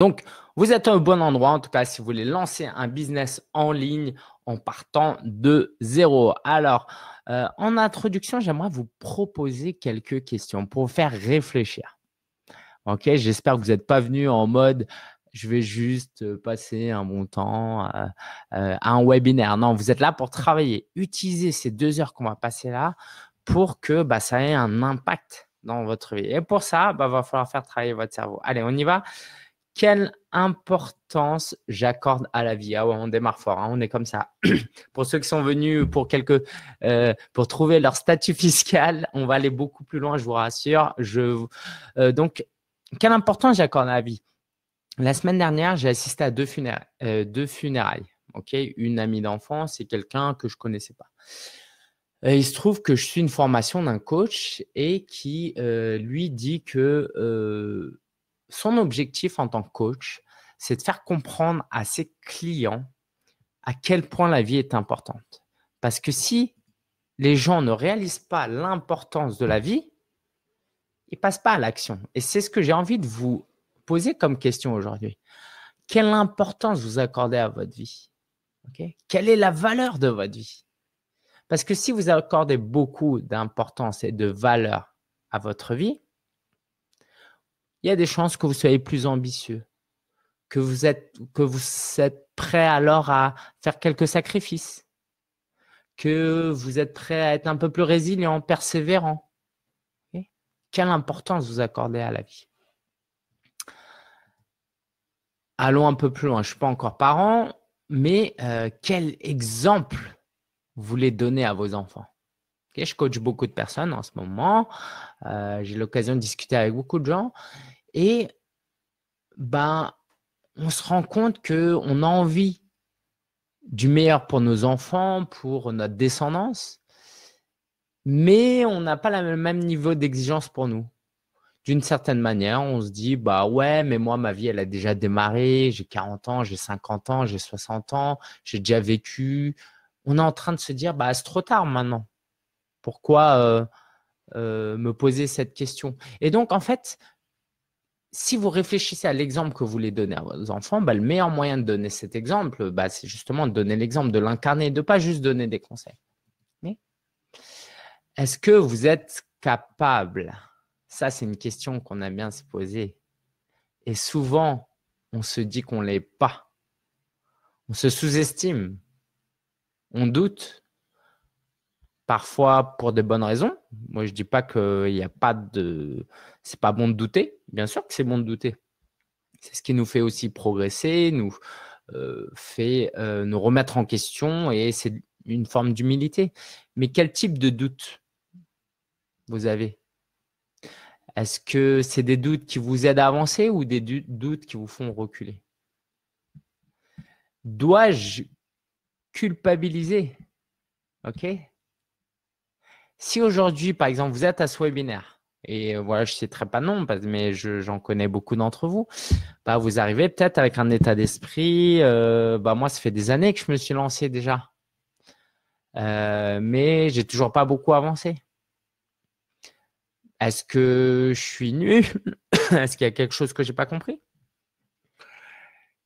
Donc, vous êtes au un bon endroit, en tout cas, si vous voulez lancer un business en ligne en partant de zéro. Alors, euh, en introduction, j'aimerais vous proposer quelques questions pour vous faire réfléchir. OK, j'espère que vous n'êtes pas venu en mode je vais juste passer un bon temps euh, euh, à, un webinaire. Non, vous êtes là pour travailler. Utilisez ces deux heures qu'on va passer là pour que bah, ça ait un impact dans votre vie. Et pour ça, il bah, va falloir faire travailler votre cerveau. Allez, on y va quelle importance j'accorde à la vie. Ah on démarre fort, hein, on est comme ça. pour ceux qui sont venus pour quelques, euh, pour trouver leur statut fiscal, on va aller beaucoup plus loin, je vous rassure. Je, euh, donc, quelle importance j'accorde à la vie La semaine dernière, j'ai assisté à deux, euh, funérailles. une amie d'enfance et quelqu'un que je ne connaissais pas. il se trouve que je suis une formation d'un coach et qui lui dit que son objectif en tant que coach, c'est de faire comprendre à ses clients à quel point la vie est importante. Parce que si les gens ne réalisent pas l'importance de la vie, ils ne passent pas à l'action. Et c'est ce que j'ai envie de vous poser comme question aujourd'hui. Quelle importance vous accordez à votre vie Quelle est la valeur de votre vie Parce que si vous accordez beaucoup d'importance et de valeur à votre vie, il y a des chances que vous soyez plus ambitieux, que vous êtes, que vous prêt alors à faire quelques sacrifices, que vous êtes prêt à être un peu plus résilient, persévérant. Quelle importance vous accordez à la vie Allons un peu plus loin. Je ne suis pas encore parent, mais euh, quel exemple vous voulez donner à vos enfants je coach beaucoup de personnes en ce moment. Euh, j'ai l'occasion de discuter avec beaucoup de gens. Et ben, on se rend compte qu'on a envie du meilleur pour nos enfants, pour notre descendance, mais on n'a pas le même niveau d'exigence pour nous. D'une certaine manière, on se dit, bah ouais, mais moi, ma vie, elle a déjà démarré, j'ai 40 ans, j'ai 50 ans, j'ai 60 ans, j'ai déjà vécu. On est en train de se dire, bah c'est trop tard maintenant. Pourquoi euh, euh, me poser cette question Et donc, en fait, si vous réfléchissez à l'exemple que vous voulez donner à vos enfants, bah, le meilleur moyen de donner cet exemple, bah, c'est justement de donner l'exemple, de l'incarner, de ne pas juste donner des conseils. Mais est-ce que vous êtes capable Ça, c'est une question qu'on aime bien se poser. Et souvent, on se dit qu'on ne l'est pas. On se sous-estime. On doute parfois pour de bonnes raisons. Moi, je ne dis pas que y a pas de. C'est pas bon de douter. Bien sûr que c'est bon de douter. C'est ce qui nous fait aussi progresser, nous euh, fait euh, nous remettre en question et c'est une forme d'humilité. Mais quel type de doute vous avez Est-ce que c'est des doutes qui vous aident à avancer ou des doutes qui vous font reculer Dois-je culpabiliser Ok si aujourd'hui, par exemple, vous êtes à ce webinaire, et voilà, je ne très pas non, mais j'en connais beaucoup d'entre vous, bah, vous arrivez peut-être avec un état d'esprit, euh, bah, moi, ça fait des années que je me suis lancé déjà, mais euh, mais j'ai toujours pas beaucoup avancé. Est-ce que je suis nu Est-ce qu'il y a quelque chose que je n'ai pas compris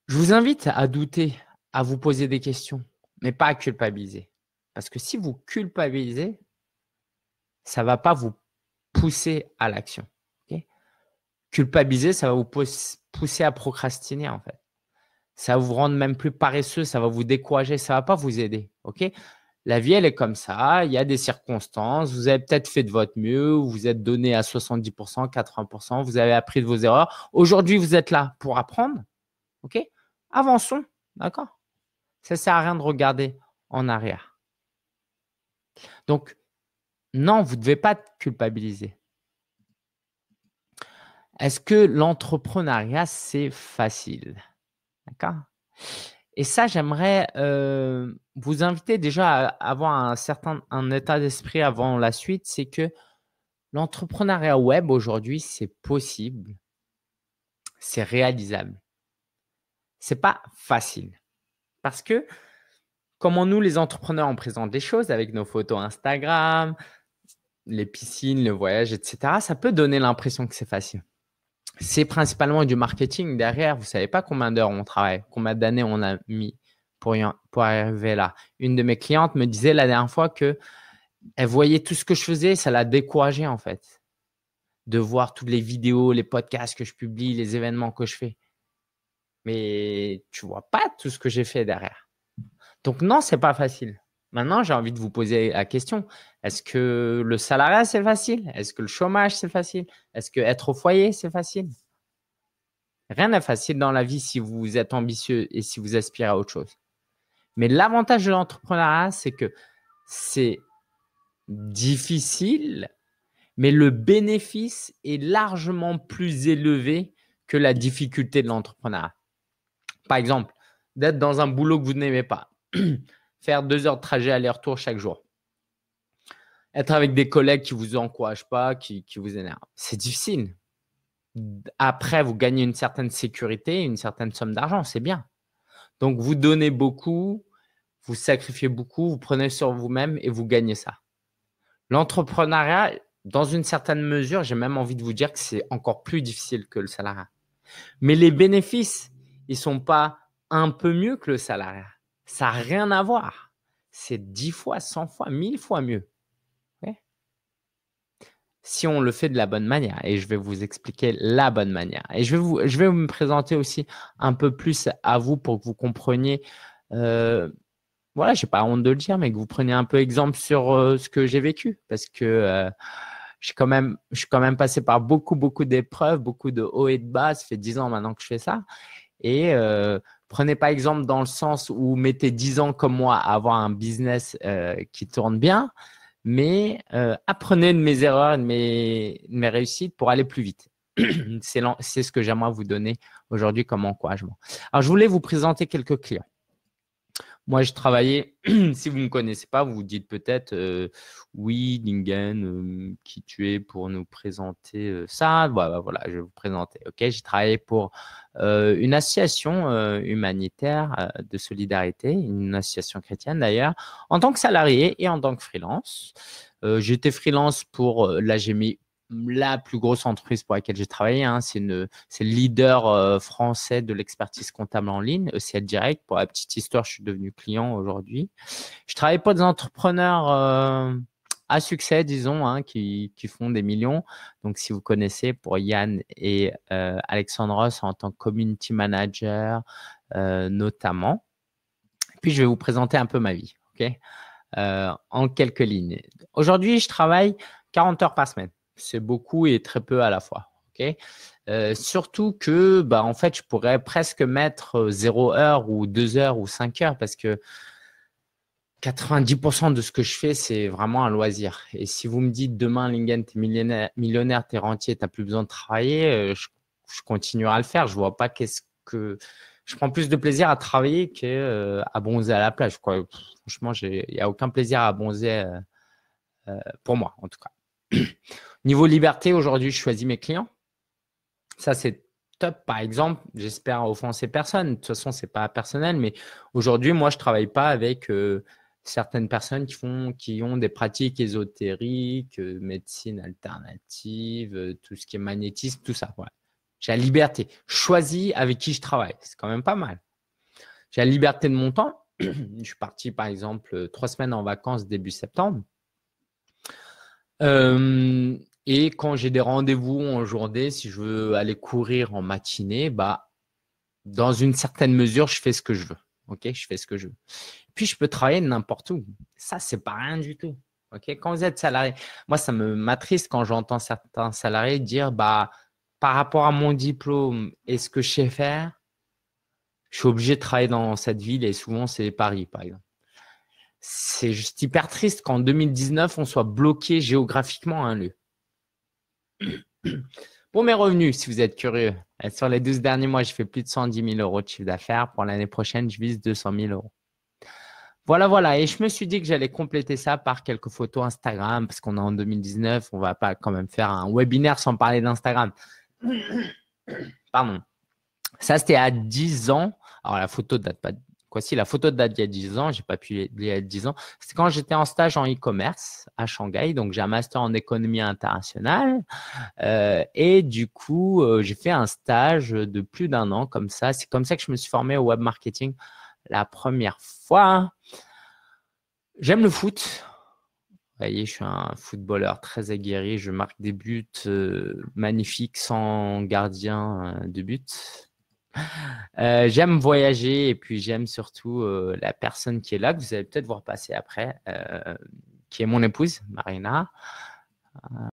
Je vous invite à douter, à vous poser des questions, mais pas à culpabiliser. Parce que si vous culpabilisez, ça ne va pas vous pousser à l'action. Culpabiliser, ça va vous pousser à procrastiner en fait. Ça va vous rendre même plus paresseux, ça va vous décourager, ça ne va pas vous aider. la vie, elle est comme ça, il y a des circonstances, vous avez peut-être fait de votre mieux, vous êtes donné à 70%, 80%, vous avez appris de vos erreurs. Aujourd'hui, vous êtes là pour apprendre. OK Avançons, d'accord Ça ne sert à rien de regarder en arrière. Donc, non, vous ne devez pas culpabiliser. Est-ce que l'entrepreneuriat, c'est facile D'accord Et ça, j'aimerais euh, vous inviter déjà à avoir un certain un état d'esprit avant la suite, c'est que l'entrepreneuriat web aujourd'hui, c'est possible, c'est réalisable. C'est pas facile. Parce que comment nous, les entrepreneurs, on présente des choses avec nos photos Instagram, les piscines, le voyage, etc., ça peut donner l'impression que c'est facile. C'est principalement du marketing derrière. Vous savez pas combien d'heures on travaille, combien d'années on a mis pour, pour arriver là. Une de mes clientes me disait la dernière fois que elle voyait tout ce que je faisais, ça la décourageait en fait de voir toutes les vidéos, les podcasts que je publie, les événements que je fais. Mais tu vois pas tout ce que j'ai fait derrière. Donc non, c'est pas facile. Maintenant, j'ai envie de vous poser la question. Est-ce que le salariat, c'est facile Est-ce que le chômage, c'est facile Est-ce que être au foyer, c'est facile Rien n'est facile dans la vie si vous êtes ambitieux et si vous aspirez à autre chose. Mais l'avantage de l'entrepreneuriat, c'est que c'est difficile, mais le bénéfice est largement plus élevé que la difficulté de l'entrepreneuriat. Par exemple, d'être dans un boulot que vous n'aimez pas. faire deux heures de trajet aller-retour chaque jour. Être avec des collègues qui ne vous encouragent pas, qui, vous énervent. C'est difficile. Après, vous gagnez une certaine sécurité, une certaine somme d'argent, c'est bien. Donc, vous donnez beaucoup, vous sacrifiez beaucoup, vous prenez sur vous-même et vous gagnez ça. L'entrepreneuriat, dans une certaine mesure, j'ai même envie de vous dire que c'est encore plus difficile que le salariat. Mais les bénéfices, ils ne sont pas un peu mieux que le salariat. Ça n'a rien à voir. C'est dix fois, 100 fois, 1000 fois mieux. si on le fait de la bonne manière, et je vais vous expliquer la bonne manière. Et je vais vous, je vais vous me présenter aussi un peu plus à vous pour que vous compreniez. Euh, voilà, voilà, n'ai pas honte de le dire, mais que vous preniez un peu exemple sur euh, ce que j'ai vécu, parce que euh, quand même, je suis quand même passé par beaucoup, beaucoup d'épreuves, beaucoup de hauts et de bas. Ça fait dix ans maintenant que je fais ça, et prenez pas exemple dans le sens où mettez 10 ans comme moi à avoir un business euh, qui tourne bien, mais euh, apprenez de mes erreurs, de mes, de mes réussites pour aller plus vite. C'est ce que j'aimerais vous donner aujourd'hui comme encouragement. Alors, je voulais vous présenter quelques clients. Moi, je travaillais, si vous ne me connaissez pas, vous vous dites peut-être, euh, oui, Lingen, euh, qui tu es pour nous présenter euh, ça bah, bah, voilà, je vais vous présenter. j'ai travaillé pour une association humanitaire de solidarité, une association chrétienne d'ailleurs, en tant que salarié et en tant que freelance. J'étais freelance pour, la la plus grosse entreprise pour laquelle j'ai travaillé, hein, c'est le leader euh, français de l'expertise comptable en ligne, ECL Direct. Pour la petite histoire, je suis devenu client aujourd'hui. Je travaille pour des entrepreneurs euh, à succès, disons, hein, qui, font des millions. Donc, si vous connaissez, pour Yann et euh, Alexandre, Ross en tant que community manager notamment. Puis, je vais vous présenter un peu ma vie, ok en quelques lignes. Aujourd'hui, je travaille 40 heures par semaine c'est beaucoup et très peu à la fois. Euh, surtout que, bah, en fait, je pourrais presque mettre 0 euh, heure ou deux heures ou 5 heures parce que 90% de ce que je fais, c'est vraiment un loisir. Et si vous me dites demain, Lingen, es millionnaire, millionnaire es rentier, n'as plus besoin de travailler, euh, je, je, continuerai à le faire. Je vois pas qu'est-ce que. Je prends plus de plaisir à travailler qu'à bronzer à la plage. Quoi. franchement, il n'y a aucun plaisir à bronzer pour moi, en tout cas. Niveau liberté, aujourd'hui, je choisis mes clients. Ça, c'est top. Par exemple, j'espère offenser personne. De toute façon, ce n'est pas personnel, mais aujourd'hui, moi, je ne travaille pas avec euh, certaines personnes qui font, qui ont des pratiques ésotériques, euh, médecine alternative, euh, tout ce qui est magnétisme, tout ça. J'ai la liberté. Choisis avec qui je travaille. C'est quand même pas mal. J'ai la liberté de mon temps. je suis parti, par exemple, trois semaines en vacances début septembre. Euh, et quand j'ai des rendez-vous en journée, si je veux aller courir en matinée, bah, dans une certaine mesure, je fais ce que je veux. Ok, je fais ce que je veux. Puis je peux travailler n'importe où. Ça, c'est pas rien du tout. Ok, quand vous êtes salarié, moi, ça me m'attriste quand j'entends certains salariés dire, bah, par rapport à mon diplôme et ce que je sais faire, je suis obligé de travailler dans cette ville et souvent c'est Paris, par exemple c'est juste hyper triste qu'en 2019, on soit bloqué géographiquement à un lieu. Pour mes revenus, si vous êtes curieux, euh, sur les 12 derniers mois, j'ai fait plus de 110 000 euros de chiffre d'affaires. Pour l'année prochaine, je vise 200 000 euros. Voilà, voilà. Et je me suis dit que j'allais compléter ça par quelques photos Instagram, parce qu'on est en 2019, on ne va pas quand même faire un webinaire sans parler d'Instagram. Pardon. Ça, c'était à 10 ans. Alors, la photo ne date pas Quoi, la photo date d'il y a 10 ans, j'ai pas pu il y a 10 ans, c'est quand j'étais en stage en e-commerce à Shanghai, donc j'ai un master en économie internationale. Euh, et du coup, euh, j'ai fait un stage de plus d'un an comme ça. C'est comme ça que je me suis formé au web marketing la première fois. J'aime le foot. Vous voyez, je suis un footballeur très aguerri. Je marque des buts euh, magnifiques sans gardien de but. Euh, j'aime voyager et puis j'aime surtout euh, la personne qui est là, que vous allez peut-être voir passer après, euh, qui est mon épouse, Marina.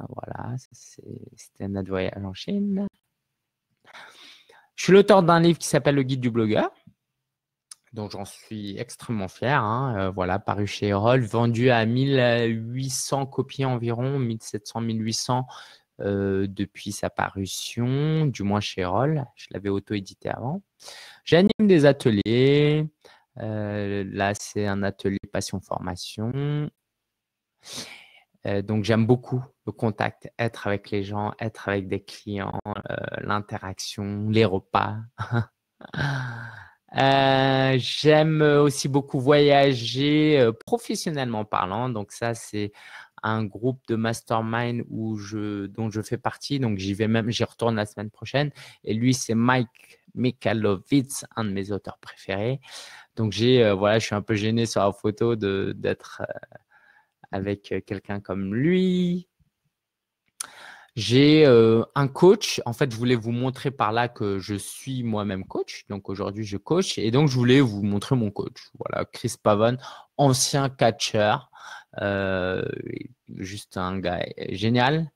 voilà, c'était un voyage en Chine. Je suis l'auteur d'un livre qui s'appelle Le guide du blogueur, dont j'en suis extrêmement fier. Hein. voilà, paru chez Erol, vendu à 1800 copies environ, 1700, 1800 depuis sa parution, du moins chez Roll. Je l'avais auto-édité avant. J'anime des ateliers. là, c'est un atelier passion formation. donc, j'aime beaucoup le contact, être avec les gens, être avec des clients, euh, l'interaction, les repas. j'aime aussi beaucoup voyager professionnellement parlant. Donc ça, c'est un groupe de mastermind où je, dont je fais partie. Donc, j'y vais même, j'y retourne la semaine prochaine. Et lui, c'est Mike Mikalovitz, un de mes auteurs préférés. Donc, j'ai, euh, voilà, je suis un peu gêné sur la photo de, d'être euh, avec euh, quelqu'un comme lui. J'ai un coach. En fait, je voulais vous montrer par là que je suis moi-même coach. Donc aujourd'hui, je coach. Et donc, je voulais vous montrer mon coach. Voilà, Chris Pavan, ancien catcheur. Euh, juste un gars génial.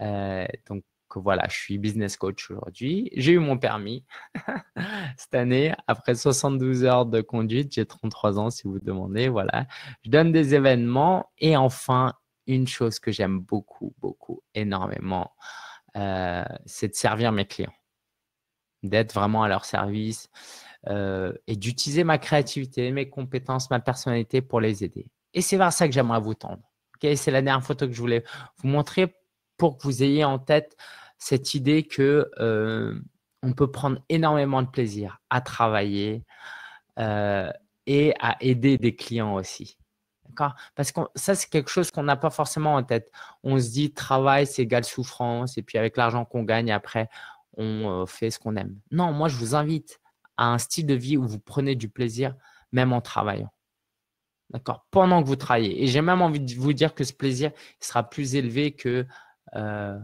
Euh, donc voilà, je suis business coach aujourd'hui. J'ai eu mon permis cette année. Après 72 heures de conduite, j'ai 33 ans si vous demandez. Voilà, je donne des événements. Et enfin, une chose que j'aime beaucoup, beaucoup, énormément, euh, c'est de servir mes clients, d'être vraiment à leur service et d'utiliser ma créativité, mes compétences, ma personnalité pour les aider. Et c'est vers ça que j'aimerais vous tendre. c'est la dernière photo que je voulais vous montrer pour que vous ayez en tête cette idée que euh, on peut prendre énormément de plaisir à travailler euh, et à aider des clients aussi. Parce que ça, c'est quelque chose qu'on n'a pas forcément en tête. On se dit travail, c'est égal souffrance, et puis avec l'argent qu'on gagne, après, on euh, fait ce qu'on aime. Non, moi, je vous invite à un style de vie où vous prenez du plaisir, même en travaillant. D'accord Pendant que vous travaillez. Et j'ai même envie de vous dire que ce plaisir sera plus élevé que euh,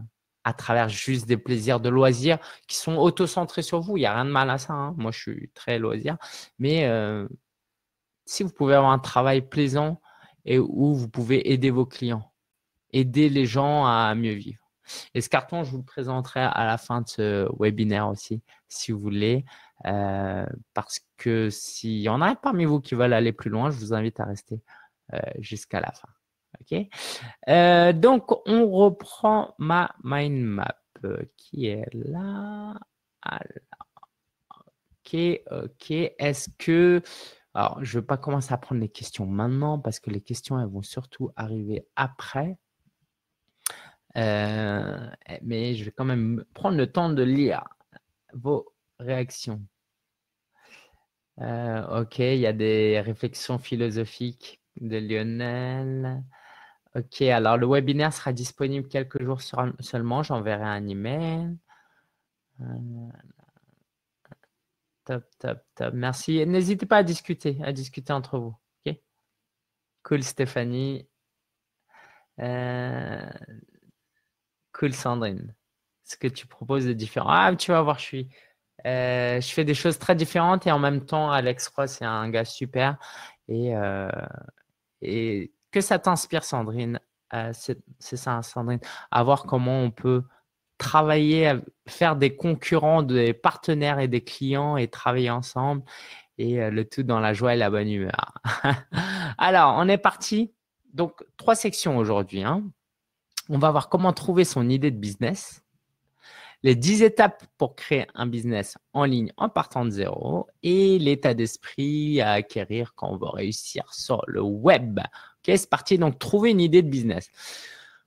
à travers juste des plaisirs de loisirs qui sont auto-centrés sur vous. Il n'y a rien de mal à ça. Hein. Moi, je suis très loisir. Mais euh, si vous pouvez avoir un travail plaisant et où vous pouvez aider vos clients, aider les gens à mieux vivre. Et ce carton, je vous le présenterai à la fin de ce webinaire aussi, si vous voulez, euh, parce que s'il y en a parmi vous qui veulent aller plus loin, je vous invite à rester euh, jusqu'à la fin. OK euh, Donc, on reprend ma mind map qui est là. OK, OK. Est-ce que... Alors, je ne vais pas commencer à prendre les questions maintenant parce que les questions, elles vont surtout arriver après. Euh, eh, mais je vais quand même prendre le temps de lire vos réactions. Euh, ok, il y a des réflexions philosophiques de Lionel. Ok, alors le webinaire sera disponible quelques jours seulement. J'enverrai un email. Euh, top, top, top. Merci. N'hésitez pas à discuter, à discuter entre vous. Ok. Cool, Stéphanie. Euh, cool Sandrine. Ce que tu proposes de différent. Ah, tu vas voir, je suis. Euh, je fais des choses très différentes et en même temps, Alex Ross c'est un gars super. Et, euh, et que ça t'inspire, Sandrine euh, C'est ça, Sandrine. À voir comment on peut travailler, faire des concurrents, des partenaires et des clients et travailler ensemble. Et le tout dans la joie et la bonne humeur. Alors, on est parti. Donc, trois sections aujourd'hui. Hein on va voir comment trouver son idée de business, les 10 étapes pour créer un business en ligne en partant de zéro et l'état d'esprit à acquérir quand on veut réussir sur le web. Ok, c'est parti. Donc, trouver une idée de business.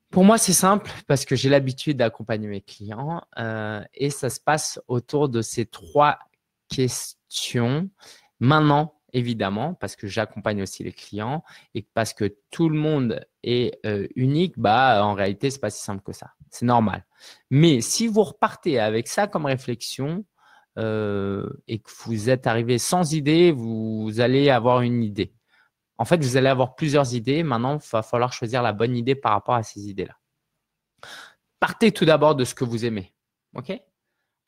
Pour moi, c'est simple parce que j'ai l'habitude d'accompagner mes clients euh, et ça se passe autour de ces trois questions. Maintenant, évidemment, parce que j'accompagne aussi les clients et parce que tout le monde est euh, unique, bah, en réalité, ce n'est pas si simple que ça. C'est normal. Mais si vous repartez avec ça comme réflexion euh, et que vous êtes arrivé sans idée, vous allez avoir une idée. En fait, vous allez avoir plusieurs idées. Maintenant, il va falloir choisir la bonne idée par rapport à ces idées-là. Partez tout d'abord de ce que vous aimez. OK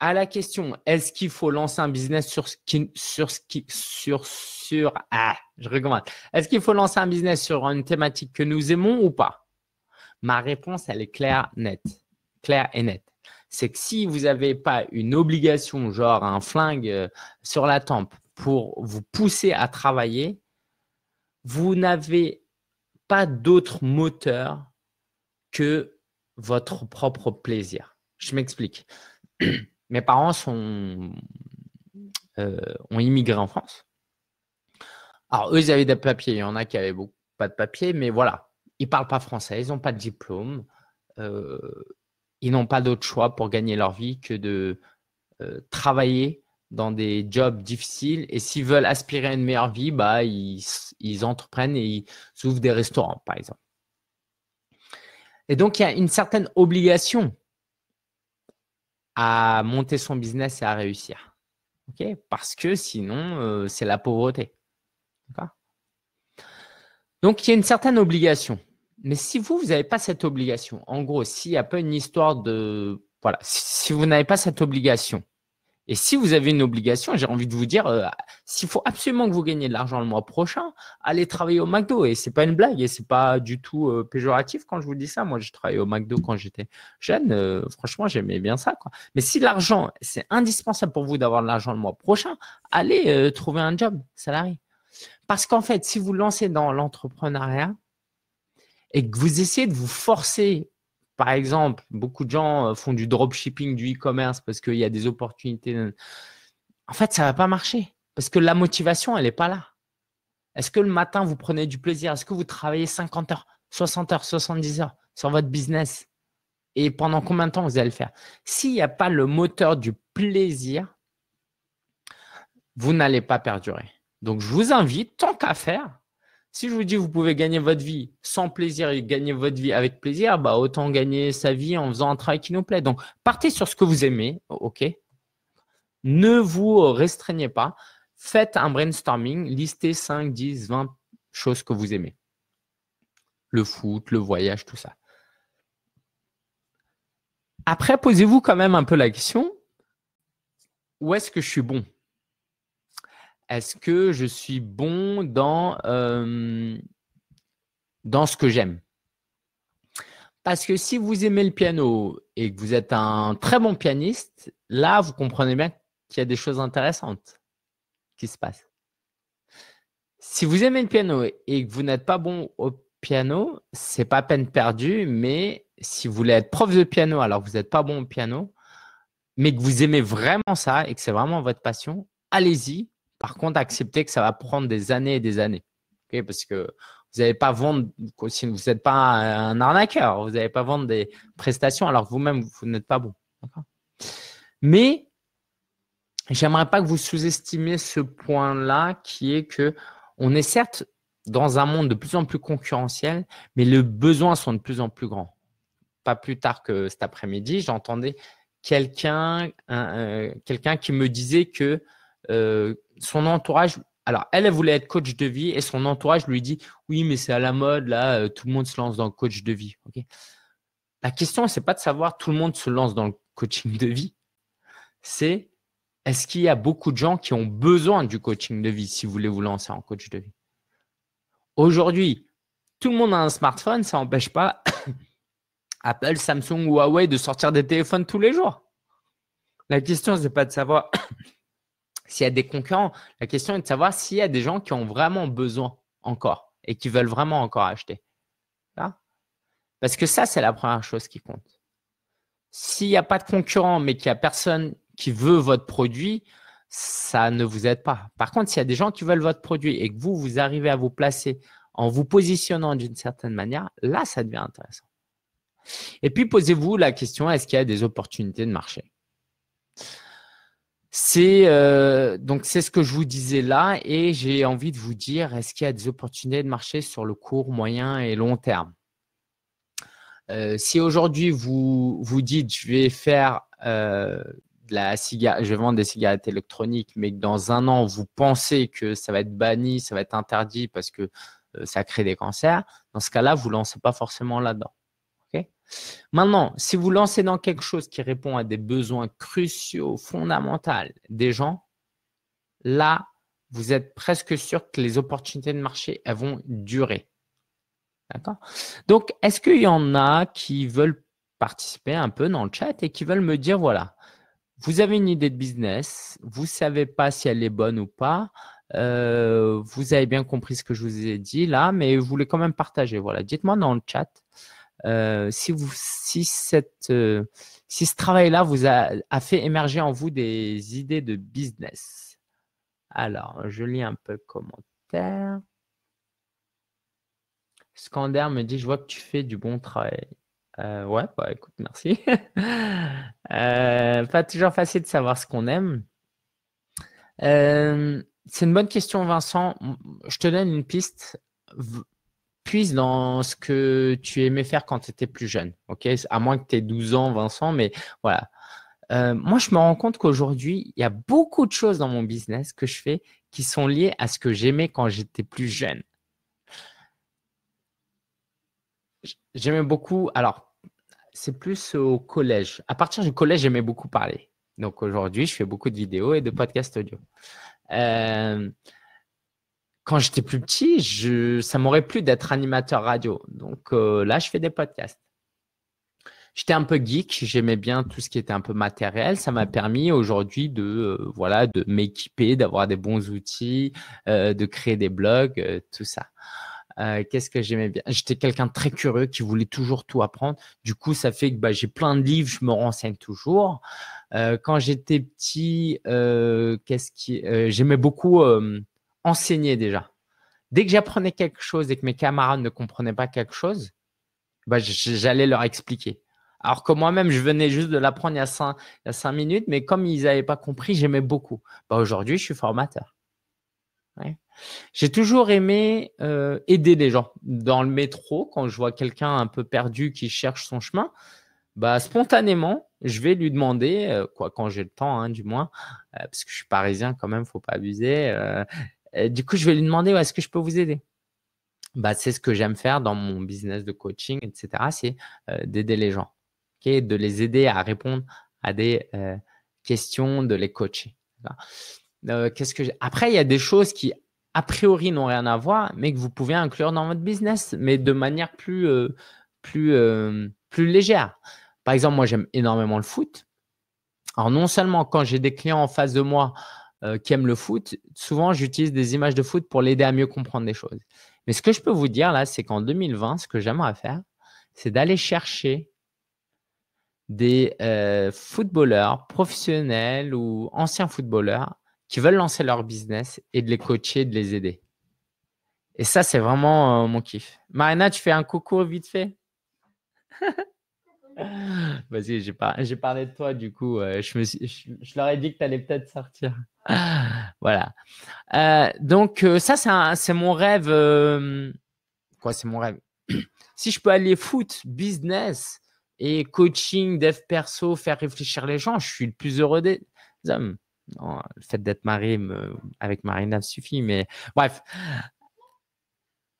à la question est-ce qu'il faut lancer un business sur sur sur sur ah je recommande est-ce qu'il faut lancer un business sur une thématique que nous aimons ou pas ma réponse elle est claire nette claire et nette c'est que si vous n'avez pas une obligation genre un flingue euh, sur la tempe pour vous pousser à travailler vous n'avez pas d'autre moteur que votre propre plaisir je m'explique mes parents euh, ont immigré en France. Alors, eux, ils avaient des papiers. Il y en a qui n'avaient pas de papiers, mais voilà. Ils ne parlent pas français, ils n'ont pas de diplôme. Euh, ils n'ont pas d'autre choix pour gagner leur vie que de euh, travailler dans des jobs difficiles. Et s'ils veulent aspirer à une meilleure vie, bah, ils, ils entreprennent et ils ouvrent des restaurants, par exemple. Et donc, il y a une certaine obligation à monter son business et à réussir. Parce que sinon, euh, c'est la pauvreté. Donc, il y a une certaine obligation. Mais si vous, vous n'avez pas cette obligation, en gros, s'il n'y a pas une histoire de... Voilà, si vous n'avez pas cette obligation, et si vous avez une obligation, j'ai envie de vous dire, euh, s'il faut absolument que vous gagnez de l'argent le mois prochain, allez travailler au McDo. Et ce n'est pas une blague et ce n'est pas du tout euh, péjoratif quand je vous dis ça. Moi, j'ai travaillé au McDo quand j'étais jeune. Euh, franchement, j'aimais bien ça. Mais si l'argent, c'est indispensable pour vous d'avoir de l'argent le mois prochain, allez trouver un job salarié. Parce qu'en fait, si vous lancez dans l'entrepreneuriat et que vous essayez de vous forcer par exemple, beaucoup de gens euh, font du dropshipping, du e-commerce parce qu'il y a des opportunités. En fait, ça ne va pas marcher parce que la motivation, elle n'est pas là. Est-ce que le matin, vous prenez du plaisir Est-ce que vous travaillez 50 heures, 60 heures, 70 heures sur votre business Et pendant combien de temps vous allez le faire S'il n'y a pas le moteur du plaisir, vous n'allez pas perdurer. Donc, je vous invite, tant qu'à faire, si je vous dis vous pouvez gagner votre vie sans plaisir et gagner votre vie avec plaisir, bah autant gagner sa vie en faisant un travail qui nous plaît. Donc partez sur ce que vous aimez, ok Ne vous restreignez pas. Faites un brainstorming, listez 5, 10, 20 choses que vous aimez. Le foot, le voyage, tout ça. Après, posez-vous quand même un peu la question, où est-ce que je suis bon est-ce que je suis bon dans, euh, dans ce que j'aime Parce que si vous aimez le piano et que vous êtes un très bon pianiste, là, vous comprenez bien qu'il y a des choses intéressantes qui se passent. Si vous aimez le piano et que vous n'êtes pas bon au piano, c'est pas peine perdue, mais si vous voulez être prof de piano alors que vous n'êtes pas bon au piano, mais que vous aimez vraiment ça et que c'est vraiment votre passion, allez-y, par contre, acceptez que ça va prendre des années et des années. parce que vous n'allez pas vendre, si vous n'êtes pas un arnaqueur, vous n'allez pas vendre des prestations alors que vous-même, vous, n'êtes pas bon. Mais j'aimerais pas que vous sous estimez ce point-là qui est que on est certes dans un monde de plus en plus concurrentiel, mais les besoins sont de plus en plus grands. Pas plus tard que cet après-midi, j'entendais quelqu'un quelqu'un qui me disait que euh, son entourage. Alors, elle, elle voulait être coach de vie et son entourage lui dit Oui, mais c'est à la mode, là, euh, tout le monde se lance dans le coach de vie. la question, ce n'est pas de savoir tout le monde se lance dans le coaching de vie. C'est est-ce qu'il y a beaucoup de gens qui ont besoin du coaching de vie si vous voulez vous lancer en coach de vie Aujourd'hui, tout le monde a un smartphone, ça n'empêche pas Apple, Samsung, ou Huawei de sortir des téléphones tous les jours. La question, ce n'est pas de savoir s'il y a des concurrents. La question est de savoir s'il y a des gens qui ont vraiment besoin encore et qui veulent vraiment encore acheter. Parce que ça, c'est la première chose qui compte. S'il n'y a pas de concurrent, mais qu'il n'y a personne qui veut votre produit, ça ne vous aide pas. Par contre, s'il y a des gens qui veulent votre produit et que vous, vous arrivez à vous placer en vous positionnant d'une certaine manière, là, ça devient intéressant. Et puis, posez-vous la question, est-ce qu'il y a des opportunités de marché c'est euh, donc c'est ce que je vous disais là et j'ai envie de vous dire est-ce qu'il y a des opportunités de marché sur le court, moyen et long terme euh, Si aujourd'hui vous vous dites je vais faire euh, de la je vais vendre des cigarettes électroniques, mais que dans un an vous pensez que ça va être banni, ça va être interdit parce que ça crée des cancers, dans ce cas-là vous lancez pas forcément là-dedans. Maintenant, si vous lancez dans quelque chose qui répond à des besoins cruciaux, fondamentaux des gens, là, vous êtes presque sûr que les opportunités de marché, elles vont durer. D'accord Donc, est-ce qu'il y en a qui veulent participer un peu dans le chat et qui veulent me dire, voilà, vous avez une idée de business, vous ne savez pas si elle est bonne ou pas, euh, vous avez bien compris ce que je vous ai dit là, mais vous voulez quand même partager. Voilà, dites-moi dans le chat euh, si, vous, si, cette, euh, si ce travail-là vous a, fait émerger en vous des idées de business. Alors, je lis un peu le commentaire. scander me dit, je vois que tu fais du bon travail. Euh, ouais, bah écoute, merci. pas toujours facile de savoir ce qu'on aime. c'est une bonne question, Vincent. Je te donne une piste puise dans ce que tu aimais faire quand tu étais plus jeune. ok à moins que tu aies 12 ans, Vincent, mais voilà. Euh, moi, je me rends compte qu'aujourd'hui, il y a beaucoup de choses dans mon business que je fais qui sont liées à ce que j'aimais quand j'étais plus jeune. J'aimais beaucoup, alors, c'est plus au collège. À partir du collège, j'aimais beaucoup parler. Donc aujourd'hui, je fais beaucoup de vidéos et de podcasts audio. Euh, quand j'étais plus petit, ça m'aurait plu d'être animateur radio. Donc euh, là, je fais des podcasts. J'étais un peu geek, j'aimais bien tout ce qui était un peu matériel. Ça m'a permis aujourd'hui de euh, voilà de m'équiper, d'avoir des bons outils, euh, de créer des blogs, tout ça. Qu'est-ce que j'aimais bien J'étais quelqu'un de très curieux qui voulait toujours tout apprendre. Du coup, ça fait que bah, j'ai plein de livres, je me renseigne toujours. quand j'étais petit, qu'est-ce qui J'aimais beaucoup enseigner déjà. Dès que j'apprenais quelque chose et que mes camarades ne comprenaient pas quelque chose, bah, j'allais leur expliquer. Alors que moi-même, je venais juste de l'apprendre il, y a cinq minutes, mais comme ils n'avaient pas compris, j'aimais beaucoup. Bah, aujourd'hui, je suis formateur. J'ai toujours aimé euh, aider les gens. Dans le métro, quand je vois quelqu'un un peu perdu qui cherche son chemin, bah, spontanément, je vais lui demander, euh, quoi, quand j'ai le temps, hein, du moins, euh, parce que je suis parisien quand même, il ne faut pas abuser, euh, du coup, je vais lui demander où est-ce que je peux vous aider bah, C'est ce que j'aime faire dans mon business de coaching, etc. C'est euh, d'aider les gens, de les aider à répondre à des euh, questions, de les coacher. quest que Après, il y a des choses qui, a priori, n'ont rien à voir, mais que vous pouvez inclure dans votre business, mais de manière plus, plus, plus légère. Par exemple, moi, j'aime énormément le foot. Alors, non seulement quand j'ai des clients en face de moi, euh, qui aiment le foot, souvent j'utilise des images de foot pour l'aider à mieux comprendre des choses. Mais ce que je peux vous dire là, c'est qu'en 2020, ce que j'aimerais faire, c'est d'aller chercher des euh, footballeurs professionnels ou anciens footballeurs qui veulent lancer leur business et de les coacher, de les aider. Et ça, c'est vraiment euh, mon kiff. Marina, tu fais un coucou vite fait Vas-y, j'ai parlé de toi, du coup, euh, je, me je, leur ai dit que tu allais peut-être sortir. voilà. Euh, donc, euh, ça, c'est mon rêve. Quoi, c'est mon rêve Si je peux aller foot, business et coaching, dev perso, faire réfléchir les gens, je suis le plus heureux des hommes. le fait d'être marié avec Marina suffit, mais bref.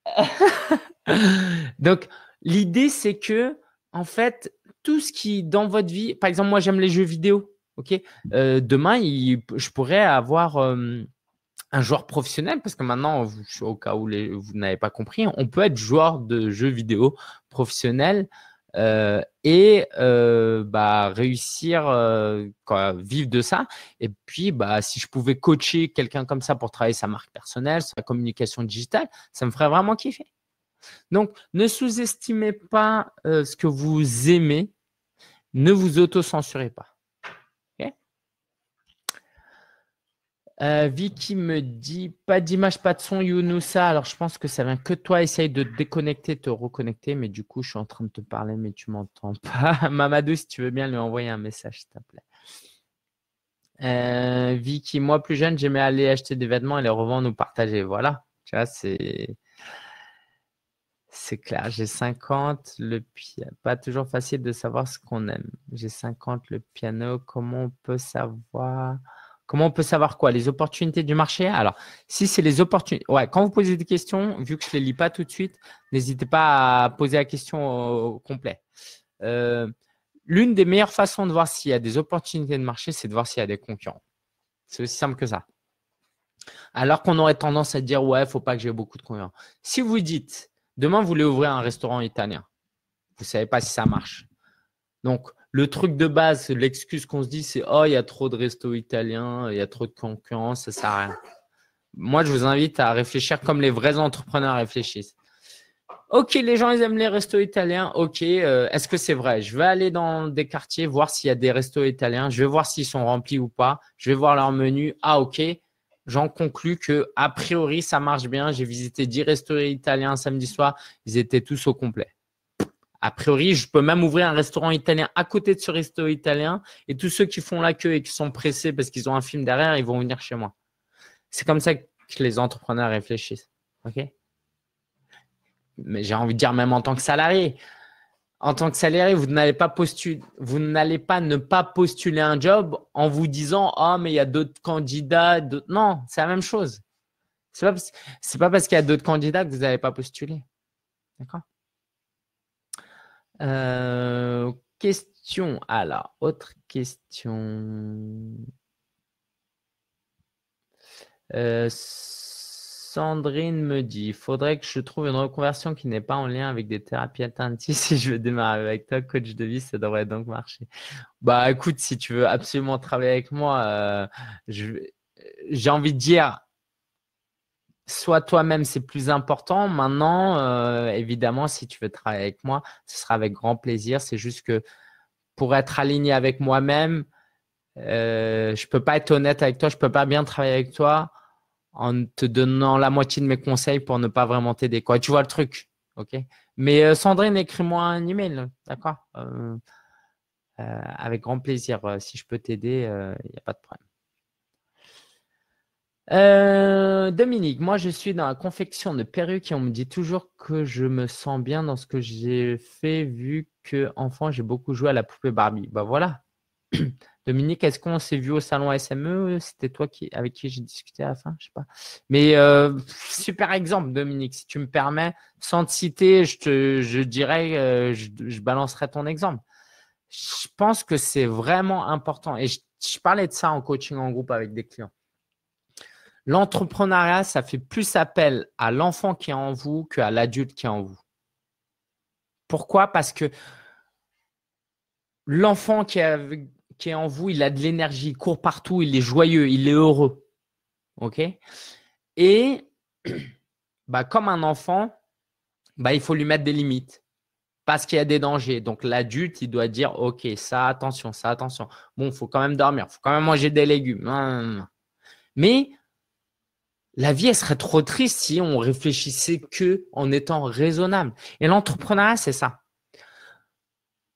donc, l'idée, c'est que en fait, tout ce qui, dans votre vie, par exemple, moi j'aime les jeux vidéo, ok euh, Demain, je pourrais avoir euh, un joueur professionnel, parce que maintenant, vous, au cas où les, vous n'avez pas compris, on peut être joueur de jeux vidéo professionnel euh, et bah, réussir quoi, vivre de ça. Et puis, bah, si je pouvais coacher quelqu'un comme ça pour travailler sa marque personnelle, sa communication digitale, ça me ferait vraiment kiffer. Donc, ne sous-estimez pas ce que vous aimez ne vous auto-censurez pas. Euh, Vicky me dit pas d'image, pas de son, Younousa. Alors je pense que ça vient que toi. Essaye de te déconnecter, te reconnecter. Mais du coup, je suis en train de te parler, mais tu m'entends pas. Mamadou, si tu veux bien lui envoyer un message, s'il te plaît. Euh, Vicky, moi plus jeune, j'aimais aller acheter des vêtements et les revendre ou partager. Voilà. Tu vois, c'est c'est clair. J'ai 50 le piano. Pas toujours facile de savoir ce qu'on aime. J'ai 50 le piano. Comment on peut savoir Comment on peut savoir quoi Les opportunités du marché Alors, si c'est les opportunités. Ouais, quand vous posez des questions, vu que je ne les lis pas tout de suite, n'hésitez pas à poser la question au, complet. Euh, l'une des meilleures façons de voir s'il y a des opportunités de marché, c'est de voir s'il y a des concurrents. C'est aussi simple que ça. Alors qu'on aurait tendance à dire, ouais, il ne faut pas que j'ai beaucoup de concurrents. Si vous dites, Demain, vous voulez ouvrir un restaurant italien. Vous ne savez pas si ça marche. Donc, le truc de base, l'excuse qu'on se dit, c'est Oh, il y a trop de restos italiens, il y a trop de concurrence, ça ne sert à rien. Moi, je vous invite à réfléchir comme les vrais entrepreneurs réfléchissent. Ok, les gens, ils aiment les restos italiens. Ok, euh, est-ce que c'est vrai Je vais aller dans des quartiers, voir s'il y a des restos italiens. Je vais voir s'ils sont remplis ou pas. Je vais voir leur menu. Ah, ok, j'en conclus que a priori ça marche bien. J'ai visité 10 restaurants italiens samedi soir, ils étaient tous au complet. A priori, je peux même ouvrir un restaurant italien à côté de ce resto italien et tous ceux qui font la queue et qui sont pressés parce qu'ils ont un film derrière, ils vont venir chez moi. C'est comme ça que les entrepreneurs réfléchissent. OK Mais j'ai envie de dire même en tant que salarié, en tant que salarié, vous n'allez pas postuler, vous n'allez pas ne pas postuler un job en vous disant ah mais il y a d'autres candidats, non, c'est la même chose. C'est pas pas parce qu'il y a d'autres candidats que vous n'allez pas postuler, d'accord euh, Question alors autre question. Euh, Sandrine me dit, il faudrait que je trouve une reconversion qui n'est pas en lien avec des thérapies alternatives. Si je veux démarrer avec toi, coach de vie, ça devrait donc marcher. Bah écoute, si tu veux absolument travailler avec moi, euh, euh, j'ai envie de dire, sois toi-même, c'est plus important. Maintenant, euh, évidemment, si tu veux travailler avec moi, ce sera avec grand plaisir. C'est juste que pour être aligné avec moi-même, je ne peux pas être honnête avec toi, je ne peux pas bien travailler avec toi en te donnant la moitié de mes conseils pour ne pas vraiment t'aider. Quoi. Tu vois le truc. OK Mais euh, Sandrine, écris-moi un email. D'accord euh, euh, Avec grand plaisir. Si je peux t'aider, il n'y a pas de problème. Dominique, moi je suis dans la confection de perruques et on me dit toujours que je me sens bien dans ce que j'ai fait vu que enfant j'ai beaucoup joué à la poupée Barbie. Bah voilà, Dominique, est-ce qu'on s'est vu au salon SME C'était toi qui, avec qui j'ai discuté à la fin, je sais pas. Mais euh, super exemple, Dominique, si tu me permets, sans te citer, je, je dirais, euh, je, balancerai ton exemple. Je pense que c'est vraiment important. Et je, parlais de ça en coaching en groupe avec des clients. L'entrepreneuriat, ça fait plus appel à l'enfant qui est en vous qu'à l'adulte qui est en vous. Pourquoi Parce que l'enfant qui est qui est en vous, il a de l'énergie, il court partout, il est joyeux, il est heureux. OK Et bah, comme un enfant, bah, il faut lui mettre des limites parce qu'il y a des dangers. Donc l'adulte, il doit dire, OK, ça, attention, ça, attention. Bon, il faut quand même dormir, il faut quand même manger des légumes. Mais la vie, elle serait trop triste si on réfléchissait que en étant raisonnable. Et l'entrepreneuriat, c'est ça.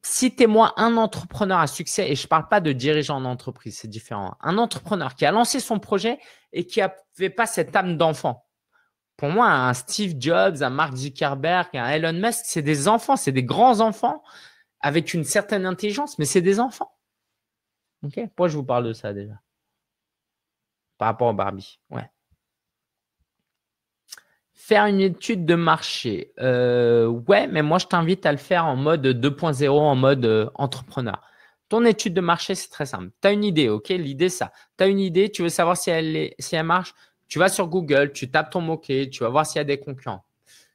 Citez-moi un entrepreneur à succès, et je ne parle pas de dirigeant d'entreprise, c'est différent. Hein. Un entrepreneur qui a lancé son projet et qui n'avait pas cette âme d'enfant. Pour moi, un Steve Jobs, un Mark Zuckerberg, un Elon Musk, c'est des enfants, c'est des grands enfants avec une certaine intelligence, mais c'est des enfants. Ok Pourquoi je vous parle de ça déjà Par rapport au Barbie, ouais. Faire une étude de marché. Euh, ouais, mais moi, je t'invite à le faire en mode 2.0, en mode euh, entrepreneur. Ton étude de marché, c'est très simple. Tu as une idée, OK L'idée, ça. Tu as une idée, tu veux savoir si elle, est, si elle marche. Tu vas sur Google, tu tapes ton mot tu vas voir s'il y a des concurrents.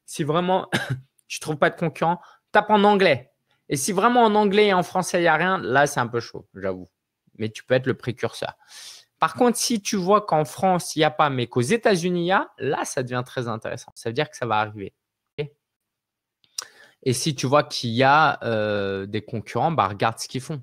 Si vraiment tu trouves pas de concurrents, tape en anglais. Et si vraiment en anglais et en français, il n'y a rien, là, c'est un peu chaud, j'avoue. Mais tu peux être le précurseur. Par contre, si tu vois qu'en France, il n'y a pas, mais qu'aux États-Unis, il y a, là, ça devient très intéressant. Ça veut dire que ça va arriver. Et si tu vois qu'il y a euh, des concurrents, bah, regarde ce qu'ils font.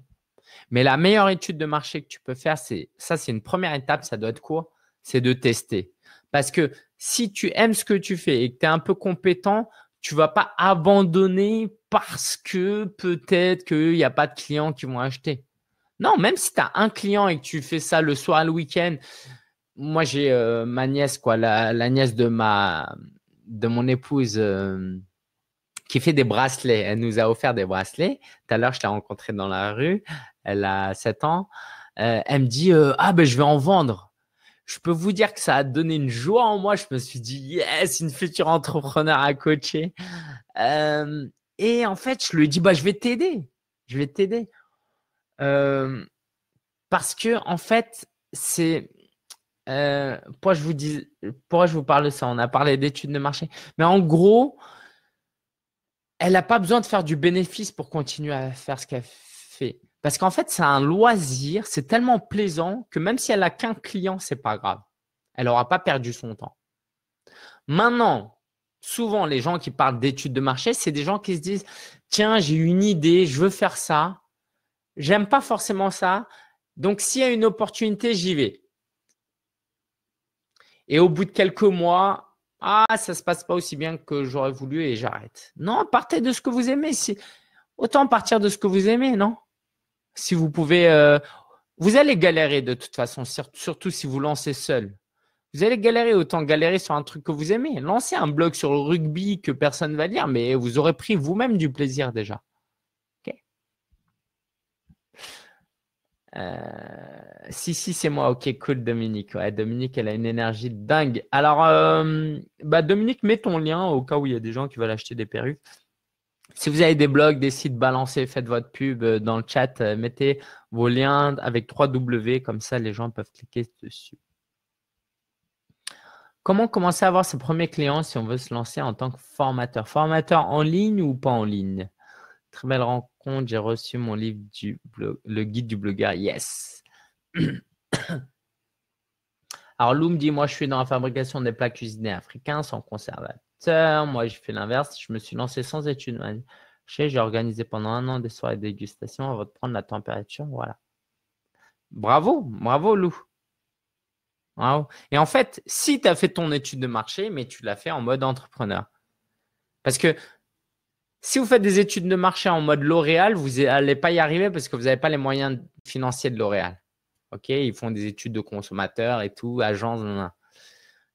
Mais la meilleure étude de marché que tu peux faire, c'est ça, c'est une première étape, ça doit être court, c'est de tester. Parce que si tu aimes ce que tu fais et que tu es un peu compétent, tu vas pas abandonner parce que peut-être qu'il n'y a pas de clients qui vont acheter. Non, même si tu as un client et que tu fais ça le soir, le week-end. Moi, j'ai euh, ma nièce, quoi, la, nièce de ma de mon épouse euh, qui fait des bracelets. Elle nous a offert des bracelets. Tout à l'heure, je l'ai rencontrée dans la rue. Elle a 7 ans. Euh, elle me dit Ah, ben, je vais en vendre. Je peux vous dire que ça a donné une joie en moi. Je me suis dit Yes, une future entrepreneur à coacher. et en fait, je lui dis Bah, je vais t'aider. Je vais t'aider. Euh, parce que, en fait, c'est. Euh, pourquoi, je vous dis, je vous parle de ça On a parlé d'études de marché. Mais en gros, elle n'a pas besoin de faire du bénéfice pour continuer à faire ce qu'elle fait. Parce qu'en fait, c'est un loisir, c'est tellement plaisant que même si elle n'a qu'un client, c'est pas grave. Elle n'aura pas perdu son temps. Maintenant, souvent, les gens qui parlent d'études de marché, c'est des gens qui se disent Tiens, j'ai une idée, je veux faire ça. J'aime pas forcément ça. Donc, s'il y a une opportunité, j'y vais. Et au bout de quelques mois, ah, ça ne se passe pas aussi bien que j'aurais voulu et j'arrête. Non, partez de ce que vous aimez. Autant partir de ce que vous aimez, non Si vous pouvez. Euh, vous allez galérer de toute façon, surtout si vous lancez seul. Vous allez galérer, autant galérer sur un truc que vous aimez. Lancez un blog sur le rugby que personne ne va lire, mais vous aurez pris vous-même du plaisir déjà. Euh, si, si, c'est moi. Ok, cool, Dominique. Ouais, Dominique, elle a une énergie dingue. Alors, euh, bah, Dominique, mets ton lien au cas où il y a des gens qui veulent acheter des perruques. Si vous avez des blogs, des sites balancés, faites votre pub euh, dans le chat. Mettez vos liens avec 3W, comme ça les gens peuvent cliquer dessus. Comment commencer à avoir ses premiers clients si on veut se lancer en tant que formateur Formateur en ligne ou pas en ligne Très belle rencontre j'ai reçu mon livre du blog, le guide du blogueur. Yes. Alors, Lou me dit, moi, je suis dans la fabrication des plats cuisinés africains sans conservateur. Moi, j'ai fait l'inverse. Je me suis lancé sans études. J'ai organisé pendant un an des soirées de dégustation avant de prendre la température. Voilà. Bravo, bravo, Lou. Et en fait, si tu as fait ton étude de marché, mais tu l'as fait en mode entrepreneur. Parce que si vous faites des études de marché en mode L'Oréal, vous n'allez pas y arriver parce que vous n'avez pas les moyens financiers de L'Oréal. OK Ils font des études de consommateurs et tout, agences.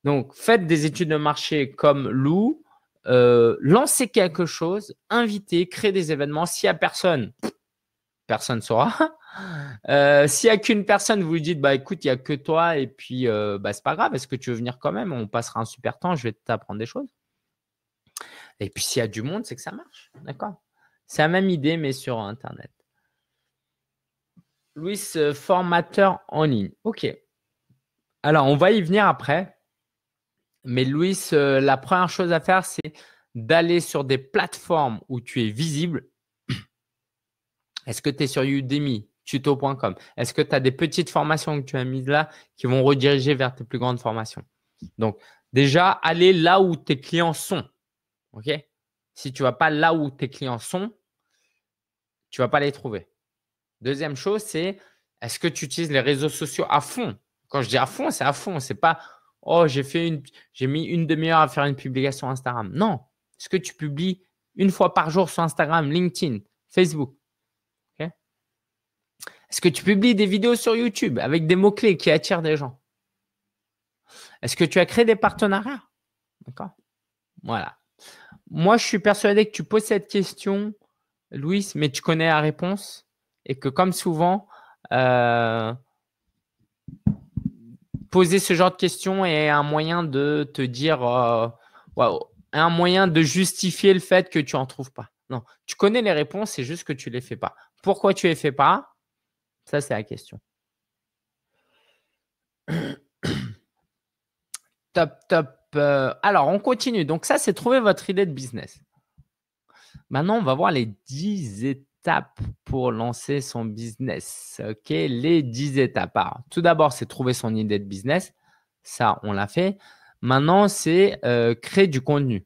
Donc, faites des études de marché comme Lou. Euh, lancez quelque chose, invitez, créez des événements. S'il n'y a personne, personne ne saura. Euh, s'il n'y a qu'une personne, vous lui dites bah écoute, il n'y a que toi, et puis ce euh, bah, c'est pas grave, est-ce que tu veux venir quand même On passera un super temps, je vais t'apprendre des choses. Et puis s'il y a du monde, c'est que ça marche. D'accord C'est la même idée, mais sur Internet. Louis, euh, formateur en ligne. OK. Alors, on va y venir après. Mais Louis, euh, la première chose à faire, c'est d'aller sur des plateformes où tu es visible. Est-ce que tu es sur Udemy, tuto.com Est-ce que tu as des petites formations que tu as mises là qui vont rediriger vers tes plus grandes formations Donc, déjà, aller là où tes clients sont. OK Si tu ne vas pas là où tes clients sont, tu ne vas pas les trouver. Deuxième chose, c'est est-ce que tu utilises les réseaux sociaux à fond Quand je dis à fond, c'est à fond. C'est pas oh j'ai fait une, j'ai mis une demi-heure à faire une publication Instagram. Non. Est-ce que tu publies une fois par jour sur Instagram, LinkedIn, Facebook Est-ce que tu publies des vidéos sur YouTube avec des mots clés qui attirent des gens Est-ce que tu as créé des partenariats D'accord Voilà. Moi, je suis persuadé que tu poses cette question, Louis, mais tu connais la réponse et que comme souvent, euh, poser ce genre de questions est un moyen de te dire, euh, un moyen de justifier le fait que tu n'en trouves pas. Non, tu connais les réponses, c'est juste que tu ne les fais pas. Pourquoi tu ne les fais pas Ça, c'est la question. top, top, euh, alors, on continue. Donc, ça, c'est trouver votre idée de business. Maintenant, on va voir les 10 étapes pour lancer son business. OK, les 10 étapes. tout d'abord, c'est trouver son idée de business. Ça, on l'a fait. Maintenant, c'est euh, créer du contenu.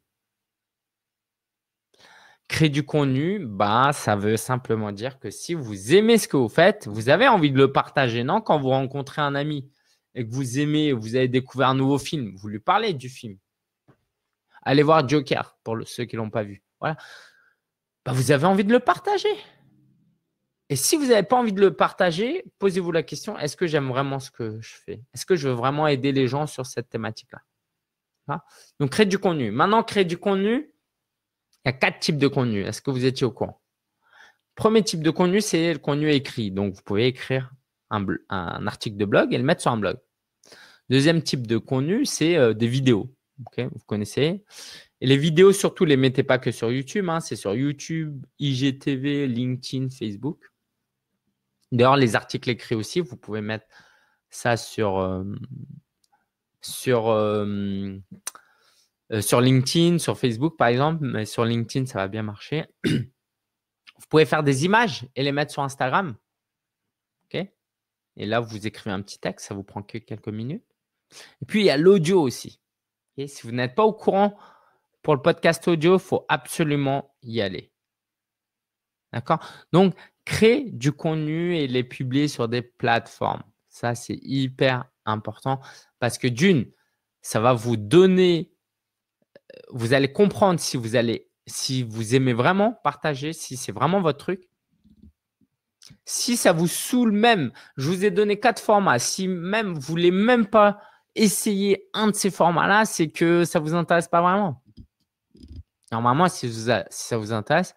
Créer du contenu, bah, ça veut simplement dire que si vous aimez ce que vous faites, vous avez envie de le partager, non Quand vous rencontrez un ami, et que vous aimez, vous avez découvert un nouveau film, vous lui parlez du film. Allez voir Joker pour ceux qui ne l'ont pas vu. Voilà. Bah, vous avez envie de le partager. Et si vous n'avez pas envie de le partager, posez-vous la question, est-ce que j'aime vraiment ce que je fais Est-ce que je veux vraiment aider les gens sur cette thématique-là hein? Donc, créer du contenu. Maintenant, créer du contenu, il y a quatre types de contenu. Est-ce que vous étiez au courant Premier type de contenu, c'est le contenu écrit. Donc, vous pouvez écrire un, article de blog et le mettre sur un blog. Deuxième type de contenu, c'est euh, des vidéos. vous connaissez. Et les vidéos, surtout, les mettez pas que sur YouTube. Hein, c'est sur YouTube, IGTV, LinkedIn, Facebook. D'ailleurs, les articles écrits aussi, vous pouvez mettre ça sur, euh, sur, euh, sur LinkedIn, sur Facebook, par exemple. Mais sur LinkedIn, ça va bien marcher. Vous pouvez faire des images et les mettre sur Instagram. Et là, vous écrivez un petit texte, ça vous prend que quelques minutes. Et puis, il y a l'audio aussi. Et si vous n'êtes pas au courant pour le podcast audio, il faut absolument y aller. D'accord Donc, créer du contenu et les publier sur des plateformes. Ça, c'est hyper important parce que d'une, ça va vous donner, euh, vous allez comprendre si vous allez, si vous aimez vraiment partager, si c'est vraiment votre truc. Si ça vous saoule même, je vous ai donné quatre formats. Si même vous voulez même pas essayer un de ces formats-là, c'est que ça vous intéresse pas vraiment. Normalement, si, ça vous intéresse,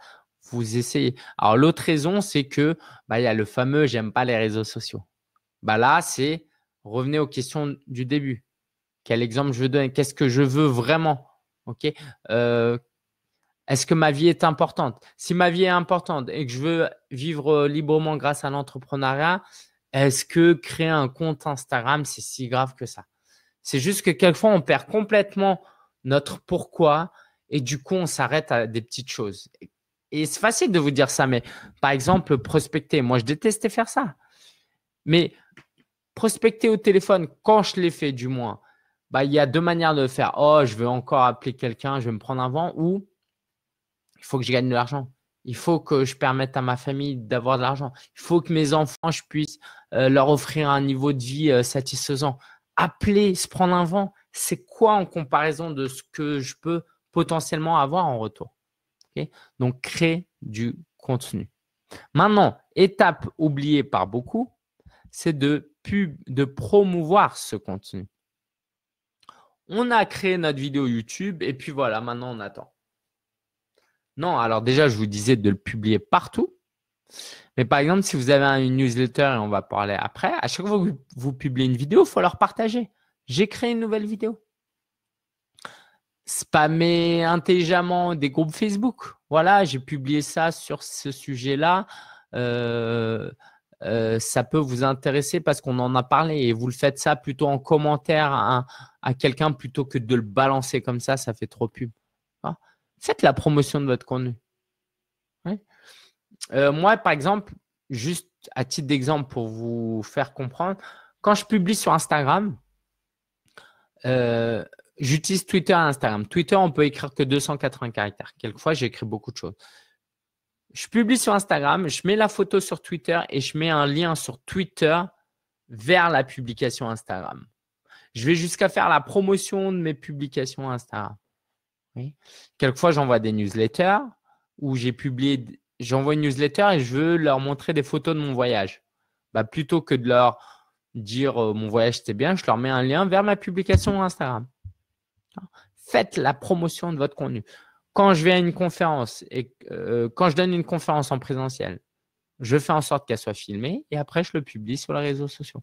vous essayez. Alors l'autre raison, c'est que bah, il y a le fameux j'aime pas les réseaux sociaux. Bah là, c'est revenez aux questions du début. Quel exemple je veux donner Qu'est-ce que je veux vraiment Ok. Euh, est-ce que ma vie est importante Si ma vie est importante et que je veux vivre euh, librement grâce à l'entrepreneuriat, est-ce que créer un compte Instagram, c'est si grave que ça C'est juste que quelquefois, on perd complètement notre pourquoi et du coup, on s'arrête à des petites choses. Et c'est facile de vous dire ça, mais par exemple, prospecter, moi, je détestais faire ça. Mais prospecter au téléphone, quand je l'ai fait du moins, bah, il y a deux manières de le faire. Oh, je veux encore appeler quelqu'un, je vais me prendre un vent ou il faut que je gagne de l'argent. Il faut que je permette à ma famille d'avoir de l'argent. Il faut que mes enfants, je puisse euh, leur offrir un niveau de vie euh, satisfaisant. Appeler, se prendre un vent, c'est quoi en comparaison de ce que je peux potentiellement avoir en retour Donc, créer du contenu. Maintenant, étape oubliée par beaucoup, c'est de, de promouvoir ce contenu. On a créé notre vidéo YouTube et puis voilà, maintenant on attend. Non, alors déjà, je vous disais de le publier partout. Mais par exemple, si vous avez une newsletter et on va parler après, à chaque fois que vous, publiez une vidéo, il faut leur partager. J'ai créé une nouvelle vidéo. Spammer intelligemment des groupes Facebook. Voilà, j'ai publié ça sur ce sujet-là. Euh, euh, ça peut vous intéresser parce qu'on en a parlé et vous le faites ça plutôt en commentaire à, à quelqu'un plutôt que de le balancer comme ça, ça fait trop pub. C'est la promotion de votre contenu. Euh, moi, par exemple, juste à titre d'exemple pour vous faire comprendre, quand je publie sur Instagram, euh, j'utilise Twitter et Instagram. Twitter, on peut écrire que 280 caractères. Quelquefois, j'écris beaucoup de choses. Je publie sur Instagram, je mets la photo sur Twitter et je mets un lien sur Twitter vers la publication Instagram. Je vais jusqu'à faire la promotion de mes publications Instagram. Quelquefois, j'envoie des newsletters où j'ai publié, j'envoie une newsletter et je veux leur montrer des photos de mon voyage. Bah, plutôt que de leur dire euh, mon voyage c'est bien, je leur mets un lien vers ma publication Instagram. Ah, faites la promotion de votre contenu. Quand je vais à une conférence et euh, quand je donne une conférence en présentiel, je fais en sorte qu'elle soit filmée et après je le publie sur les réseaux sociaux.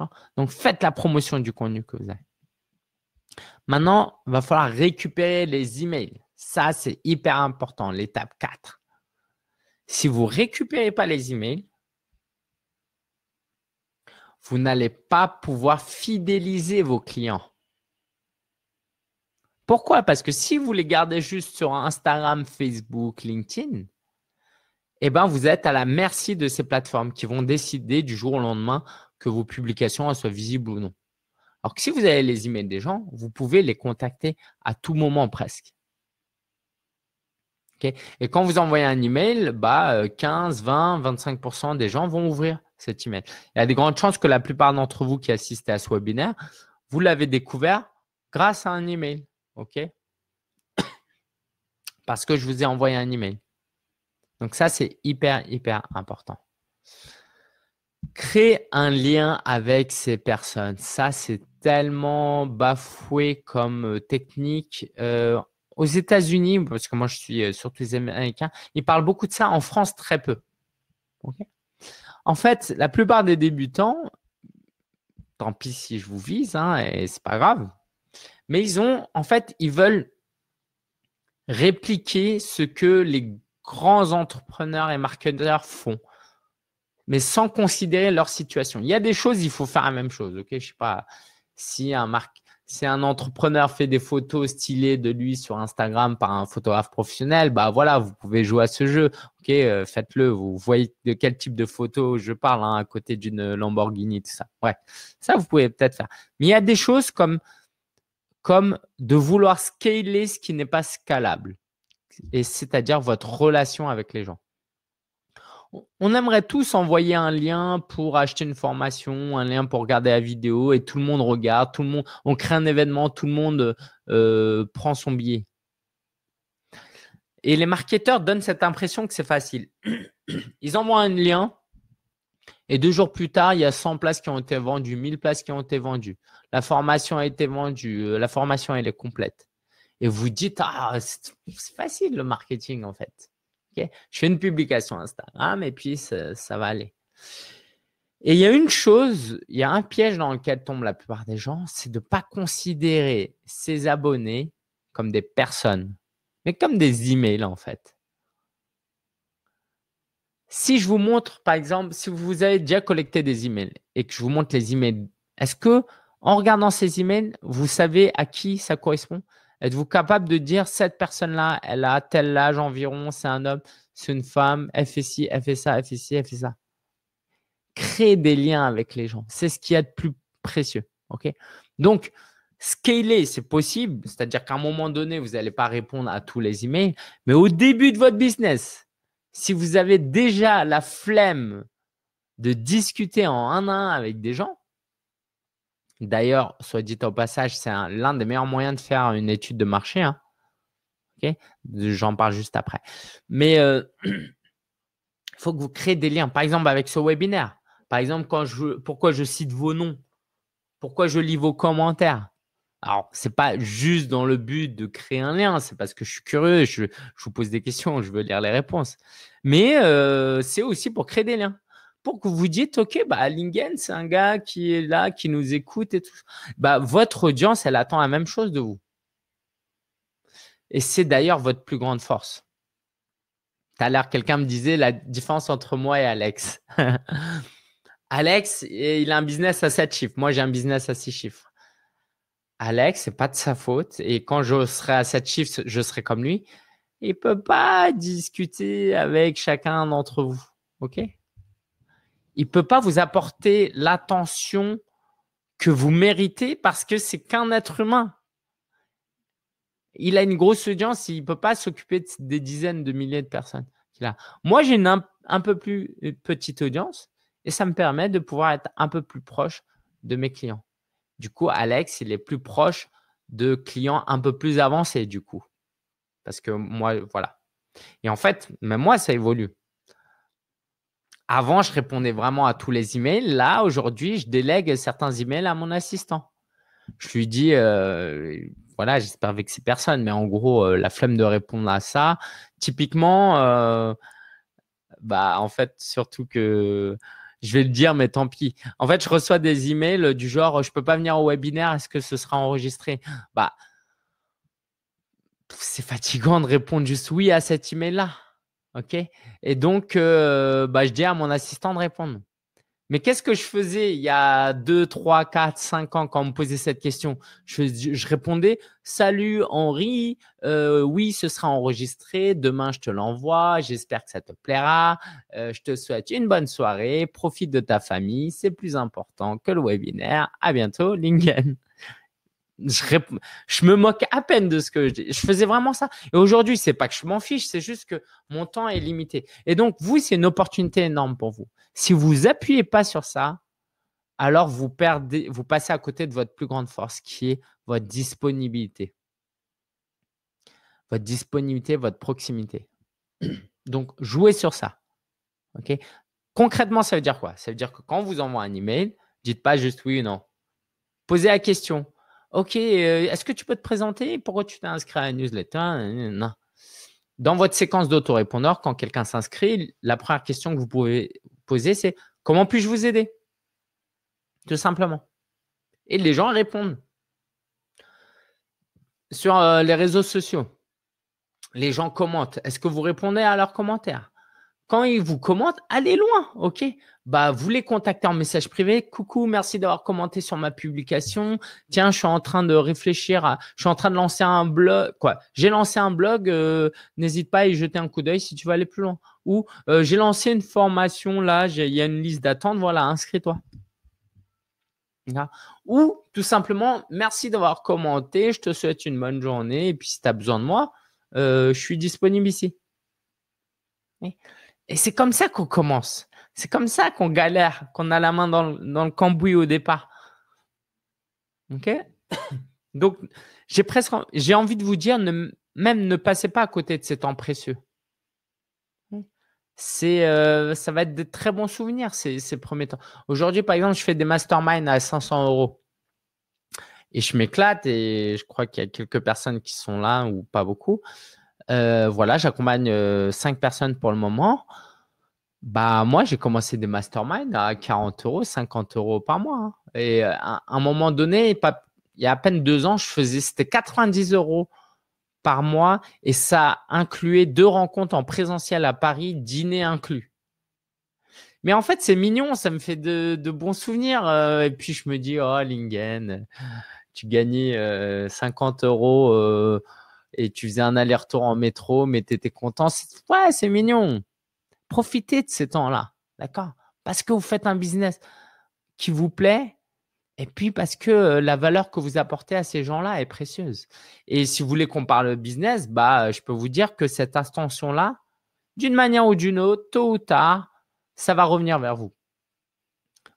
Ah, donc faites la promotion du contenu que vous avez. Maintenant, il va falloir récupérer les emails. Ça, c'est hyper important, l'étape 4. Si vous ne récupérez pas les emails, vous n'allez pas pouvoir fidéliser vos clients. Pourquoi Parce que si vous les gardez juste sur Instagram, Facebook, LinkedIn, eh ben vous êtes à la merci de ces plateformes qui vont décider du jour au lendemain que vos publications soient visibles ou non. Alors que si vous avez les emails des gens, vous pouvez les contacter à tout moment presque. Et quand vous envoyez un email, bah, 15, 20, 25 des gens vont ouvrir cet email. Il y a des grandes chances que la plupart d'entre vous qui assistez à ce webinaire, vous l'avez découvert grâce à un email. Parce que je vous ai envoyé un email. Donc ça, c'est hyper, hyper important. Créer un lien avec ces personnes, ça, c'est tellement bafoué comme euh, technique. Euh, aux États-Unis, parce que moi je suis euh, surtout les Américains, ils parlent beaucoup de ça. En France, très peu. en fait, la plupart des débutants, tant pis si je vous vise, hein, et c'est pas grave, mais ils ont, en fait, ils veulent répliquer ce que les grands entrepreneurs et marketeurs font, mais sans considérer leur situation. Il y a des choses, il faut faire la même chose. Ok, je sais pas. Si un, si un entrepreneur fait des photos stylées de lui sur Instagram par un photographe professionnel, bah voilà, vous pouvez jouer à ce jeu. Ok, euh, faites-le. Vous voyez de quel type de photo je parle hein, à côté d'une Lamborghini, tout ça. Ouais, ça vous pouvez peut-être faire. Mais il y a des choses comme comme de vouloir scaler ce qui n'est pas scalable, et c'est-à-dire votre relation avec les gens on aimerait tous envoyer un lien pour acheter une formation, un lien pour regarder la vidéo et tout le monde regarde, tout le monde, on crée un événement, tout le monde euh, prend son billet. Et les marketeurs donnent cette impression que c'est facile. Ils envoient un lien et deux jours plus tard, il y a 100 places qui ont été vendues, 1000 places qui ont été vendues. La formation a été vendue, euh, la formation elle est complète. Et vous dites, ah, c'est facile le marketing en fait je fais une publication Instagram et puis ça, va aller. Et il y a une chose, il y a un piège dans lequel tombent la plupart des gens, c'est de ne pas considérer ses abonnés comme des personnes, mais comme des emails en fait. Si je vous montre, par exemple, si vous avez déjà collecté des emails et que je vous montre les emails, est-ce que en regardant ces emails, vous savez à qui ça correspond Êtes-vous capable de dire cette personne-là, elle a tel âge environ, c'est un homme, c'est une femme, elle fait ci, elle fait ça, elle fait ci, fait ça. Créer des liens avec les gens, c'est ce qui est a de plus précieux. ok Donc, scaler, c'est possible, c'est-à-dire qu'à un moment donné, vous n'allez pas répondre à tous les emails, mais au début de votre business, si vous avez déjà la flemme de discuter en un à un avec des gens, D'ailleurs, soit dit au passage, c'est l'un des meilleurs moyens de faire une étude de marché. Hein. J'en parle juste après. Mais il euh, faut que vous créez des liens. Par exemple, avec ce webinaire. Par exemple, quand je, pourquoi je cite vos noms Pourquoi je lis vos commentaires alors, ce n'est pas juste dans le but de créer un lien, c'est parce que je suis curieux, je, vous pose des questions, je veux lire les réponses. Mais euh, c'est aussi pour créer des liens pour que vous dites, OK, bah, Lingen, c'est un gars qui est là, qui nous écoute et tout. Bah, votre audience, elle attend la même chose de vous. Et c'est d'ailleurs votre plus grande force. Tout à l'heure, quelqu'un me disait la différence entre moi et Alex. Alex, eh, il a un business à 7 chiffres. Moi, j'ai un business à 6 chiffres. Alex, n'est pas de sa faute. Et quand je serai à 7 chiffres, je serai comme lui. Il peut pas discuter avec chacun d'entre vous. OK il ne peut pas vous apporter l'attention que vous méritez parce que c'est qu'un être humain. Il a une grosse audience, il ne peut pas s'occuper des dizaines de milliers de personnes a. Moi, j'ai une un, un peu plus petite audience et ça me permet de pouvoir être un peu plus proche de mes clients. Du coup, Alex, il est plus proche de clients un peu plus avancés, du coup. Parce que moi, voilà. Et en fait, même moi, ça évolue. Avant, je répondais vraiment à tous les emails. Là, aujourd'hui, je délègue certains emails à mon assistant. Je lui dis, euh, voilà, j'espère ces personne, mais en gros, euh, la flemme de répondre à ça. Typiquement, euh, bah, en fait, surtout que je vais le dire, mais tant pis. En fait, je reçois des emails du genre, je peux pas venir au webinaire, est-ce que ce sera enregistré Bah, c'est fatigant de répondre juste oui à cet email-là. OK Et donc, euh, bah, je dis à mon assistant de répondre. Mais qu'est-ce que je faisais il y a 2, 3, 4, 5 ans quand on me posait cette question je, répondais Salut Henri, euh, oui, ce sera enregistré, demain je te l'envoie, j'espère que ça te plaira, euh, je te souhaite une bonne soirée, profite de ta famille, c'est plus important que le webinaire. À bientôt, Lingen. Je, me moque à peine de ce que je dis. Je faisais vraiment ça. Et aujourd'hui, c'est pas que je m'en fiche, c'est juste que mon temps est limité. Et donc, vous, c'est une opportunité énorme pour vous. Si vous appuyez pas sur ça, alors vous perdez, vous passez à côté de votre plus grande force, qui est votre disponibilité. Votre disponibilité, votre proximité. Donc, jouez sur ça. ok Concrètement, ça veut dire quoi Ça veut dire que quand on vous envoie un email, dites pas juste oui ou non. Posez la question. OK, euh, est-ce que tu peux te présenter Pourquoi tu t'es inscrit à la newsletter Non. Dans votre séquence d'autorépondeur, quand quelqu'un s'inscrit, la première question que vous pouvez poser, c'est Comment puis-je vous aider Tout simplement. Et les gens répondent. Sur euh, les réseaux sociaux, les gens commentent. Est-ce que vous répondez à leurs commentaires quand ils vous commentent, allez loin, ok Bah, vous les contactez en message privé. Coucou, merci d'avoir commenté sur ma publication. Tiens, je suis en train de réfléchir à, je suis en train de lancer un blog. Quoi J'ai lancé un blog. Euh, n'hésite pas à y jeter un coup d'œil si tu veux aller plus loin. Ou euh, j'ai lancé une formation là. Il y a une liste d'attente. Voilà, inscris-toi. Ou tout simplement, merci d'avoir commenté. Je te souhaite une bonne journée. Et puis, si tu as besoin de moi, euh, je suis disponible ici. Oui. Et c'est comme ça qu'on commence. C'est comme ça qu'on galère, qu'on a la main dans le, cambouis au départ. OK Donc, j'ai presque, j'ai envie de vous dire, même ne passez pas à côté de ces temps précieux. C'est, euh, ça va être de très bons souvenirs ces, ces premiers temps. Aujourd'hui, par exemple, je fais des masterminds à 500 euros et je m'éclate et je crois qu'il y a quelques personnes qui sont là ou pas beaucoup. Euh, voilà, j'accompagne euh, cinq personnes pour le moment. Bah, moi, j'ai commencé des mastermind à 40 euros, 50 euros par mois. Hein. Et euh, à un moment donné, il y a à peine deux ans, je faisais, c'était 90 euros par mois et ça incluait deux rencontres en présentiel à Paris, dîner inclus. Mais en fait, c'est mignon, ça me fait de, bons souvenirs. et puis, je me dis, oh, Lingen, tu gagnais 50 euros et tu faisais un aller-retour en métro, mais tu étais content. Ouais, c'est mignon. Profitez de ces temps-là, d'accord Parce que vous faites un business qui vous plaît et puis parce que euh, la valeur que vous apportez à ces gens-là est précieuse. Et si vous voulez qu'on parle business, bah, euh, je peux vous dire que cette extension-là, d'une manière ou d'une autre, tôt ou tard, ça va revenir vers vous.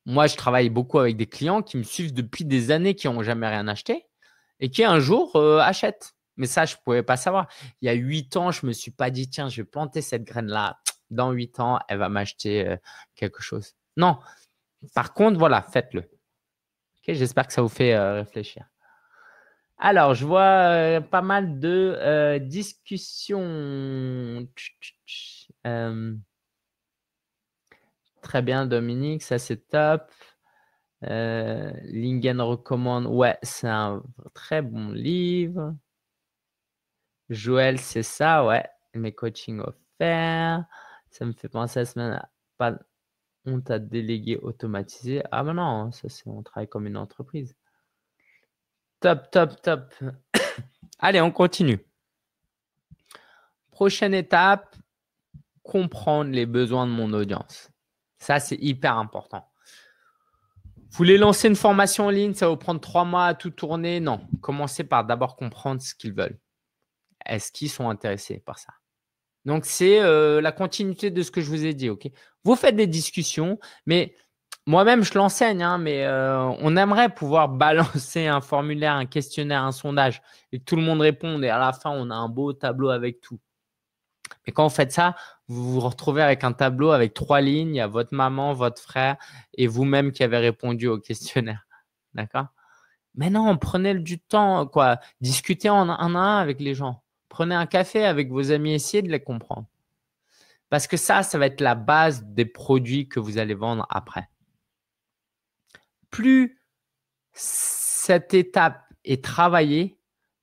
Moi, je travaille beaucoup avec des clients qui me suivent depuis des années, qui n'ont jamais rien acheté et qui un jour euh, achètent. Mais ça, je ne pouvais pas savoir. Il y a huit ans, je ne me suis pas dit, tiens, je vais planter cette graine-là. Dans huit ans, elle va m'acheter euh, quelque chose. Non. Par contre, voilà, faites-le. J'espère que ça vous fait euh, réfléchir. Alors, je vois euh, pas mal de discussions. très bien, Dominique, ça c'est top. Lingen recommande, ouais, c'est un très bon livre. Joël, c'est ça, ouais. Mes coachings offerts. Ça me fait penser à ce semaine. Pas... honte t'a délégué automatisé. Ah, ben non, ça, c'est on travaille comme une entreprise. Top, top, top. Allez, on continue. Prochaine étape, comprendre les besoins de mon audience. Ça, c'est hyper important. Vous voulez lancer une formation en ligne, ça va vous prendre trois mois à tout tourner. Non, commencez par d'abord comprendre ce qu'ils veulent. Est-ce qu'ils sont intéressés par ça Donc, c'est euh, la continuité de ce que je vous ai dit. ok vous faites des discussions, mais moi-même, je l'enseigne, hein, mais euh, on aimerait pouvoir balancer un formulaire, un questionnaire, un sondage et tout le monde répond et à la fin, on a un beau tableau avec tout. Mais quand vous faites ça, vous vous retrouvez avec un tableau avec trois lignes. Il y a votre maman, votre frère et vous-même qui avez répondu au questionnaire. D'accord Mais non, prenez du temps, quoi. Discutez en un à un avec les gens. Prenez un café avec vos amis, essayez de les comprendre. Parce que ça, ça va être la base des produits que vous allez vendre après. Plus cette étape est travaillée,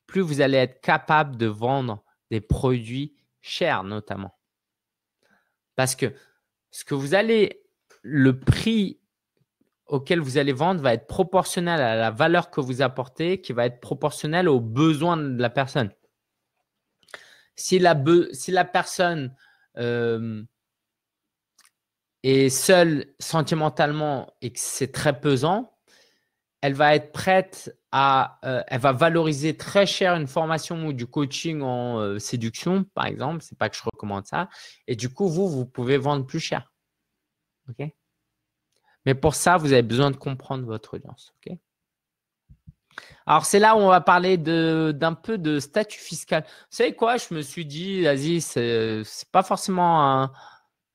plus vous allez être capable de vendre des produits chers notamment. Parce que ce que vous allez, le prix auquel vous allez vendre va être proportionnel à la valeur que vous apportez, qui va être proportionnel aux besoins de la personne. Si la, personne euh, est seule sentimentalement et que c'est très pesant, elle va être prête à, euh, elle va valoriser très cher une formation ou du coaching en euh, séduction, par exemple. C'est pas que je recommande ça. Et du coup, vous, vous pouvez vendre plus cher. OK? Mais pour ça, vous avez besoin de comprendre votre audience. OK? Alors, c'est là où on va parler d'un peu de statut fiscal. Vous savez quoi Je me suis dit, vas-y, c'est pas forcément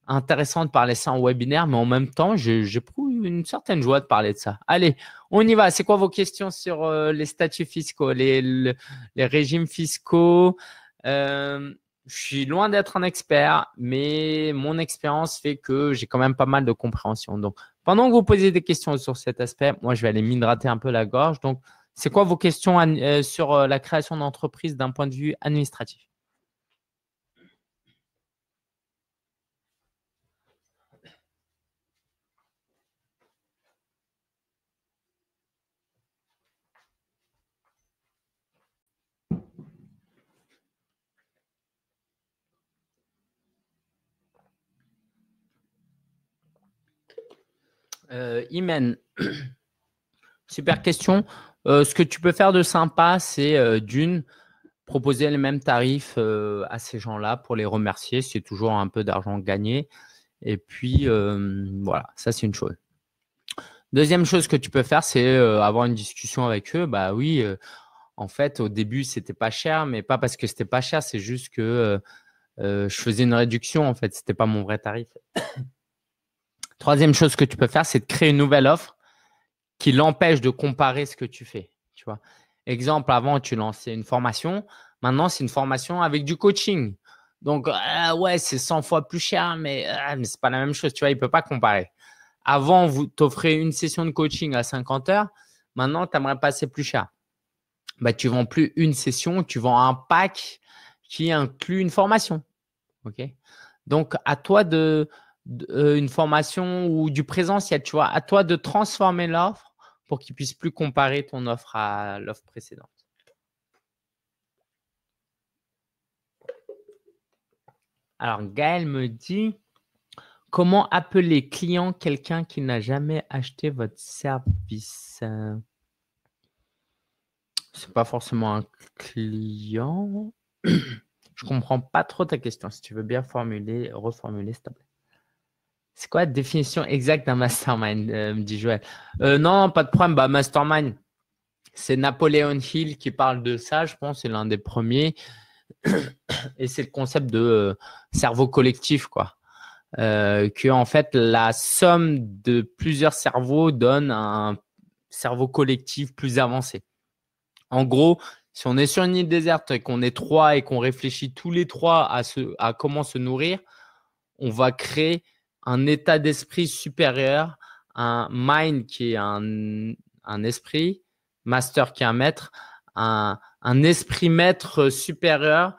intéressant de parler ça en webinaire, mais en même temps, j'éprouve une certaine joie de parler de ça. Allez, on y va. C'est quoi vos questions sur euh, les statuts fiscaux, les, régimes fiscaux euh, Je suis loin d'être un expert, mais mon expérience fait que j'ai quand même pas mal de compréhension. Donc, pendant que vous posez des questions sur cet aspect, moi, je vais aller m'hydrater un peu la gorge. Donc, c'est quoi vos questions euh, sur euh, la création d'entreprise d'un point de vue administratif euh, Imen, Super question. Euh, ce que tu peux faire de sympa, c'est euh, d'une, proposer les mêmes tarifs euh, à ces gens-là pour les remercier. C'est toujours un peu d'argent gagné. Et puis, voilà, ça, c'est une chose. Deuxième chose que tu peux faire, c'est avoir une discussion avec eux. Bah oui, en fait, au début, c'était pas cher, mais pas parce que c'était pas cher, c'est juste que je faisais une réduction. En fait, c'était pas mon vrai tarif. Troisième chose que tu peux faire, c'est de créer une nouvelle offre qui l'empêche de comparer ce que tu fais. Tu vois. Exemple, avant, tu lançais une formation. Maintenant, c'est une formation avec du coaching. Donc, ah ouais, c'est 100 fois plus cher, mais, ah, ce n'est pas la même chose. Tu vois, il ne peut pas comparer. Avant, vous t'offrez une session de coaching à 50 heures. Maintenant, tu aimerais passer plus cher. Bah, tu ne vends plus une session, tu vends un pack qui inclut une formation. OK Donc, à toi de, euh, une formation ou du présentiel, tu vois, à toi de transformer l'offre pour qu'ils puissent plus comparer ton offre à l'offre précédente. Alors Gaël me dit comment appeler client quelqu'un qui n'a jamais acheté votre service C'est pas forcément un client. Je comprends pas trop ta question. Si tu veux bien formuler, reformuler, s'il te plaît. C'est quoi la définition exacte d'un mastermind, euh, me dit Joël euh, Non, pas de problème. Bah, mastermind, c'est Napoleon Hill qui parle de ça, je pense, c'est l'un des premiers. Et c'est le concept de euh, cerveau collectif, quoi. que en fait la somme de plusieurs cerveaux donne un cerveau collectif plus avancé. En gros, si on est sur une île déserte et qu'on est trois et qu'on réfléchit tous les trois à, à comment se nourrir, on va créer un état d'esprit supérieur, un mind qui est un, esprit, master qui est un maître, un, esprit maître supérieur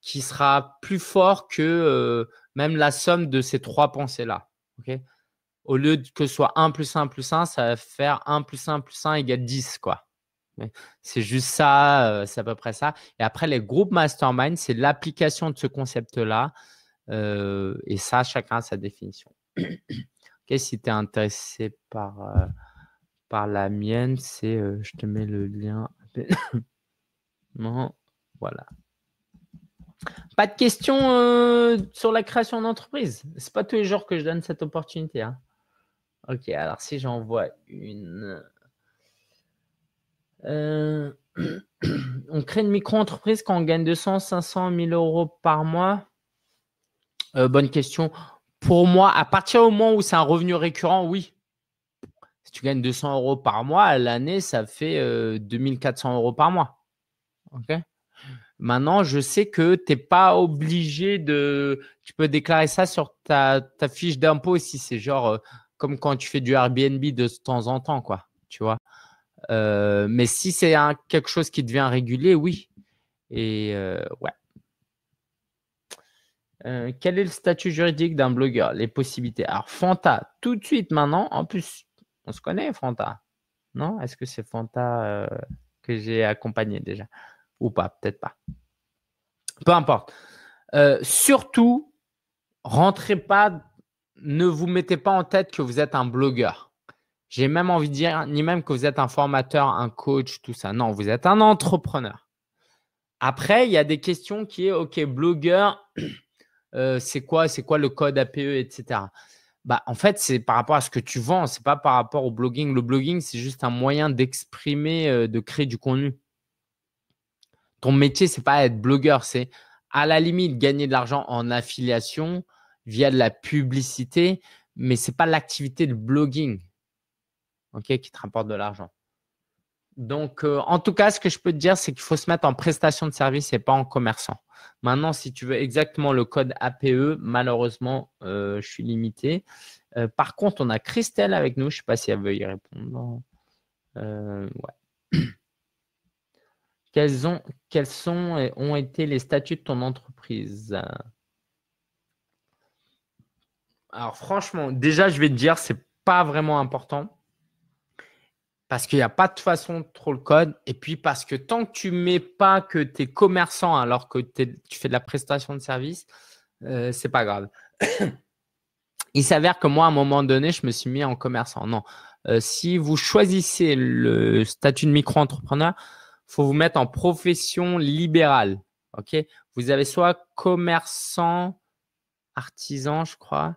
qui sera plus fort que euh, même la somme de ces trois pensées-là. Au lieu que ce soit 1 plus 1 plus 1, ça va faire 1 plus 1 plus 1 égale 10. Quoi. C'est juste ça, euh, c'est à peu près ça. Et après, les groupes mastermind, c'est l'application de ce concept-là euh, et ça, chacun a sa définition. ok, si tu es intéressé par, euh, par la mienne, c'est. Euh, je te mets le lien. voilà. Pas de questions sur la création d'entreprise. C'est pas tous les jours que je donne cette opportunité. Hein. Ok, alors si j'envoie une. on crée une micro-entreprise quand on gagne 200, 500, 1000 euros par mois. Euh, bonne question. Pour moi, à partir du moment où c'est un revenu récurrent, oui. Si tu gagnes 200 euros par mois, à l'année, ça fait 2400 euh, euros par mois. Maintenant, je sais que tu n'es pas obligé de. Tu peux déclarer ça sur ta, fiche d'impôt si c'est genre euh, comme quand tu fais du Airbnb de temps en temps, quoi. Tu vois Mais si c'est quelque chose qui devient régulier, oui. Et ouais. Euh, quel est le statut juridique d'un blogueur Les possibilités. Alors, Fanta, tout de suite maintenant. En plus, on se connaît, Fanta. Non Est-ce que c'est Fanta euh, que j'ai accompagné déjà Ou pas Peut-être pas. Peu importe. Euh, surtout, rentrez pas, ne vous mettez pas en tête que vous êtes un blogueur. J'ai même envie de dire, ni même que vous êtes un formateur, un coach, tout ça. Non, vous êtes un entrepreneur. Après, il y a des questions qui est, OK, blogueur, Euh, c'est quoi, c'est quoi le code APE, etc. Bah, en fait, c'est par rapport à ce que tu vends, c'est pas par rapport au blogging. Le blogging, c'est juste un moyen d'exprimer, euh, de créer du contenu. Ton métier, c'est pas être blogueur, c'est à la limite gagner de l'argent en affiliation via de la publicité, mais c'est pas l'activité de blogging, ok, qui te rapporte de l'argent. Donc, euh, en tout cas, ce que je peux te dire, c'est qu'il faut se mettre en prestation de service et pas en commerçant. Maintenant, si tu veux exactement le code APE, malheureusement, euh, je suis limité. Euh, par contre, on a Christelle avec nous. Je ne sais pas si elle veut y répondre. quels, sont ont été les statuts de ton entreprise Alors, franchement, déjà, je vais te dire, ce n'est pas vraiment important parce qu'il n'y a pas de façon trop le code, et puis parce que tant que tu ne mets pas que tu es commerçant alors que tu fais de la prestation de service, euh, ce n'est pas grave. Il s'avère que moi, à un moment donné, je me suis mis en commerçant. Non, euh, si vous choisissez le statut de micro-entrepreneur, faut vous mettre en profession libérale. Ok, vous avez soit commerçant, artisan, je crois,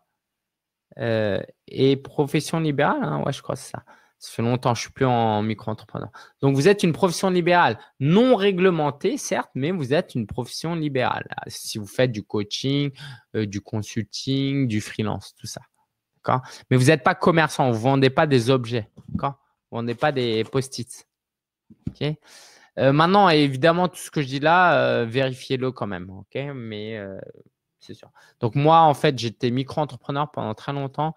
euh, et profession libérale. Hein, oui, je crois que c'est ça. Ça fait longtemps, je ne suis plus en micro-entrepreneur. Donc, vous êtes une profession libérale, non réglementée, certes, mais vous êtes une profession libérale. Si vous faites du coaching, euh, du consulting, du freelance, tout ça. Mais vous n'êtes pas commerçant, vous ne vendez pas des objets. Vous ne vendez pas des post-it. Euh, maintenant, évidemment, tout ce que je dis là, euh, vérifiez-le quand même. Mais c'est sûr. Donc, moi, en fait, j'étais micro-entrepreneur pendant très longtemps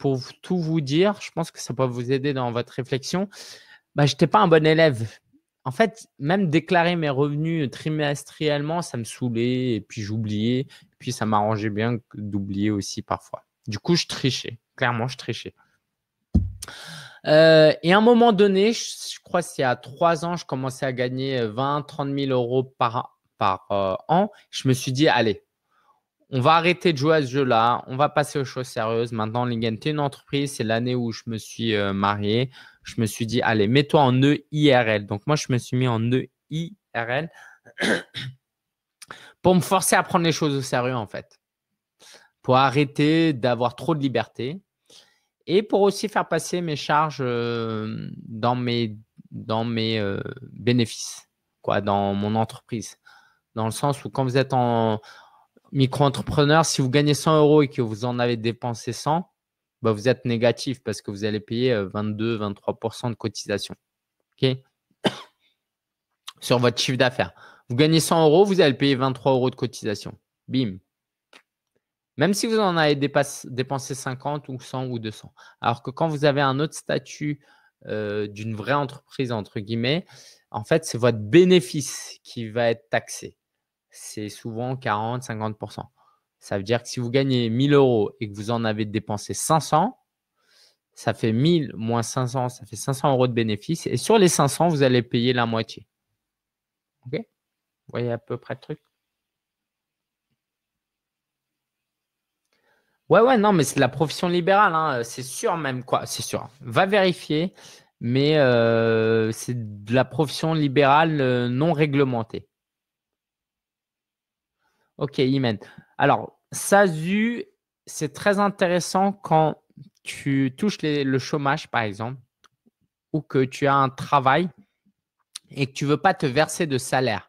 pour tout vous dire, je pense que ça peut vous aider dans votre réflexion. Bah, je n'étais pas un bon élève. En fait, même déclarer mes revenus trimestriellement, ça me saoulait et puis j'oubliais. Puis ça m'arrangeait bien d'oublier aussi parfois. Du coup, je trichais. Clairement, je trichais. Euh, et à un moment donné, je, crois c'est à trois ans, je commençais à gagner 20, 30 000 euros par, par euh, an. Je me suis dit, allez, on va arrêter de jouer à ce jeu-là, on va passer aux choses sérieuses. Maintenant, Lingen, tu es une entreprise, c'est l'année où je me suis euh, marié. Je me suis dit, allez, mets-toi en EIRL. Donc, moi, je me suis mis en EIRL pour me forcer à prendre les choses au sérieux, en fait. Pour arrêter d'avoir trop de liberté et pour aussi faire passer mes charges euh, dans mes, dans mes euh, bénéfices, quoi, dans mon entreprise. Dans le sens où quand vous êtes en micro-entrepreneur, si vous gagnez 100 euros et que vous en avez dépensé 100, bah, vous êtes négatif parce que vous allez payer 22-23% euh, de cotisation ok, sur votre chiffre d'affaires. Vous gagnez 100 euros, vous allez payer 23 euros de cotisation. Bim. Même si vous en avez dépensé 50 ou 100 ou 200. Alors que quand vous avez un autre statut euh, d'une vraie entreprise, entre guillemets, en fait, c'est votre bénéfice qui va être taxé c'est souvent 40-50%. Ça veut dire que si vous gagnez 1000 euros et que vous en avez dépensé 500, ça fait 1000 moins 500, ça fait 500 euros de bénéfice. Et sur les 500, vous allez payer la moitié. OK Vous voyez à peu près le truc Ouais, ouais, non, mais c'est de la profession libérale. Hein, c'est sûr même, quoi. C'est sûr. Va vérifier, mais euh, c'est de la profession libérale euh, non réglementée. Ok, Imen. Alors, Sazu, c'est très intéressant quand tu touches le chômage, par exemple, ou que tu as un travail et que tu ne veux pas te verser de salaire.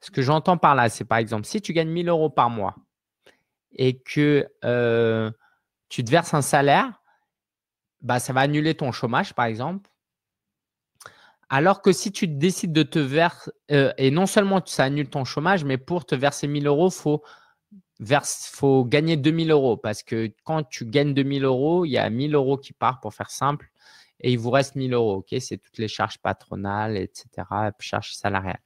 Ce que j'entends par là, c'est par exemple, si tu gagnes 1000 euros par mois et que euh, tu te verses un salaire, bah, ça va annuler ton chômage, par exemple, alors que si tu décides de te verser, euh, et non seulement ça annule ton chômage, mais pour te verser 1000 euros, faut il faut gagner 2000 euros parce que quand tu gagnes 2000 euros, il y a 000 euros qui part pour faire simple et il vous reste 1000 euros. ok C'est toutes les charges patronales, etc., charges salariales.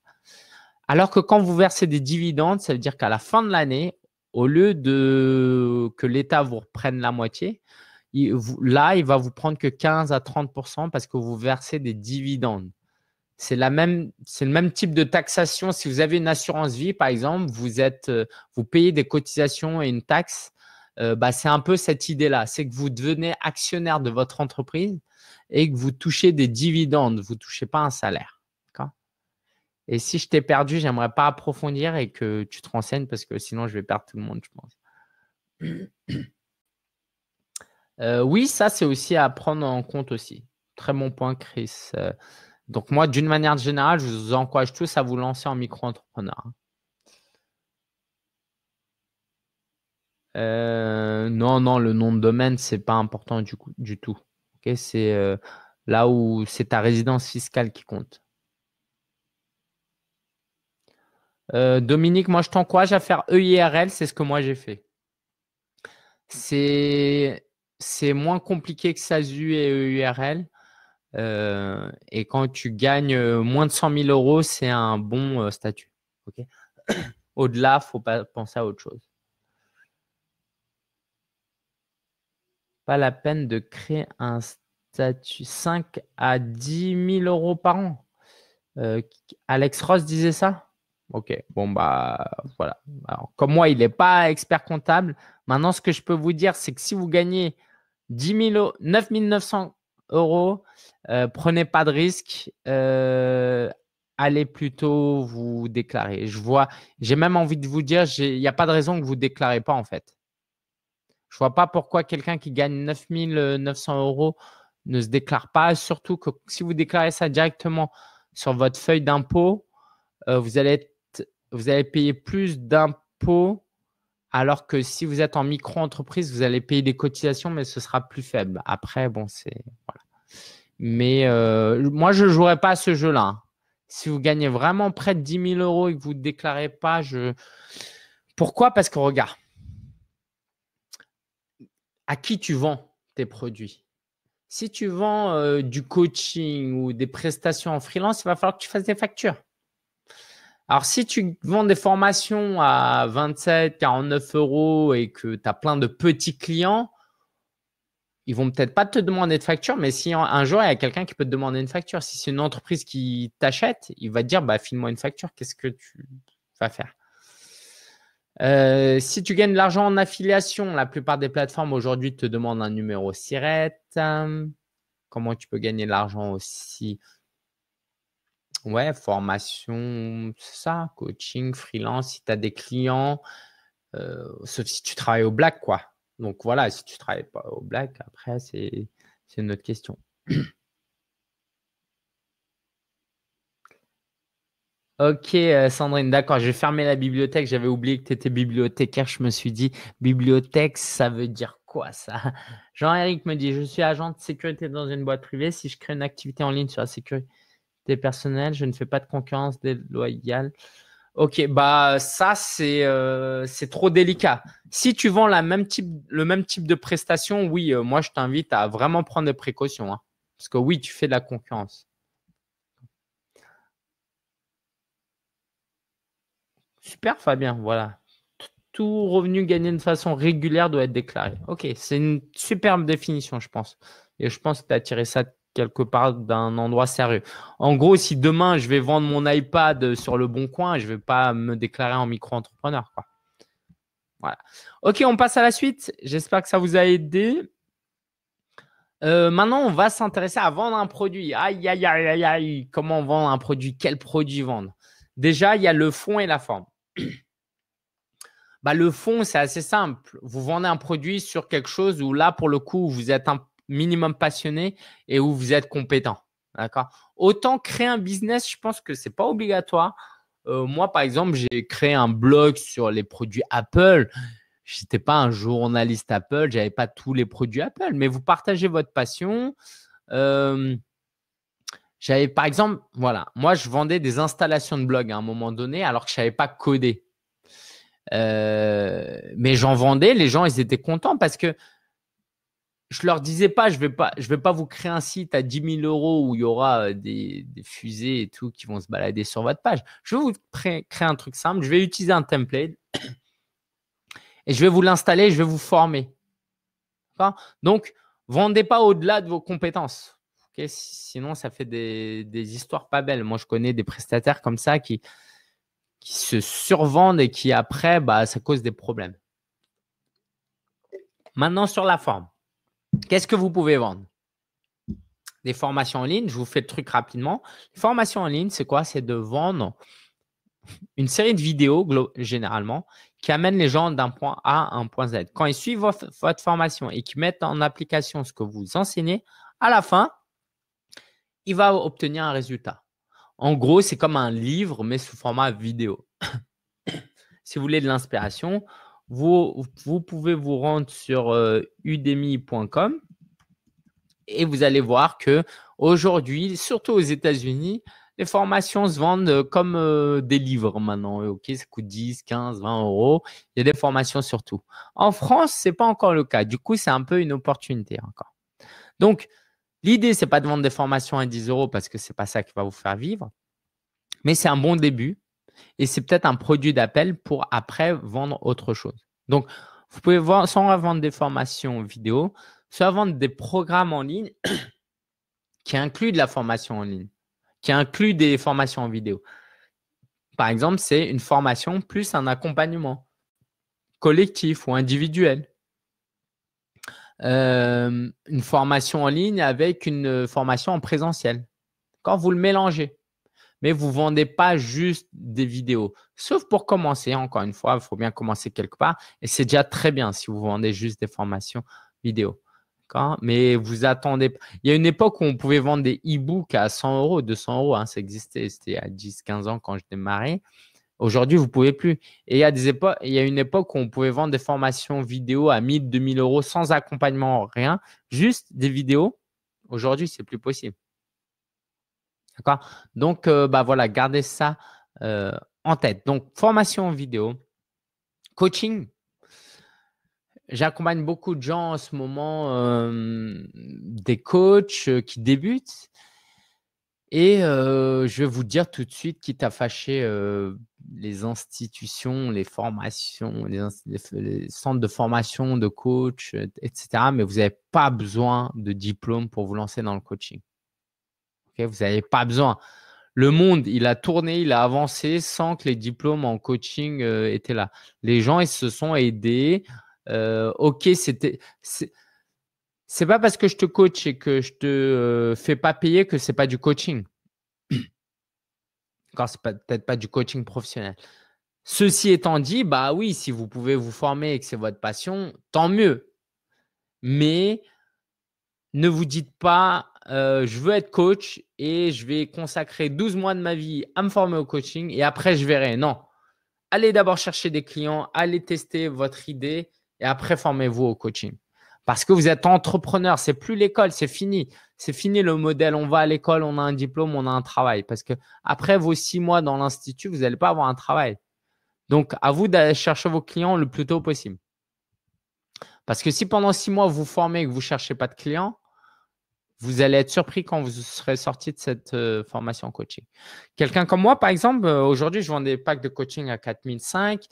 Alors que quand vous versez des dividendes, ça veut dire qu'à la fin de l'année, au lieu de que l'État vous reprenne la moitié, là, il va vous prendre que 15 à 30 parce que vous versez des dividendes. C'est le même type de taxation. Si vous avez une assurance vie, par exemple, vous êtes, euh, vous payez des cotisations et une taxe. Euh, bah, c'est un peu cette idée-là. C'est que vous devenez actionnaire de votre entreprise et que vous touchez des dividendes. Vous ne touchez pas un salaire. Et si je t'ai perdu, j'aimerais pas approfondir et que tu te renseignes parce que sinon je vais perdre tout le monde, je pense. Euh, oui, ça, c'est aussi à prendre en compte aussi. Très bon point, Chris. Euh, donc, moi, d'une manière générale, je vous encourage tous à vous lancer en micro-entrepreneur. Euh, non, non, le nom de domaine, c'est pas important du, tout. c'est là où c'est ta résidence fiscale qui compte. Dominique, moi, je t'encourage à faire EIRL, c'est ce que moi j'ai fait. C'est c'est moins compliqué que SASU et EURL. et quand tu gagnes euh, moins de 100 000 euros, c'est un bon euh, statut. Au-delà, il faut pas penser à autre chose. Pas la peine de créer un statut 5 à 10 000 euros par an. Euh, Alex Ross disait ça Ok, bon, bah voilà. comme moi, il n'est pas expert comptable. Maintenant, ce que je peux vous dire, c'est que si vous gagnez 9 900 euros. Euh, prenez pas de risque. Euh, allez plutôt vous déclarer. Je vois, j'ai même envie de vous dire, il n'y a pas de raison que vous ne déclarez pas en fait. Je ne vois pas pourquoi quelqu'un qui gagne 9 900 euh, euros ne se déclare pas, surtout que si vous déclarez ça directement sur votre feuille d'impôt, vous allez payer plus d'impôts alors que si vous êtes en micro-entreprise, vous allez payer des cotisations, mais ce sera plus faible. Après, bon, c'est. Mais euh, moi, je ne jouerai pas à ce jeu-là. Hein. Si vous gagnez vraiment près de 10 000 euros et que vous ne déclarez pas, je. Pourquoi Parce que regarde, à qui tu vends tes produits Si tu vends euh, du coaching ou des prestations en freelance, il va falloir que tu fasses des factures. Alors, si tu vends des formations à 27, 49 euros et que tu as plein de petits clients, ils vont peut-être pas te demander de facture, mais si un jour il y a quelqu'un qui peut te demander une facture, si c'est une entreprise qui t'achète, il va te dire bah, file-moi une facture, qu'est-ce que tu vas faire euh, si tu gagnes de l'argent en affiliation, la plupart des plateformes aujourd'hui te demandent un numéro SIRET. Comment tu peux gagner de l'argent aussi Ouais, formation, ça, coaching, freelance, si tu as des clients, euh, sauf si tu travailles au black, quoi. Donc voilà, si tu ne travailles pas au black, après, c'est une autre question. Ok, euh, Sandrine, d'accord, j'ai fermé la bibliothèque. J'avais oublié que tu étais bibliothécaire. Je me suis dit, bibliothèque, ça veut dire quoi ça Jean-Éric me dit, je suis agent de sécurité dans une boîte privée. Si je crée une activité en ligne sur la sécurité des personnels. Je ne fais pas de concurrence déloyale. Ok, bah ça c'est euh, c'est trop délicat. Si tu vends le même type de prestation, oui, euh, moi je t'invite à vraiment prendre des précautions, hein. parce que oui, tu fais de la concurrence. Super Fabien, voilà. Tout revenu gagné de façon régulière doit être déclaré. Ok, c'est une superbe définition, je pense. Et je pense que tu as tiré ça quelque part d'un endroit sérieux. En gros, si demain je vais vendre mon iPad sur le bon coin, je ne vais pas me déclarer en micro-entrepreneur. Voilà. Ok, on passe à la suite. J'espère que ça vous a aidé. Euh, maintenant, on va s'intéresser à vendre un produit. Aïe, aïe, aïe, aïe, aïe. Comment vendre un produit Quel produit vendre Déjà, il y a le fond et la forme. bah, le fond, c'est assez simple. Vous vendez un produit sur quelque chose où là, pour le coup, vous êtes un minimum passionné et où vous êtes compétent. D'accord Autant créer un business, je pense que ce n'est pas obligatoire. Euh, moi, par exemple, j'ai créé un blog sur les produits Apple. Je n'étais pas un journaliste Apple, je n'avais pas tous les produits Apple, mais vous partagez votre passion. j'avais, par exemple, voilà, moi, je vendais des installations de blog à un moment donné alors que je n'avais pas codé. Euh, mais j'en vendais, les gens, ils étaient contents parce que je leur disais pas, je vais pas, je vais pas vous créer un site à 10 000 euros où il y aura euh, des, fusées et tout qui vont se balader sur votre page. Je vais vous créer un truc simple. Je vais utiliser un template et je vais vous l'installer. Je vais vous former. Donc, vendez pas au-delà de vos compétences. Sinon, ça fait des, histoires pas belles. Moi, je connais des prestataires comme ça qui, se survendent et qui après, bah, ça cause des problèmes. Maintenant, sur la forme. Qu'est-ce que vous pouvez vendre Des formations en ligne, je vous fais le truc rapidement. Formation en ligne, c'est quoi C'est de vendre une série de vidéos, généralement, qui amènent les gens d'un point A à un point Z. Quand ils suivent votre formation et qu'ils mettent en application ce que vous enseignez, à la fin, il va obtenir un résultat. En gros, c'est comme un livre, mais sous format vidéo. si vous voulez de l'inspiration, vous, pouvez vous rendre sur euh, udemy.com et vous allez voir que aujourd'hui, surtout aux États-Unis, les formations se vendent euh, comme euh, des livres maintenant. Ok, ça coûte 10, 15, 20 euros. Il y a des formations surtout. En France, ce n'est pas encore le cas. Du coup, c'est un peu une opportunité encore. Donc, l'idée, ce n'est pas de vendre des formations à 10 euros parce que ce n'est pas ça qui va vous faire vivre. Mais c'est un bon début et c'est peut-être un produit d'appel pour après vendre autre chose. Donc, vous pouvez voir, soit vendre des formations vidéo, soit vendre des programmes en ligne qui incluent de la formation en ligne, qui incluent des formations en vidéo. Par exemple, c'est une formation plus un accompagnement collectif ou individuel. Euh, une formation en ligne avec une formation en présentiel. Quand vous le mélangez, mais vous ne vendez pas juste des vidéos. Sauf pour commencer, encore une fois, il faut bien commencer quelque part. Et c'est déjà très bien si vous vendez juste des formations vidéo. Mais vous attendez. Il y a une époque où on pouvait vendre des e-books à 100 euros, 200 euros. Hein, ça existait. C'était à 10, 15 ans quand je démarrais. Aujourd'hui, vous ne pouvez plus. Et il y, a des époques, il y a une époque où on pouvait vendre des formations vidéo à 1000, 2000 euros sans accompagnement, rien, juste des vidéos. Aujourd'hui, c'est plus possible. Donc, euh, bah voilà, gardez ça euh, en tête. Donc, formation en vidéo, coaching. J'accompagne beaucoup de gens en ce moment, euh, des coachs qui débutent. Et je vais vous dire tout de suite, quitte t'a fâché les institutions, les formations, les, les, centres de formation, de coach, etc. Mais vous n'avez pas besoin de diplôme pour vous lancer dans le coaching vous n'avez pas besoin. Le monde, il a tourné, il a avancé sans que les diplômes en coaching euh, étaient là. Les gens, ils se sont aidés. Euh, ok, c'était. C'est pas parce que je te coach et que je te euh, fais pas payer que c'est pas du coaching. Quand c'est peut-être pas du coaching professionnel. Ceci étant dit, bah oui, si vous pouvez vous former et que c'est votre passion, tant mieux. Mais ne vous dites pas euh, je veux être coach et je vais consacrer 12 mois de ma vie à me former au coaching et après je verrai. Non. Allez d'abord chercher des clients, allez tester votre idée et après formez-vous au coaching. Parce que vous êtes entrepreneur, c'est plus l'école, c'est fini. C'est fini le modèle. On va à l'école, on a un diplôme, on a un travail. Parce que après vos six mois dans l'institut, vous n'allez pas avoir un travail. Donc, à vous d'aller chercher vos clients le plus tôt possible. Parce que si pendant six mois vous formez et que vous ne cherchez pas de clients, vous allez être surpris quand vous serez sorti de cette euh, formation coaching. Quelqu'un comme moi, par exemple, euh, aujourd'hui, je vends des packs de coaching à 4005.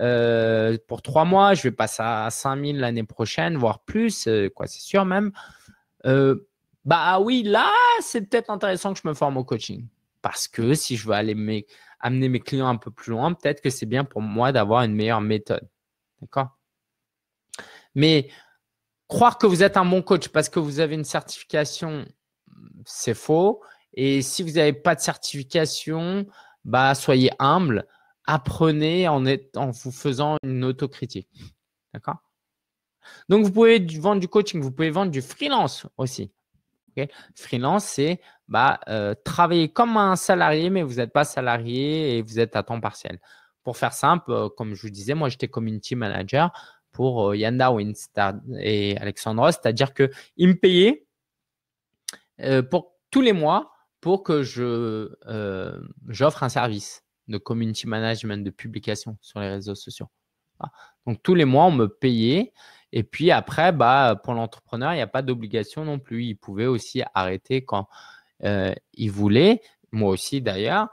Euh, pour trois mois, je vais passer à 5000 l'année prochaine, voire plus, quoi, c'est sûr même. bah oui, là, c'est peut-être intéressant que je me forme au coaching. Parce que si je veux aller amener mes clients un peu plus loin, peut-être que c'est bien pour moi d'avoir une meilleure méthode. D'accord Mais croire que vous êtes un bon coach parce que vous avez une certification, c'est faux. Et si vous n'avez pas de certification, bah, soyez humble, apprenez en, vous faisant une autocritique. D'accord Donc, vous pouvez vendre du coaching, vous pouvez vendre du freelance aussi. freelance, c'est bah, euh, travailler comme un salarié, mais vous n'êtes pas salarié et vous êtes à temps partiel. Pour faire simple, euh, comme je vous disais, moi j'étais community manager pour Yanda euh, Winstar et Alexandre c'est-à-dire qu'ils me payaient euh, pour tous les mois pour que je euh, j'offre un service de community management, de publication sur les réseaux sociaux. Donc tous les mois, on me payait. Et puis après, bah, pour l'entrepreneur, il n'y a pas d'obligation non plus. Il pouvait aussi arrêter quand il voulait. Moi aussi d'ailleurs.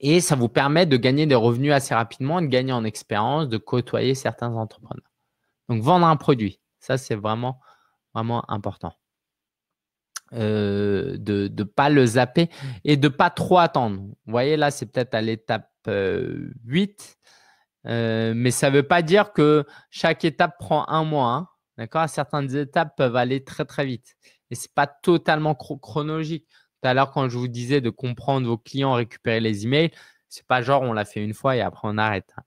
Et ça vous permet de gagner des revenus assez rapidement, de gagner en expérience, de côtoyer certains entrepreneurs. Donc vendre un produit, ça c'est vraiment, vraiment important. Euh, de ne pas le zapper et de pas trop attendre. Vous voyez, là, c'est peut-être à l'étape 8, euh, euh, mais ça ne veut pas dire que chaque étape prend un mois. Hein, d'accord Certaines étapes peuvent aller très, très vite et ce n'est pas totalement chronologique tout à l'heure quand je vous disais de comprendre vos clients, récupérer les emails, c'est pas genre on l'a fait une fois et après on arrête. Hein.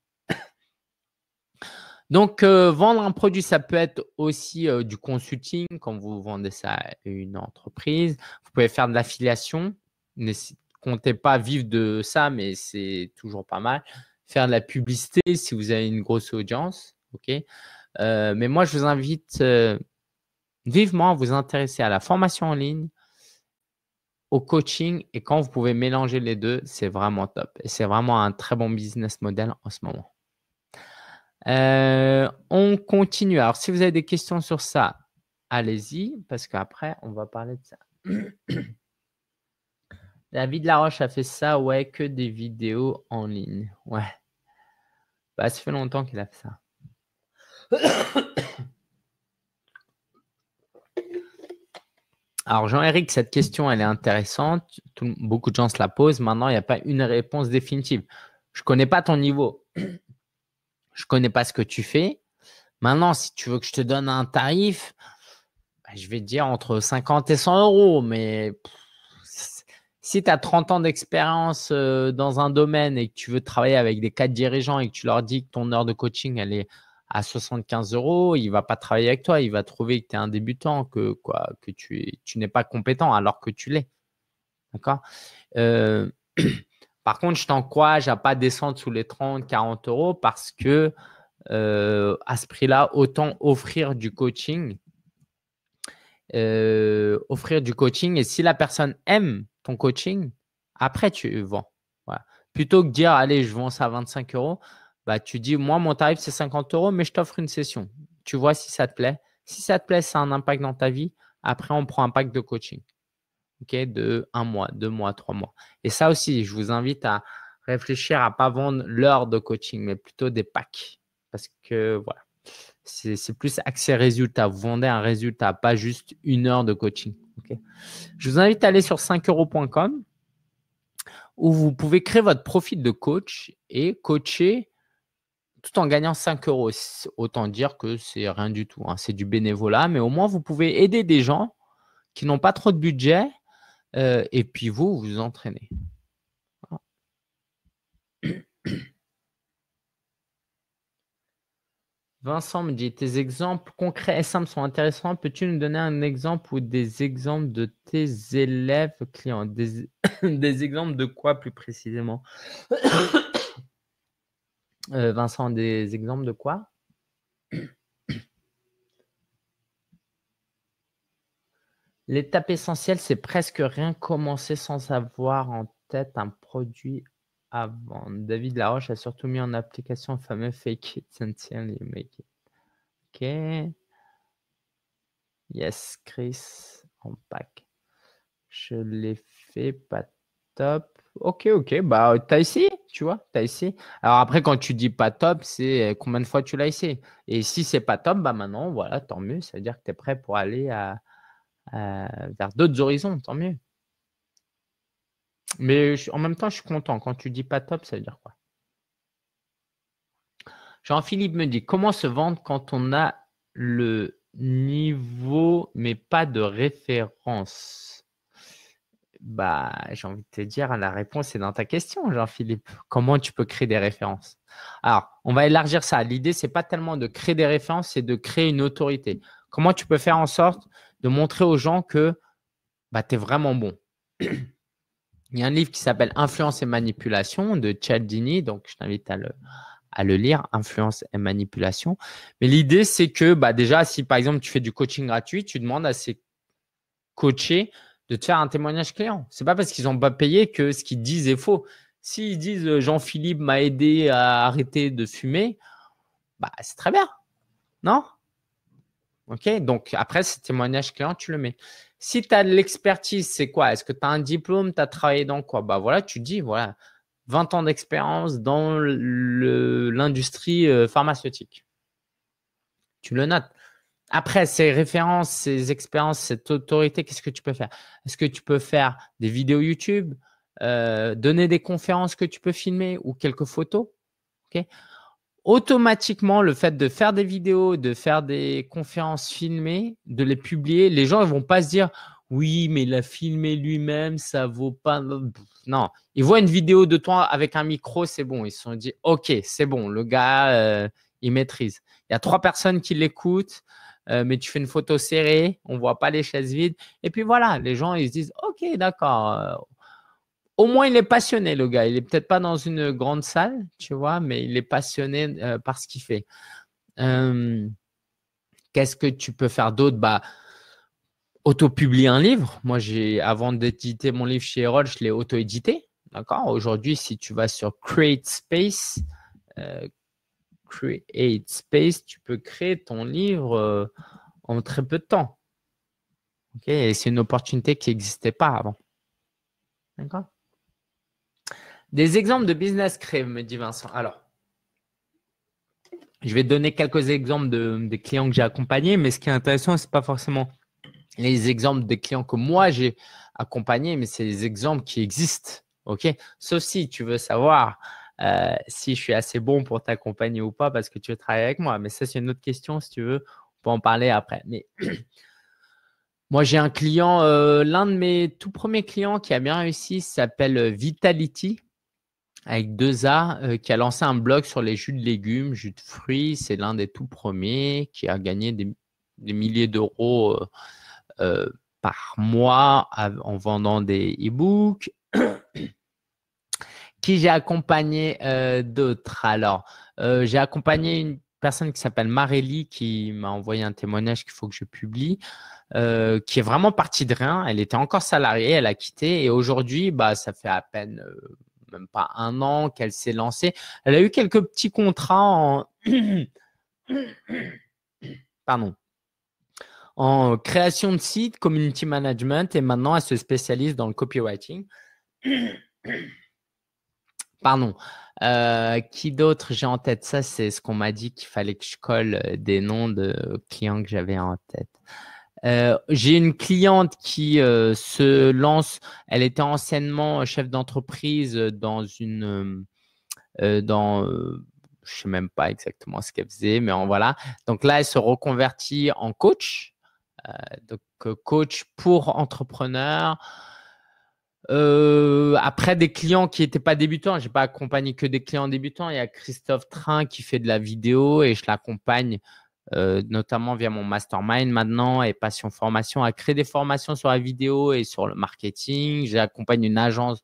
Donc, euh, vendre un produit, ça peut être aussi euh, du consulting quand vous vendez ça à une entreprise. Vous pouvez faire de l'affiliation. Ne comptez pas vivre de ça, mais c'est toujours pas mal. Faire de la publicité si vous avez une grosse audience. Euh, mais moi, je vous invite vivement à vous intéresser à la formation en ligne, au coaching et quand vous pouvez mélanger les deux, c'est vraiment top. Et c'est vraiment un très bon business model en ce moment. Euh, on continue. Alors, si vous avez des questions sur ça, allez-y, parce qu'après, on va parler de ça. David Laroche a fait ça, ouais, que des vidéos en ligne. Ouais. Bah, ça fait longtemps qu'il a fait ça. Bah, Alors, Jean-Éric, cette question, elle est intéressante. beaucoup de gens se la posent. Maintenant, il n'y a pas une réponse définitive. Je ne connais pas ton niveau. Je ne connais pas ce que tu fais. Maintenant, si tu veux que je te donne un tarif, bah, je vais te dire entre 50 et 100 euros. Mais si tu as 30 ans d'expérience euh, dans un domaine et que tu veux travailler avec des quatre dirigeants et que tu leur dis que ton heure de coaching, elle est à 75 euros, il va pas travailler avec toi, il va trouver que tu es un débutant, que, quoi, que tu, tu n'es pas compétent alors que tu l'es. D'accord euh, Par contre, je t'encourage à pas descendre sous les 30, 40 euros parce que euh, à ce prix-là, autant offrir du coaching. Euh, offrir du coaching et si la personne aime ton coaching, après tu vends. Plutôt que dire allez, je vends ça à 25 euros, bah, tu dis, moi, mon tarif, c'est 50 euros, mais je t'offre une session. Tu vois si ça te plaît. Si ça te plaît, ça a un impact dans ta vie. Après, on prend un pack de coaching. OK De un mois, deux mois, trois mois. Et ça aussi, je vous invite à réfléchir à ne pas vendre l'heure de coaching, mais plutôt des packs. Parce que voilà, c'est plus accès résultat. Vous vendez un résultat, pas juste une heure de coaching. je vous invite à aller sur 5euros.com où vous pouvez créer votre profil de coach et coacher tout en gagnant 5 euros. Autant dire que c'est rien du tout. Hein. C'est du bénévolat, mais au moins vous pouvez aider des gens qui n'ont pas trop de budget euh, et puis vous, vous, entraînez. Vincent me dit, tes exemples concrets et simples sont intéressants. Peux-tu nous donner un exemple ou des exemples de tes élèves clients des exemples de quoi plus précisément euh, Vincent, des exemples de quoi L'étape essentielle, c'est presque rien commencer sans avoir en tête un produit avant. David Laroche a surtout mis en application le fameux fake it until you make Ok. Yes, Chris, en pack. Je l'ai fait, pas top. Ok, ok. Bah, as essayé, tu vois, t'as essayé. Alors après, quand tu dis pas top, c'est euh, combien de fois tu l'as essayé. Et si c'est pas top, bah maintenant, voilà, tant mieux. Ça veut dire que tu es prêt pour aller vers d'autres horizons, tant mieux. Mais en même temps, je suis content. Quand tu dis pas top, ça veut dire quoi Jean-Philippe me dit comment se vendre quand on a le niveau mais pas de référence bah, j'ai envie de te dire, la réponse est dans ta question, Jean-Philippe. Comment tu peux créer des références Alors, on va élargir ça. L'idée, c'est pas tellement de créer des références, c'est de créer une autorité. Comment tu peux faire en sorte de montrer aux gens que bah, tu es vraiment bon Il y a un livre qui s'appelle Influence et manipulation de Chad donc je t'invite à le, à le lire, Influence et manipulation. Mais l'idée, c'est que bah, déjà, si par exemple tu fais du coaching gratuit, tu demandes à ces coachés de te faire un témoignage client. C'est pas parce qu'ils n'ont pas payé que ce qu'ils disent est faux. S'ils disent euh, Jean-Philippe m'a aidé à arrêter de fumer, bah c'est très bien. Non OK Donc après, ce témoignage client, tu le mets. Si tu as de l'expertise, c'est quoi Est-ce que tu as un diplôme Tu as travaillé dans quoi Bah voilà, tu dis, voilà, 20 ans d'expérience dans l'industrie euh, pharmaceutique. Tu le notes. Après, ces références, ces expériences, cette autorité, qu'est-ce que tu peux faire Est-ce que tu peux faire des vidéos YouTube, euh, donner des conférences que tu peux filmer ou quelques photos Automatiquement, le fait de faire des vidéos, de faire des conférences filmées, de les publier, les gens ne vont pas se dire oui, mais la filmer lui-même, ça vaut pas. Non, ils voient une vidéo de toi avec un micro, c'est bon. Ils se sont dit, ok, c'est bon, le gars, euh, il maîtrise. Il y a trois personnes qui l'écoutent, euh, mais tu fais une photo serrée, on ne voit pas les chaises vides. Et puis voilà, les gens, ils se disent, OK, d'accord. Euh, au moins, il est passionné, le gars. Il n'est peut-être pas dans une grande salle, tu vois, mais il est passionné euh, par ce qu'il fait. Qu'est-ce que tu peux faire d'autre bah, Auto-publier un livre. Moi, j'ai avant d'éditer mon livre chez Erol, je l'ai auto-édité. D'accord Aujourd'hui, si tu vas sur Create Space, Create Space, tu peux créer ton livre euh, en très peu de temps. Et c'est une opportunité qui n'existait pas avant. D'accord Des exemples de business créés, me dit Vincent. Alors, je vais donner quelques exemples de, des clients que j'ai accompagnés, mais ce qui est intéressant, ce n'est pas forcément les exemples des clients que moi j'ai accompagnés, mais c'est les exemples qui existent. OK Sauf si tu veux savoir euh, si je suis assez bon pour t'accompagner ou pas parce que tu veux travailler avec moi. Mais ça, c'est une autre question. Si tu veux, on peut en parler après. Mais moi, j'ai un client, euh, l'un de mes tout premiers clients qui a bien réussi s'appelle euh, Vitality avec deux A, qui a lancé un blog sur les jus de légumes, jus de fruits. C'est l'un des tout premiers qui a gagné des, milliers d'euros par mois en vendant des e-books. Qui j'ai accompagné euh, d'autres Alors, euh, j'ai accompagné une personne qui s'appelle Marélie qui m'a envoyé un témoignage qu'il faut que je publie, euh, qui est vraiment partie de rien. Elle était encore salariée, elle a quitté et aujourd'hui, bah, ça fait à peine même pas un an qu'elle s'est lancée. Elle a eu quelques petits contrats en pardon en création de site, community management et maintenant elle se spécialise dans le copywriting. Pardon. Euh, qui d'autre j'ai en tête Ça, c'est ce qu'on m'a dit qu'il fallait que je colle euh, des noms de clients que j'avais en tête. Euh, j'ai une cliente qui se lance. Elle était anciennement chef d'entreprise dans une. dans, je sais même pas exactement ce qu'elle faisait, mais en voilà. Donc là, elle se reconvertit en coach. donc, coach pour entrepreneur. Euh, après, des clients qui n'étaient pas débutants, j'ai pas accompagné que des clients débutants. Il y a Christophe Train qui fait de la vidéo et je l'accompagne euh, notamment via mon mastermind maintenant et Passion Formation à créer des formations sur la vidéo et sur le marketing. J'accompagne une agence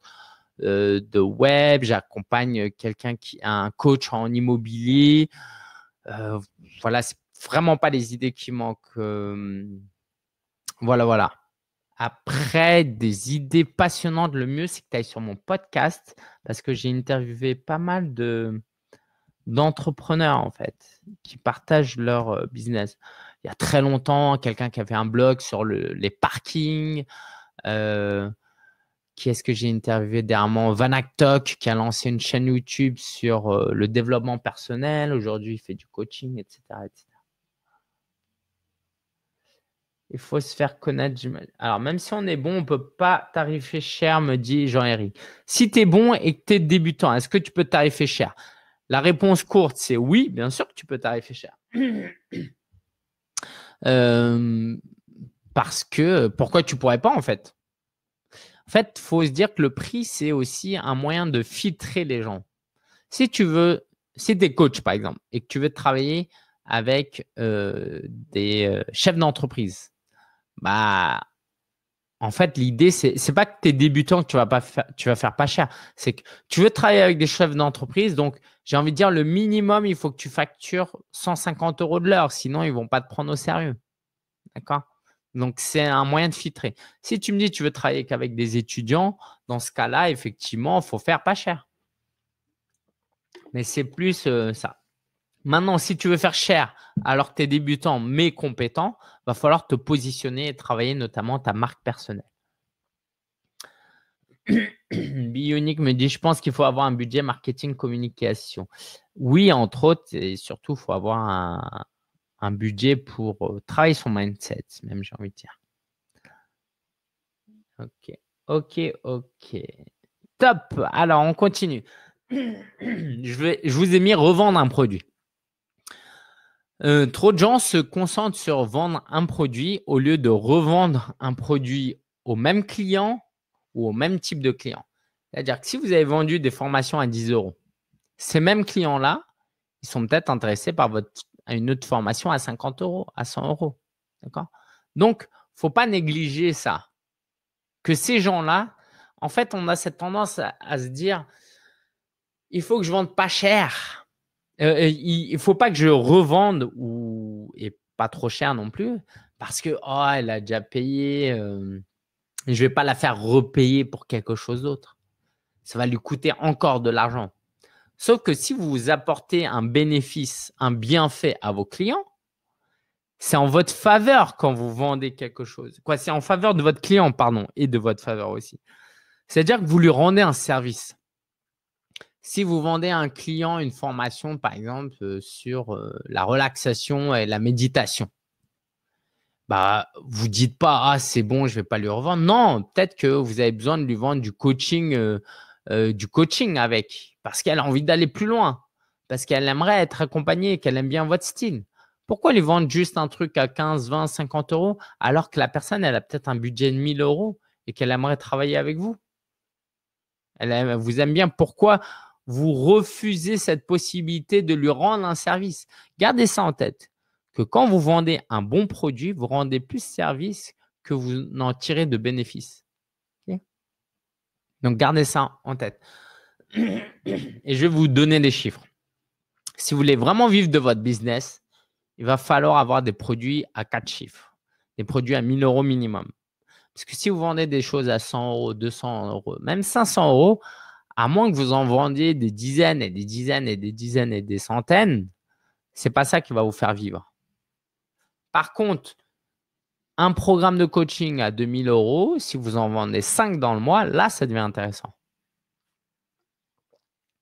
euh, de web, j'accompagne quelqu'un qui a un coach en immobilier. Voilà, voilà, c'est vraiment pas les idées qui manquent. voilà, voilà. Après, des idées passionnantes, le mieux, c'est que tu ailles sur mon podcast parce que j'ai interviewé pas mal de d'entrepreneurs, en fait, qui partagent leur euh, business. Il y a très longtemps, quelqu'un qui avait un blog sur les parkings. Euh, qui est-ce que j'ai interviewé dernièrement Vanak Tok qui a lancé une chaîne YouTube sur euh, le développement personnel. Aujourd'hui, il fait du coaching, etc. etc il faut se faire connaître. Alors, même si on est bon, on ne peut pas tarifer cher, me dit jean éric Si tu es bon et que tu es débutant, est-ce que tu peux tarifer cher La réponse courte, c'est oui, bien sûr que tu peux tarifer cher. Euh, parce que pourquoi tu pourrais pas en fait En fait, il faut se dire que le prix, c'est aussi un moyen de filtrer les gens. Si tu veux, si tu es coach par exemple et que tu veux travailler avec euh, des euh, chefs d'entreprise, bah, en fait, l'idée, c'est, c'est pas que tu es débutant que tu vas, pas tu vas faire pas cher. C'est que tu veux travailler avec des chefs d'entreprise. Donc, j'ai envie de dire, le minimum, il faut que tu factures 150 euros de l'heure. Sinon, ils vont pas te prendre au sérieux. D'accord Donc, c'est un moyen de filtrer. Si tu me dis, tu veux travailler qu'avec des étudiants, dans ce cas-là, effectivement, il faut faire pas cher. Mais c'est plus euh, ça. Maintenant, si tu veux faire cher alors que tu es débutant mais compétent, va falloir te positionner et travailler notamment ta marque personnelle. Bionic me dit, je pense qu'il faut avoir un budget marketing communication. Oui, entre autres, et surtout, il faut avoir un, un, budget pour euh, travailler son mindset, même j'ai envie de dire. Ok, ok, ok. Top. Alors, on continue. je, vais, je vous ai mis revendre un produit. Euh, trop de gens se concentrent sur vendre un produit au lieu de revendre un produit au même client ou au même type de client. C'est-à-dire que si vous avez vendu des formations à 10 euros, ces mêmes clients-là, ils sont peut-être intéressés par votre, une autre formation à 50 euros, à 100 euros. D'accord Donc, il ne faut pas négliger ça. Que ces gens-là, en fait, on a cette tendance à, à se dire, il faut que je vende pas cher euh, euh, il ne faut pas que je revende ou et pas trop cher non plus parce que oh, elle a déjà payé. Euh, je ne vais pas la faire repayer pour quelque chose d'autre. Ça va lui coûter encore de l'argent. Sauf que si vous apportez un bénéfice, un bienfait à vos clients, c'est en votre faveur quand vous vendez quelque chose. Quoi, c'est en faveur de votre client, pardon, et de votre faveur aussi. C'est-à-dire que vous lui rendez un service si vous vendez à un client une formation, par exemple, euh, sur euh, la relaxation et la méditation, bah, vous ne dites pas Ah, c'est bon, je ne vais pas lui revendre. Non, peut-être que vous avez besoin de lui vendre du coaching, euh, du coaching avec, parce qu'elle a envie d'aller plus loin, parce qu'elle aimerait être accompagnée, qu'elle aime bien votre style. Pourquoi lui vendre juste un truc à 15, 20, 50 euros alors que la personne, elle a peut-être un budget de 1000 euros et qu'elle aimerait travailler avec vous Elle vous aime bien. Pourquoi vous refusez cette possibilité de lui rendre un service. Gardez ça en tête, que quand vous vendez un bon produit, vous rendez plus service que vous n'en tirez de bénéfices. Donc gardez ça en tête. Et je vais vous donner des chiffres. Si vous voulez vraiment vivre de votre business, il va falloir avoir des produits à quatre chiffres, des produits à 1000 euros minimum. Parce que si vous vendez des choses à 100 euros, 200 euros, même 500 euros, à moins que vous en vendiez des dizaines et des dizaines et des dizaines et des centaines, c'est pas ça qui va vous faire vivre. Par contre, un programme de coaching à 2000 euros, si vous en vendez 5 dans le mois, là, ça devient intéressant.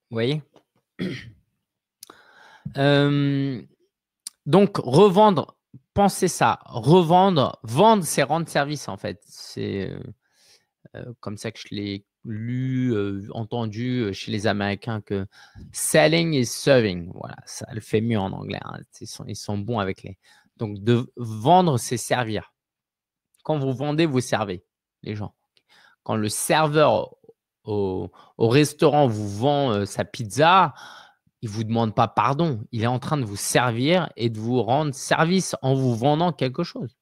Vous voyez euh, Donc, revendre, pensez ça. Revendre, vendre, c'est rendre service en fait. C'est euh, euh, comme ça que je l'ai lu, euh, entendu euh, chez les Américains que selling is serving. Voilà, ça le fait mieux en anglais. Hein. Ils, sont, ils, sont, bons avec les. Donc, de vendre, c'est servir. Quand vous vendez, vous servez les gens. Quand le serveur au, au restaurant vous vend euh, sa pizza, il ne vous demande pas pardon. Il est en train de vous servir et de vous rendre service en vous vendant quelque chose.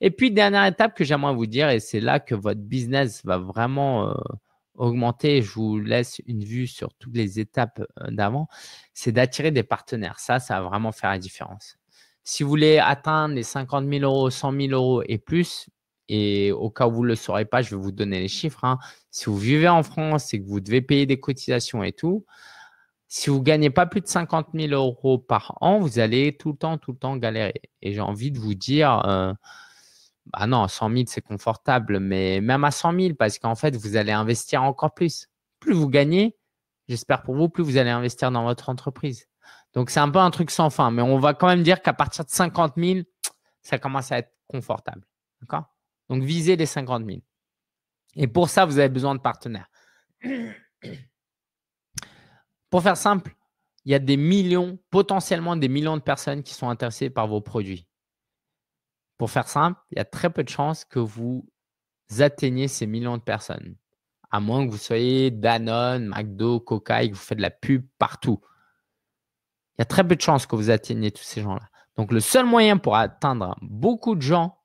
Et puis, dernière étape que j'aimerais vous dire, et c'est là que votre business va vraiment euh, augmenter, je vous laisse une vue sur toutes les étapes euh, d'avant, c'est d'attirer des partenaires. Ça, ça va vraiment faire la différence. Si vous voulez atteindre les 50 000 euros, 100 000 euros et plus, et au cas où vous ne le saurez pas, je vais vous donner les chiffres. Hein. Si vous vivez en France et que vous devez payer des cotisations et tout, si vous ne gagnez pas plus de 50 000 euros par an, vous allez tout le temps, tout le temps galérer. Et j'ai envie de vous dire, euh, bah non, 100 000, c'est confortable, mais même à 100 000, parce qu'en fait, vous allez investir encore plus. Plus vous gagnez, j'espère pour vous, plus vous allez investir dans votre entreprise. Donc, c'est un peu un truc sans fin, mais on va quand même dire qu'à partir de 50 000, ça commence à être confortable. D'accord Donc, visez les 50 000. Et pour ça, vous avez besoin de partenaires. Pour faire simple, il y a des millions, potentiellement des millions de personnes qui sont intéressées par vos produits. Pour faire simple, il y a très peu de chances que vous atteigniez ces millions de personnes. À moins que vous soyez Danone, McDo, Coca et que vous faites de la pub partout. Il y a très peu de chances que vous atteigniez tous ces gens-là. Donc, le seul moyen pour atteindre beaucoup de gens,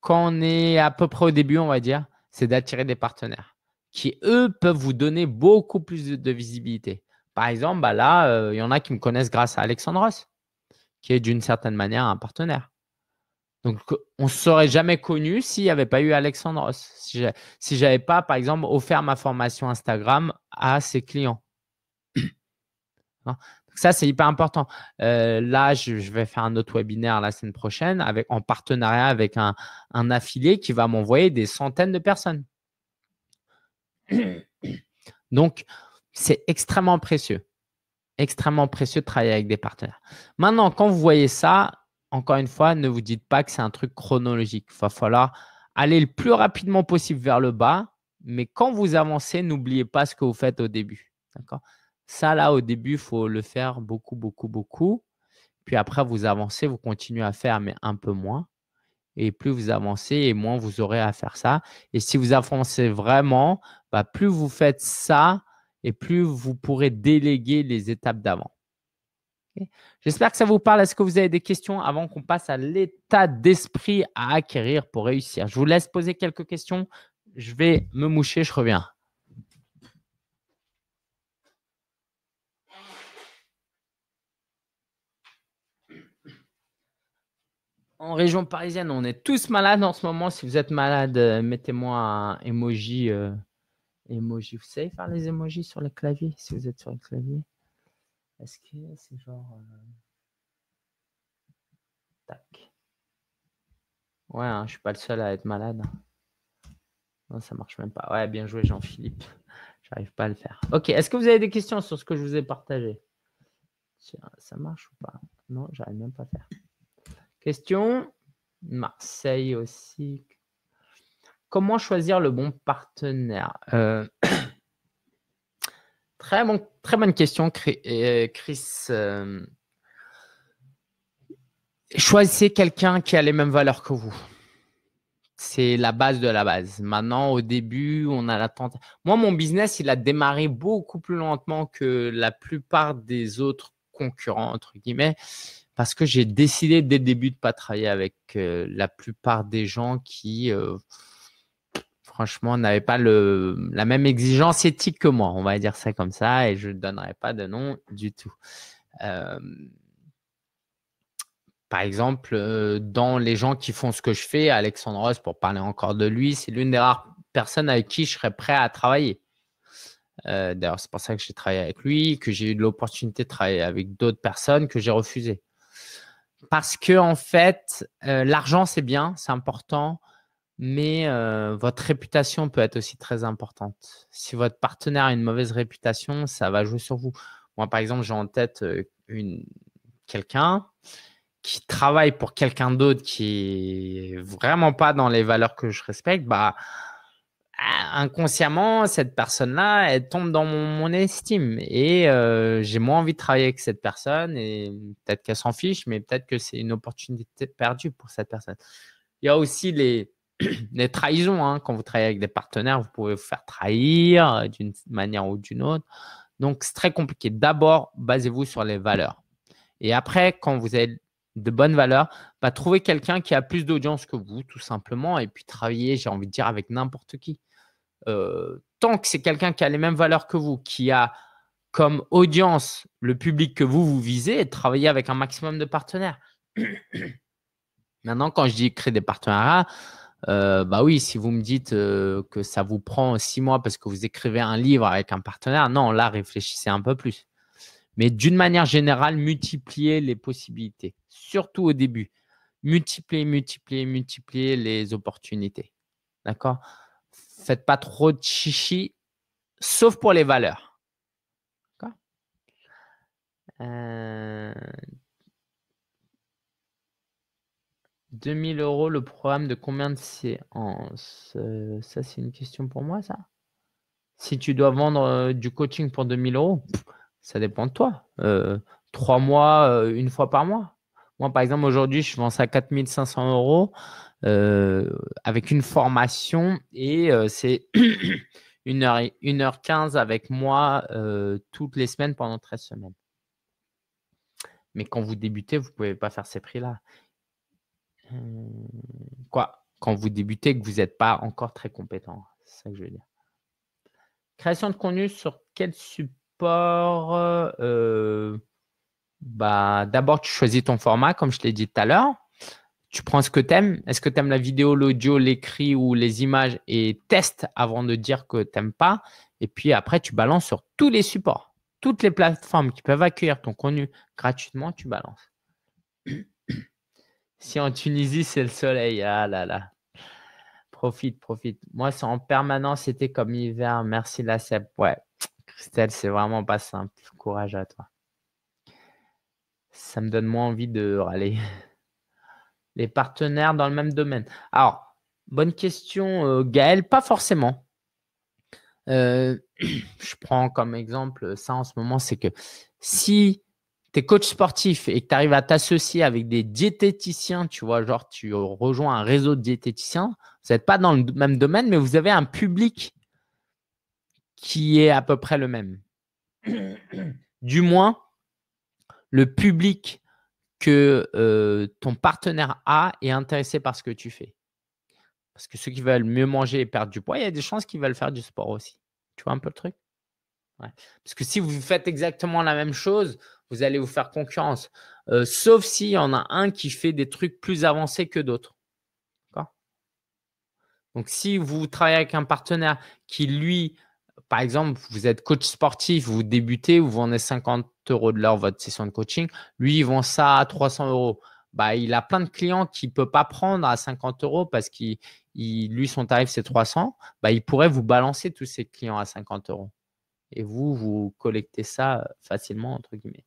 quand on est à peu près au début, on va dire, c'est d'attirer des partenaires qui, eux, peuvent vous donner beaucoup plus de, visibilité. Par exemple, bah là, euh, il y en a qui me connaissent grâce à Alexandros, qui est d'une certaine manière un partenaire. Donc, on ne serait jamais connu s'il n'y avait pas eu Alexandros, si j'avais n'avais pas, par exemple, offert ma formation Instagram à ses clients. Hein? ça, c'est hyper important. Euh, là, je, vais faire un autre webinaire la semaine prochaine avec, en partenariat avec un, un affilié qui va m'envoyer des centaines de personnes. Donc, c'est extrêmement précieux. Extrêmement précieux de travailler avec des partenaires. Maintenant, quand vous voyez ça, encore une fois, ne vous dites pas que c'est un truc chronologique. Il va falloir aller le plus rapidement possible vers le bas, mais quand vous avancez, n'oubliez pas ce que vous faites au début. D'accord Ça, là, au début, il faut le faire beaucoup, beaucoup, beaucoup. Puis après, vous avancez, vous continuez à faire, mais un peu moins. Et plus vous avancez, et moins vous aurez à faire ça. Et si vous avancez vraiment, bah, plus vous faites ça, et plus vous pourrez déléguer les étapes d'avant. J'espère que ça vous parle. Est-ce que vous avez des questions avant qu'on passe à l'état d'esprit à acquérir pour réussir Je vous laisse poser quelques questions. Je vais me moucher, je reviens. en région parisienne, on est tous malades en ce moment. Si vous êtes malade, euh, mettez-moi un euh, emoji. Vous savez faire les emojis sur les claviers si vous êtes sur le clavier est-ce que c'est genre. Euh, tac. Ouais, je hein, je suis pas le seul à être malade. Non, ça marche même pas. Ouais, bien joué, Jean-Philippe. J'arrive pas à le faire. Ok, est-ce que vous avez des questions sur ce que je vous ai partagé ça marche ou pas Non, j'arrive même pas à faire. Question Marseille aussi. Comment choisir le bon partenaire euh, Très, bonne question, Chris. Euh, euh, choisissez quelqu'un qui a les mêmes valeurs que vous. C'est la base de la base. Maintenant, au début, on a l'attente. Moi, mon business, il a démarré beaucoup plus lentement que la plupart des autres concurrents, entre guillemets, parce que j'ai décidé dès le début de ne pas travailler avec euh, la plupart des gens qui franchement, n'avait pas le, la même exigence éthique que moi. On va dire ça comme ça, et je ne donnerai pas de nom du tout. Euh, par exemple, euh, dans les gens qui font ce que je fais, Alexandre Ross, pour parler encore de lui, c'est l'une des rares personnes avec qui je serais prêt à travailler. Euh, d'ailleurs, c'est pour ça que j'ai travaillé avec lui, que j'ai eu l'opportunité de travailler avec d'autres personnes que j'ai refusées. Parce que, en fait, l'argent, c'est bien, c'est important mais euh, votre réputation peut être aussi très importante. Si votre partenaire a une mauvaise réputation, ça va jouer sur vous. Moi, par exemple, j'ai en tête euh, une... quelqu'un qui travaille pour quelqu'un d'autre qui est vraiment pas dans les valeurs que je respecte, bah, ah, inconsciemment, cette personne-là, elle tombe dans mon, estime. Et euh, j'ai moins envie de travailler avec cette personne. Et peut-être qu'elle s'en fiche, mais peut-être que c'est une opportunité perdue pour cette personne. Il y a aussi les, les trahisons. Hein. Quand vous travaillez avec des partenaires, vous pouvez vous faire trahir euh, d'une manière ou d'une autre. Donc, c'est très compliqué. D'abord, basez-vous sur les valeurs. Et après, quand vous avez de bonnes valeurs, bah, trouvez quelqu'un qui a plus d'audience que vous, tout simplement, et puis travaillez, j'ai envie de dire, avec n'importe qui. Euh, tant que c'est quelqu'un qui a les mêmes valeurs que vous, qui a comme audience le public que vous, vous visez, et travaillez avec un maximum de partenaires. Maintenant, quand je dis créer des partenariats, euh, bah oui, si vous me dites euh, que ça vous prend six mois parce que vous écrivez un livre avec un partenaire, non, là, réfléchissez un peu plus. Mais d'une manière générale, multipliez les possibilités, surtout au début. Multipliez, multipliez, multipliez les opportunités. D'accord Faites pas trop de chichi, sauf pour les valeurs. D'accord euh, 2000 euros le programme de combien de séances Ça, c'est une question pour moi, ça. Si tu dois vendre euh, du coaching pour 2000 euros, ça dépend de toi. Euh, trois mois, euh, une fois par mois. Moi, par exemple, aujourd'hui, je vends ça à 4500 euros avec une formation et c'est 1 1h15 avec moi toutes les semaines pendant 13 semaines. Mais quand vous débutez, vous ne pouvez pas faire ces prix-là. Hmm, quoi Quand vous débutez, que vous n'êtes pas encore très compétent. C'est ça que je veux dire. Création de contenu sur quel support euh, bah, D'abord, tu choisis ton format, comme je l'ai dit tout à l'heure. Tu prends ce que tu aimes. Est-ce que tu aimes la vidéo, l'audio, l'écrit ou les images et teste avant de dire que tu n'aimes pas. Et puis après, tu balances sur tous les supports. Toutes les plateformes qui peuvent accueillir ton contenu gratuitement, tu balances. Si en Tunisie, c'est le soleil. Ah là là. Profite, profite. Moi, c'est en permanence, c'était comme hiver. Merci, la CEP. Ouais. Christelle, c'est vraiment pas simple. Courage à toi. Ça me donne moins envie de râler. Les partenaires dans le même domaine. Alors, bonne question, euh, Gaël. Pas forcément. Euh, je prends comme exemple euh, ça en ce moment, c'est que si tu es coach sportif et que tu arrives à t'associer avec des diététiciens, tu vois, genre tu rejoins un réseau de diététiciens, vous n'êtes pas dans le même domaine, mais vous avez un public qui est à peu près le même. Du moins, le public que euh, ton partenaire a est intéressé par ce que tu fais. Parce que ceux qui veulent mieux manger et perdre du poids, il y a des chances qu'ils veulent faire du sport aussi. Tu vois un peu le truc parce que si vous faites exactement la même chose, vous allez vous faire concurrence. Euh, sauf s'il y en a un qui fait des trucs plus avancés que d'autres. Donc, si vous travaillez avec un partenaire qui, lui, par exemple, vous êtes coach sportif, vous débutez, vous vendez 50 euros de l'heure votre session de coaching, lui, il vend ça à 300 euros. Bah, il a plein de clients qui ne peut pas prendre à 50 euros parce que lui, son tarif, c'est 300. Bah, il pourrait vous balancer tous ses clients à 50 euros et vous, vous collectez ça euh, facilement, entre guillemets.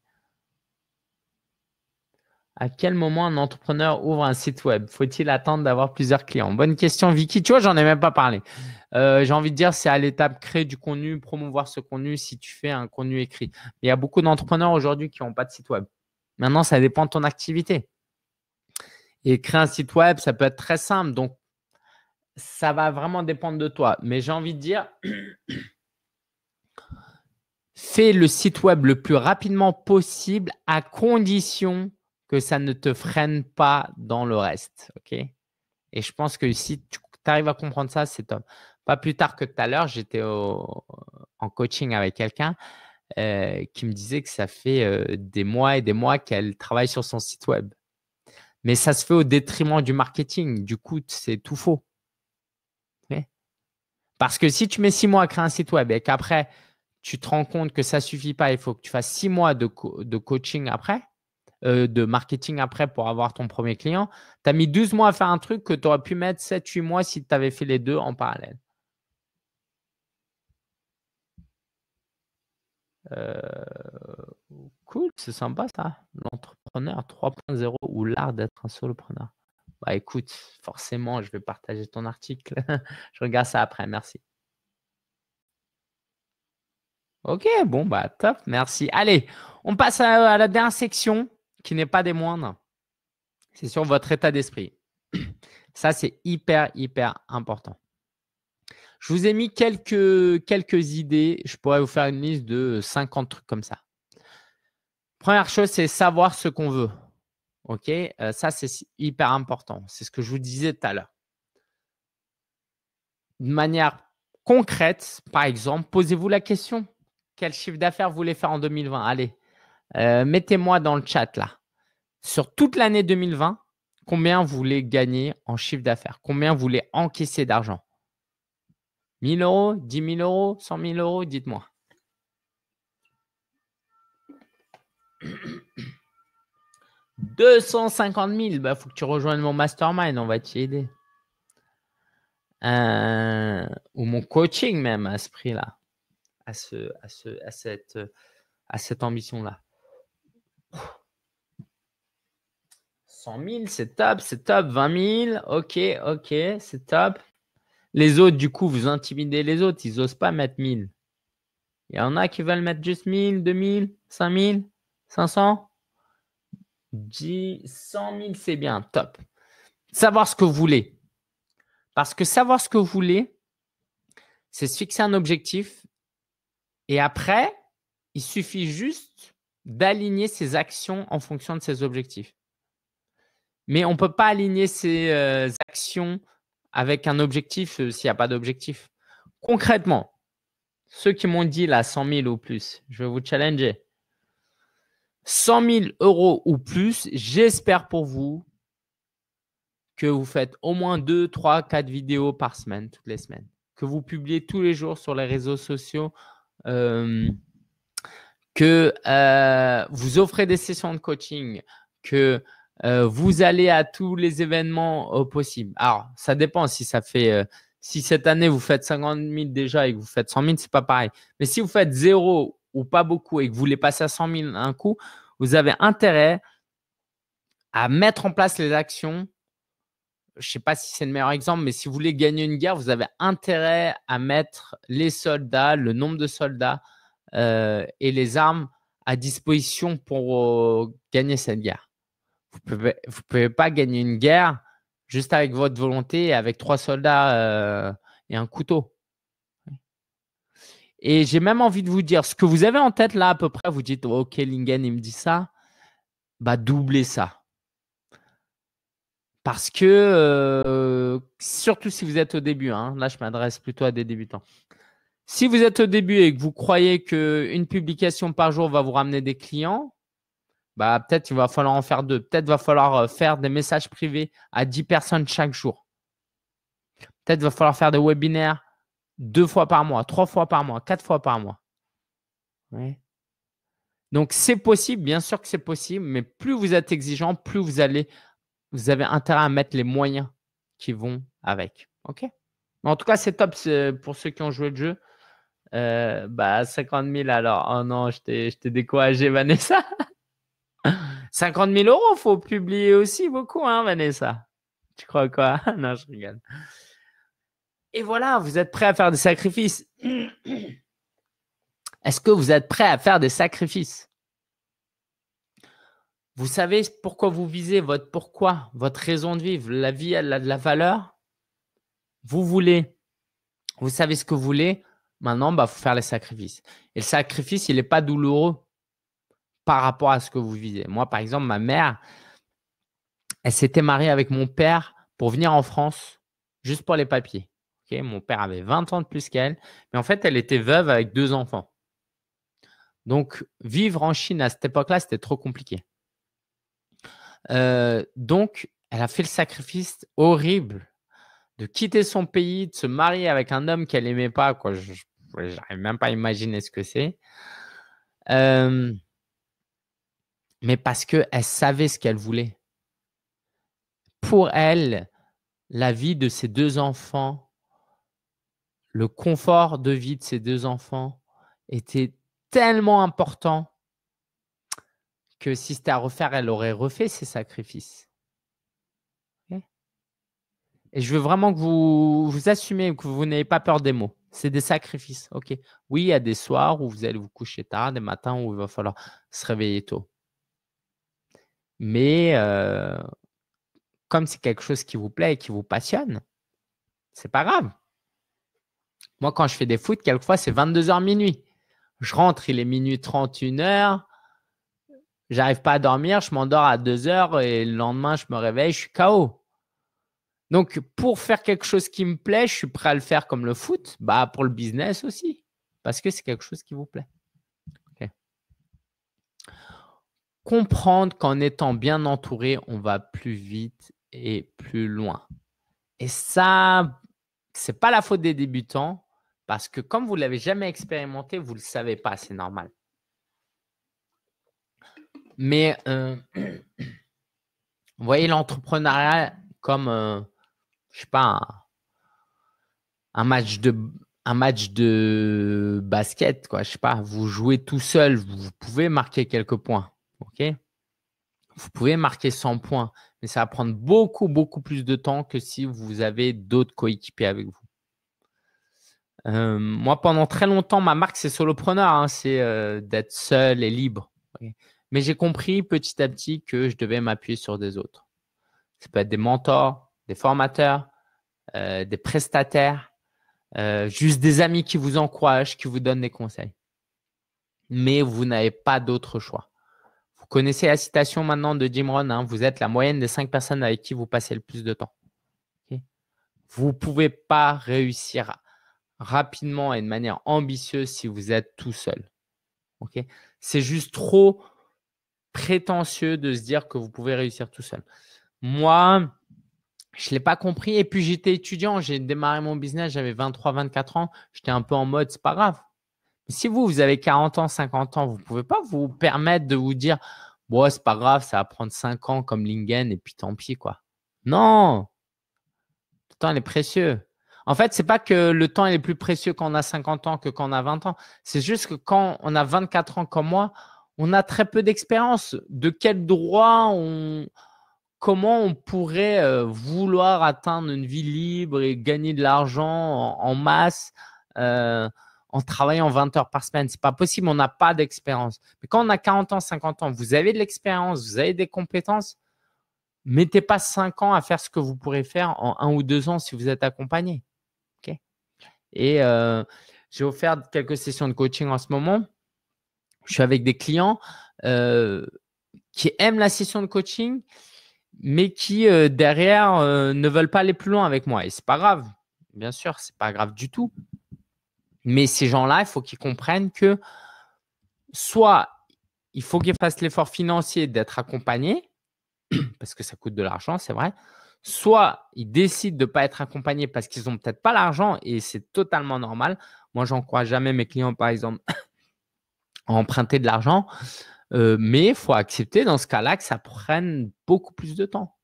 À quel moment un entrepreneur ouvre un site web Faut-il attendre d'avoir plusieurs clients Bonne question, Vicky. Tu vois, j'en ai même pas parlé. Euh, j'ai envie de dire, c'est à l'étape créer du contenu, promouvoir ce contenu si tu fais un contenu écrit. il y a beaucoup d'entrepreneurs aujourd'hui qui n'ont pas de site web. Maintenant, ça dépend de ton activité. Et créer un site web, ça peut être très simple. Donc, ça va vraiment dépendre de toi. Mais j'ai envie de dire, fais le site web le plus rapidement possible à condition que ça ne te freine pas dans le reste. OK Et je pense que si tu arrives à comprendre ça, c'est top. Pas plus tard que tout à l'heure, j'étais en coaching avec quelqu'un euh, qui me disait que ça fait euh, des mois et des mois qu'elle travaille sur son site web. Mais ça se fait au détriment du marketing. Du coup, c'est tout faux. Parce que si tu mets six mois à créer un site web et qu'après, tu te rends compte que ça ne suffit pas, il faut que tu fasses six mois de, coaching après, euh, de marketing après pour avoir ton premier client, tu as mis 12 mois à faire un truc que tu aurais pu mettre 7-8 mois si tu avais fait les deux en parallèle. Euh, cool, c'est sympa ça, l'entrepreneur 3.0 ou l'art d'être un solopreneur. Bah écoute, forcément, je vais partager ton article. je regarde ça après, merci. Ok, bon, bah top, merci. Allez, on passe à, la dernière section qui n'est pas des moindres. C'est sur votre état d'esprit. Ça, c'est hyper, hyper important. Je vous ai mis quelques, quelques idées. Je pourrais vous faire une liste de 50 trucs comme ça. Première chose, c'est savoir ce qu'on veut. OK euh, Ça, c'est hyper important. C'est ce que je vous disais tout à l'heure. De manière concrète, par exemple, posez-vous la question quel chiffre d'affaires vous voulez faire en 2020 Allez, euh, mettez-moi dans le chat là. Sur toute l'année 2020, combien vous voulez gagner en chiffre d'affaires Combien vous voulez encaisser d'argent 1000 euros 10 000 euros 100 000 euros Dites-moi. « 250 000 Il faut que tu rejoignes mon mastermind, on va t'y aider. Euh, ou mon coaching même à ce prix-là. Euh, à, cette, ambition-là. 100 000, c'est top, c'est top. 20 000, ok, ok, c'est top. Les autres, du coup, vous intimidez les autres, ils n'osent pas mettre 1000. Il y en a qui veulent mettre juste 1000, 2000, 5000, 500. 10, 100 000, c'est bien, top. Savoir ce que vous voulez. Parce que savoir ce que vous voulez, c'est se fixer un objectif et après, il suffit juste d'aligner ses actions en fonction de ses objectifs. Mais on ne peut pas aligner ses euh, actions avec un objectif euh, s'il n'y a pas d'objectif. Concrètement, ceux qui m'ont dit là 100 000 ou plus, je vais vous challenger. 100 000 euros ou plus, j'espère pour vous que vous faites au moins 2, 3, 4 vidéos par semaine, toutes les semaines, que vous publiez tous les jours sur les réseaux sociaux euh, que euh, vous offrez des sessions de coaching, que euh, vous allez à tous les événements possibles. Alors, ça dépend si ça fait. si cette année vous faites 50 000 déjà et que vous faites 100 000, c'est pas pareil. Mais si vous faites zéro ou pas beaucoup et que vous voulez passer à 100 000 un coup, vous avez intérêt à mettre en place les actions je ne sais pas si c'est le meilleur exemple, mais si vous voulez gagner une guerre, vous avez intérêt à mettre les soldats, le nombre de soldats euh, et les armes à disposition pour euh, gagner cette guerre. Vous ne pouvez, pas gagner une guerre juste avec votre volonté et avec trois soldats euh, et un couteau. Et j'ai même envie de vous dire, ce que vous avez en tête là à peu près, vous dites, OK, Lingen, il me dit ça, bah doublez ça. Parce que, euh, surtout si vous êtes au début, hein. là je m'adresse plutôt à des débutants. Si vous êtes au début et que vous croyez qu'une publication par jour va vous ramener des clients, bah, peut-être il va falloir en faire deux. Peut-être va falloir euh, faire des messages privés à 10 personnes chaque jour. Peut-être va falloir faire des webinaires deux fois par mois, trois fois par mois, quatre fois par mois. Donc c'est possible, bien sûr que c'est possible, mais plus vous êtes exigeant, plus vous allez vous avez intérêt à mettre les moyens qui vont avec. OK En tout cas, c'est top pour ceux qui ont joué le jeu. Euh, bah, 50 000 alors. Oh non, je t'ai découragé, Vanessa. 50 000 euros, faut publier aussi beaucoup, hein, Vanessa. Tu crois quoi Non, je rigole. Et voilà, vous êtes prêts à faire des sacrifices. Est-ce que vous êtes prêt à faire des sacrifices vous savez pourquoi vous visez, votre pourquoi, votre raison de vivre. La vie, elle a de la valeur. Vous voulez. Vous savez ce que vous voulez. Maintenant, il bah, faut faire les sacrifices. Et le sacrifice, il n'est pas douloureux par rapport à ce que vous visez. Moi, par exemple, ma mère, elle s'était mariée avec mon père pour venir en France juste pour les papiers. mon père avait 20 ans de plus qu'elle, mais en fait, elle était veuve avec deux enfants. Donc, vivre en Chine à cette époque-là, c'était trop compliqué. Euh, donc, elle a fait le sacrifice horrible de quitter son pays, de se marier avec un homme qu'elle n'aimait pas. Quoi. Je n'arrive même pas à imaginer ce que c'est. Euh, mais parce qu'elle savait ce qu'elle voulait. Pour elle, la vie de ses deux enfants, le confort de vie de ses deux enfants était tellement important que si c'était à refaire, elle aurait refait ses sacrifices. Et je veux vraiment que vous, vous assumez, que vous n'ayez pas peur des mots. C'est des sacrifices. OK. Oui, il y a des soirs où vous allez vous coucher tard, des matins où il va falloir se réveiller tôt. Mais euh, comme c'est quelque chose qui vous plaît et qui vous passionne, c'est pas grave. Moi, quand je fais des foot, quelquefois, c'est 22h minuit. Je rentre, il est minuit 31h. J'arrive pas à dormir, je m'endors à 2 heures et le lendemain, je me réveille, je suis KO. Donc, pour faire quelque chose qui me plaît, je suis prêt à le faire comme le foot, bah, pour le business aussi, parce que c'est quelque chose qui vous plaît. Comprendre qu'en étant bien entouré, on va plus vite et plus loin. Et ça, c'est pas la faute des débutants, parce que comme vous l'avez jamais expérimenté, vous ne le savez pas, c'est normal. Mais euh, vous voyez l'entrepreneuriat comme, euh, je sais pas, un, match de un match de basket, quoi. Je sais pas, vous jouez tout seul, vous pouvez marquer quelques points, Vous pouvez marquer 100 points, mais ça va prendre beaucoup, beaucoup plus de temps que si vous avez d'autres coéquipiers avec vous. Euh, moi, pendant très longtemps, ma marque, c'est solopreneur, hein. c'est d'être seul et libre. Mais j'ai compris petit à petit que je devais m'appuyer sur des autres. Ça peut être des mentors, des formateurs, euh, des prestataires, euh, juste des amis qui vous encouragent, qui vous donnent des conseils. Mais vous n'avez pas d'autre choix. Vous connaissez la citation maintenant de Jim Rohn, hein, vous êtes la moyenne des cinq personnes avec qui vous passez le plus de temps. vous ne pouvez pas réussir rapidement et de manière ambitieuse si vous êtes tout seul. c'est juste trop prétentieux de se dire que vous pouvez réussir tout seul. Moi, je ne l'ai pas compris. Et puis, j'étais étudiant, j'ai démarré mon business, j'avais 23-24 ans. J'étais un peu en mode, c'est pas grave. si vous, vous avez 40 ans, 50 ans, vous ne pouvez pas vous permettre de vous dire, bon, c'est pas grave, ça va prendre 5 ans comme Lingen et puis tant pis, quoi. Non! Le temps, est précieux. En fait, c'est pas que le temps il est plus précieux quand on a 50 ans que quand on a 20 ans. C'est juste que quand on a 24 ans comme moi, on a très peu d'expérience. De quel droit on, comment on pourrait euh, vouloir atteindre une vie libre et gagner de l'argent en, masse euh, en travaillant 20 heures par semaine. C'est pas possible, on n'a pas d'expérience. Mais quand on a 40 ans, 50 ans, vous avez de l'expérience, vous avez des compétences. Mettez pas 5 ans à faire ce que vous pourrez faire en un ou deux ans si vous êtes accompagné. et euh, j'ai offert quelques sessions de coaching en ce moment je suis avec des clients euh, qui aiment la session de coaching, mais qui euh, derrière euh, ne veulent pas aller plus loin avec moi. Et c'est pas grave, bien sûr, c'est pas grave du tout. Mais ces gens-là, il faut qu'ils comprennent que soit il faut qu'ils fassent l'effort financier d'être accompagnés, parce que ça coûte de l'argent, c'est vrai. Soit ils décident de ne pas être accompagnés parce qu'ils n'ont peut-être pas l'argent et c'est totalement normal. Moi, je crois jamais mes clients, par exemple, emprunter de l'argent. Euh, mais il faut accepter dans ce cas-là que ça prenne beaucoup plus de temps.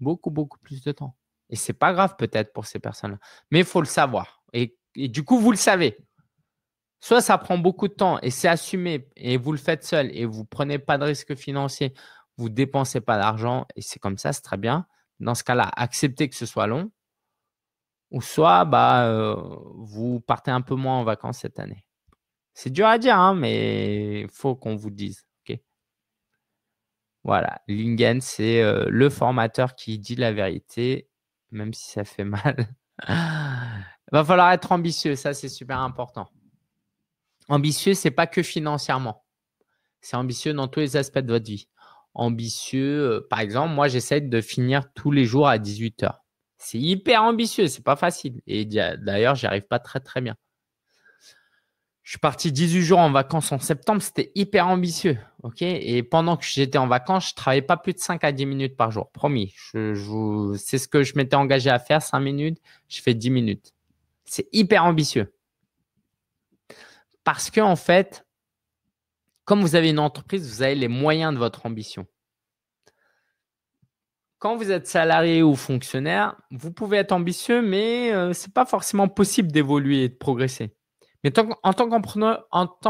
Beaucoup, beaucoup plus de temps. Et c'est pas grave peut-être pour ces personnes-là. Mais il faut le savoir. Et, du coup, vous le savez. Soit ça prend beaucoup de temps et c'est assumé et vous le faites seul et vous prenez pas de risque financier, vous dépensez pas d'argent et c'est comme ça, c'est très bien. Dans ce cas-là, acceptez que ce soit long. Ou soit bah, euh, vous partez un peu moins en vacances cette année. C'est dur à dire, mais hein, mais faut qu'on vous dise. voilà, Lingen, c'est euh, le formateur qui dit la vérité, même si ça fait mal. Il Va falloir être ambitieux, ça c'est super important. Ambitieux, c'est pas que financièrement. C'est ambitieux dans tous les aspects de votre vie. Ambitieux, euh, par exemple, moi j'essaie de finir tous les jours à 18h. C'est hyper ambitieux, c'est pas facile. Et d'ailleurs, j'arrive arrive pas très très bien. Je suis parti 18 jours en vacances en septembre, c'était hyper ambitieux. ok et pendant que j'étais en vacances, je ne travaillais pas plus de 5 à 10 minutes par jour, promis. c'est ce que je m'étais engagé à faire, 5 minutes, je fais 10 minutes. C'est hyper ambitieux. Parce que, en fait, comme vous avez une entreprise, vous avez les moyens de votre ambition. Quand vous êtes salarié ou fonctionnaire, vous pouvez être ambitieux, mais euh, ce n'est pas forcément possible d'évoluer et de progresser. Mais en tant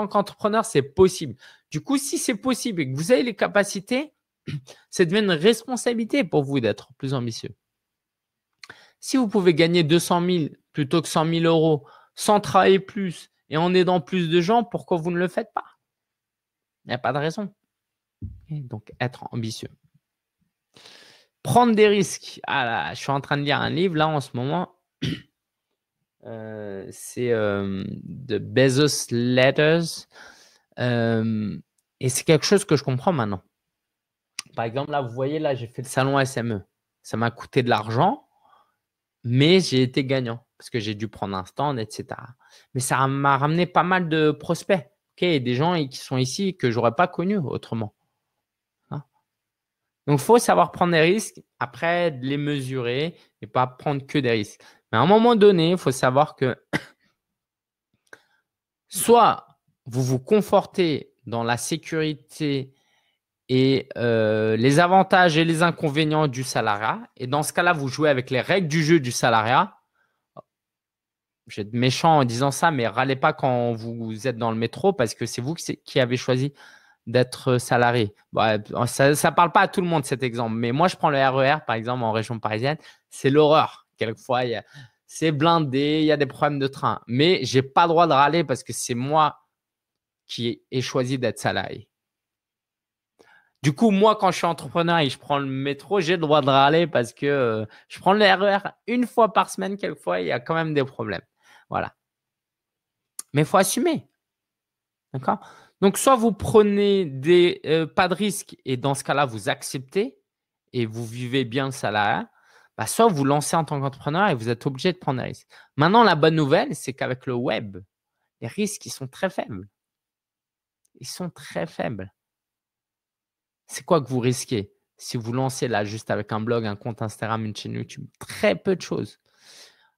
qu'entrepreneur, c'est possible. Du coup, si c'est possible et que vous avez les capacités, ça devient une responsabilité pour vous d'être plus ambitieux. Si vous pouvez gagner 200 000 plutôt que 100 000 euros sans travailler plus et en aidant plus de gens, pourquoi vous ne le faites pas Il n'y a pas de raison. donc, être ambitieux. Prendre des risques. Ah là, je suis en train de lire un livre là en ce moment. Euh, c'est euh, de Bezos Letters. Euh, et c'est quelque chose que je comprends maintenant. Par exemple, là, vous voyez, là, j'ai fait le salon SME. Ça m'a coûté de l'argent, mais j'ai été gagnant parce que j'ai dû prendre un stand, etc. Mais ça m'a ramené pas mal de prospects. des gens qui sont ici que j'aurais pas connus autrement. Hein. Donc, il faut savoir prendre des risques, après les mesurer et pas prendre que des risques à un moment donné, il faut savoir que soit vous vous confortez dans la sécurité et euh, les avantages et les inconvénients du salariat, et dans ce cas-là, vous jouez avec les règles du jeu du salariat. J'ai de méchant en disant ça, mais râlez pas quand vous êtes dans le métro parce que c'est vous qui avez choisi d'être salarié. Bah, ça ne parle pas à tout le monde cet exemple, mais moi je prends le RER e par exemple en région parisienne, c'est l'horreur. Quelquefois, il c'est blindé, il y a des problèmes de train. Mais je n'ai pas le droit de râler parce que c'est moi qui ai choisi d'être salarié. Du coup, moi, quand je suis entrepreneur et je prends le métro, j'ai le droit de râler parce que euh, je prends l'erreur e une fois par semaine, quelquefois, il y a quand même des problèmes. Voilà. Mais il faut assumer. D'accord Donc, soit vous prenez des, euh, pas de risque et dans ce cas-là, vous acceptez et vous vivez bien le salaire. Bah, soit vous lancez en tant qu'entrepreneur et vous êtes obligé de prendre des risques. Maintenant, la bonne nouvelle, c'est qu'avec le web, les risques, ils sont très faibles. Ils sont très faibles. C'est quoi que vous risquez si vous lancez là juste avec un blog, un compte Instagram, une chaîne YouTube Très peu de choses.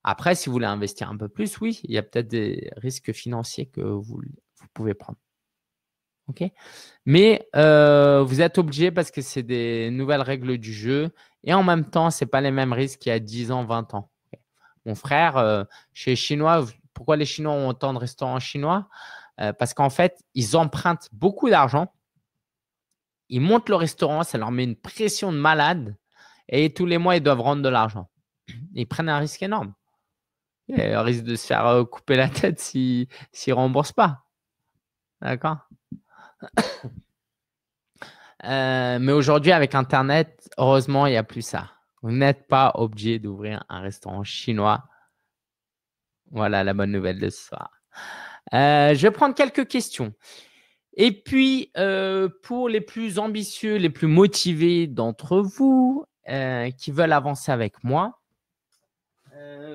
Après, si vous voulez investir un peu plus, oui, il y a peut-être des risques financiers que vous pouvez prendre ok Mais euh, vous êtes obligé parce que c'est des nouvelles règles du jeu et en même temps, ce n'est pas les mêmes risques qu'il y a 10 ans, 20 ans. Mon frère, euh, chez les Chinois, pourquoi les Chinois ont autant de restaurants chinois euh, Parce qu'en fait, ils empruntent beaucoup d'argent, ils montent le restaurant, ça leur met une pression de malade et tous les mois, ils doivent rendre de l'argent. Ils prennent un risque énorme. Ils risquent de se faire couper la tête s'ils ne remboursent pas. D'accord euh, mais aujourd'hui, avec Internet, heureusement, il n'y a plus ça. Vous n'êtes pas obligé d'ouvrir un restaurant chinois. Voilà la bonne nouvelle de ce soir. Euh, je vais prendre quelques questions. Et puis, euh, pour les plus ambitieux, les plus motivés d'entre vous qui veulent avancer avec moi,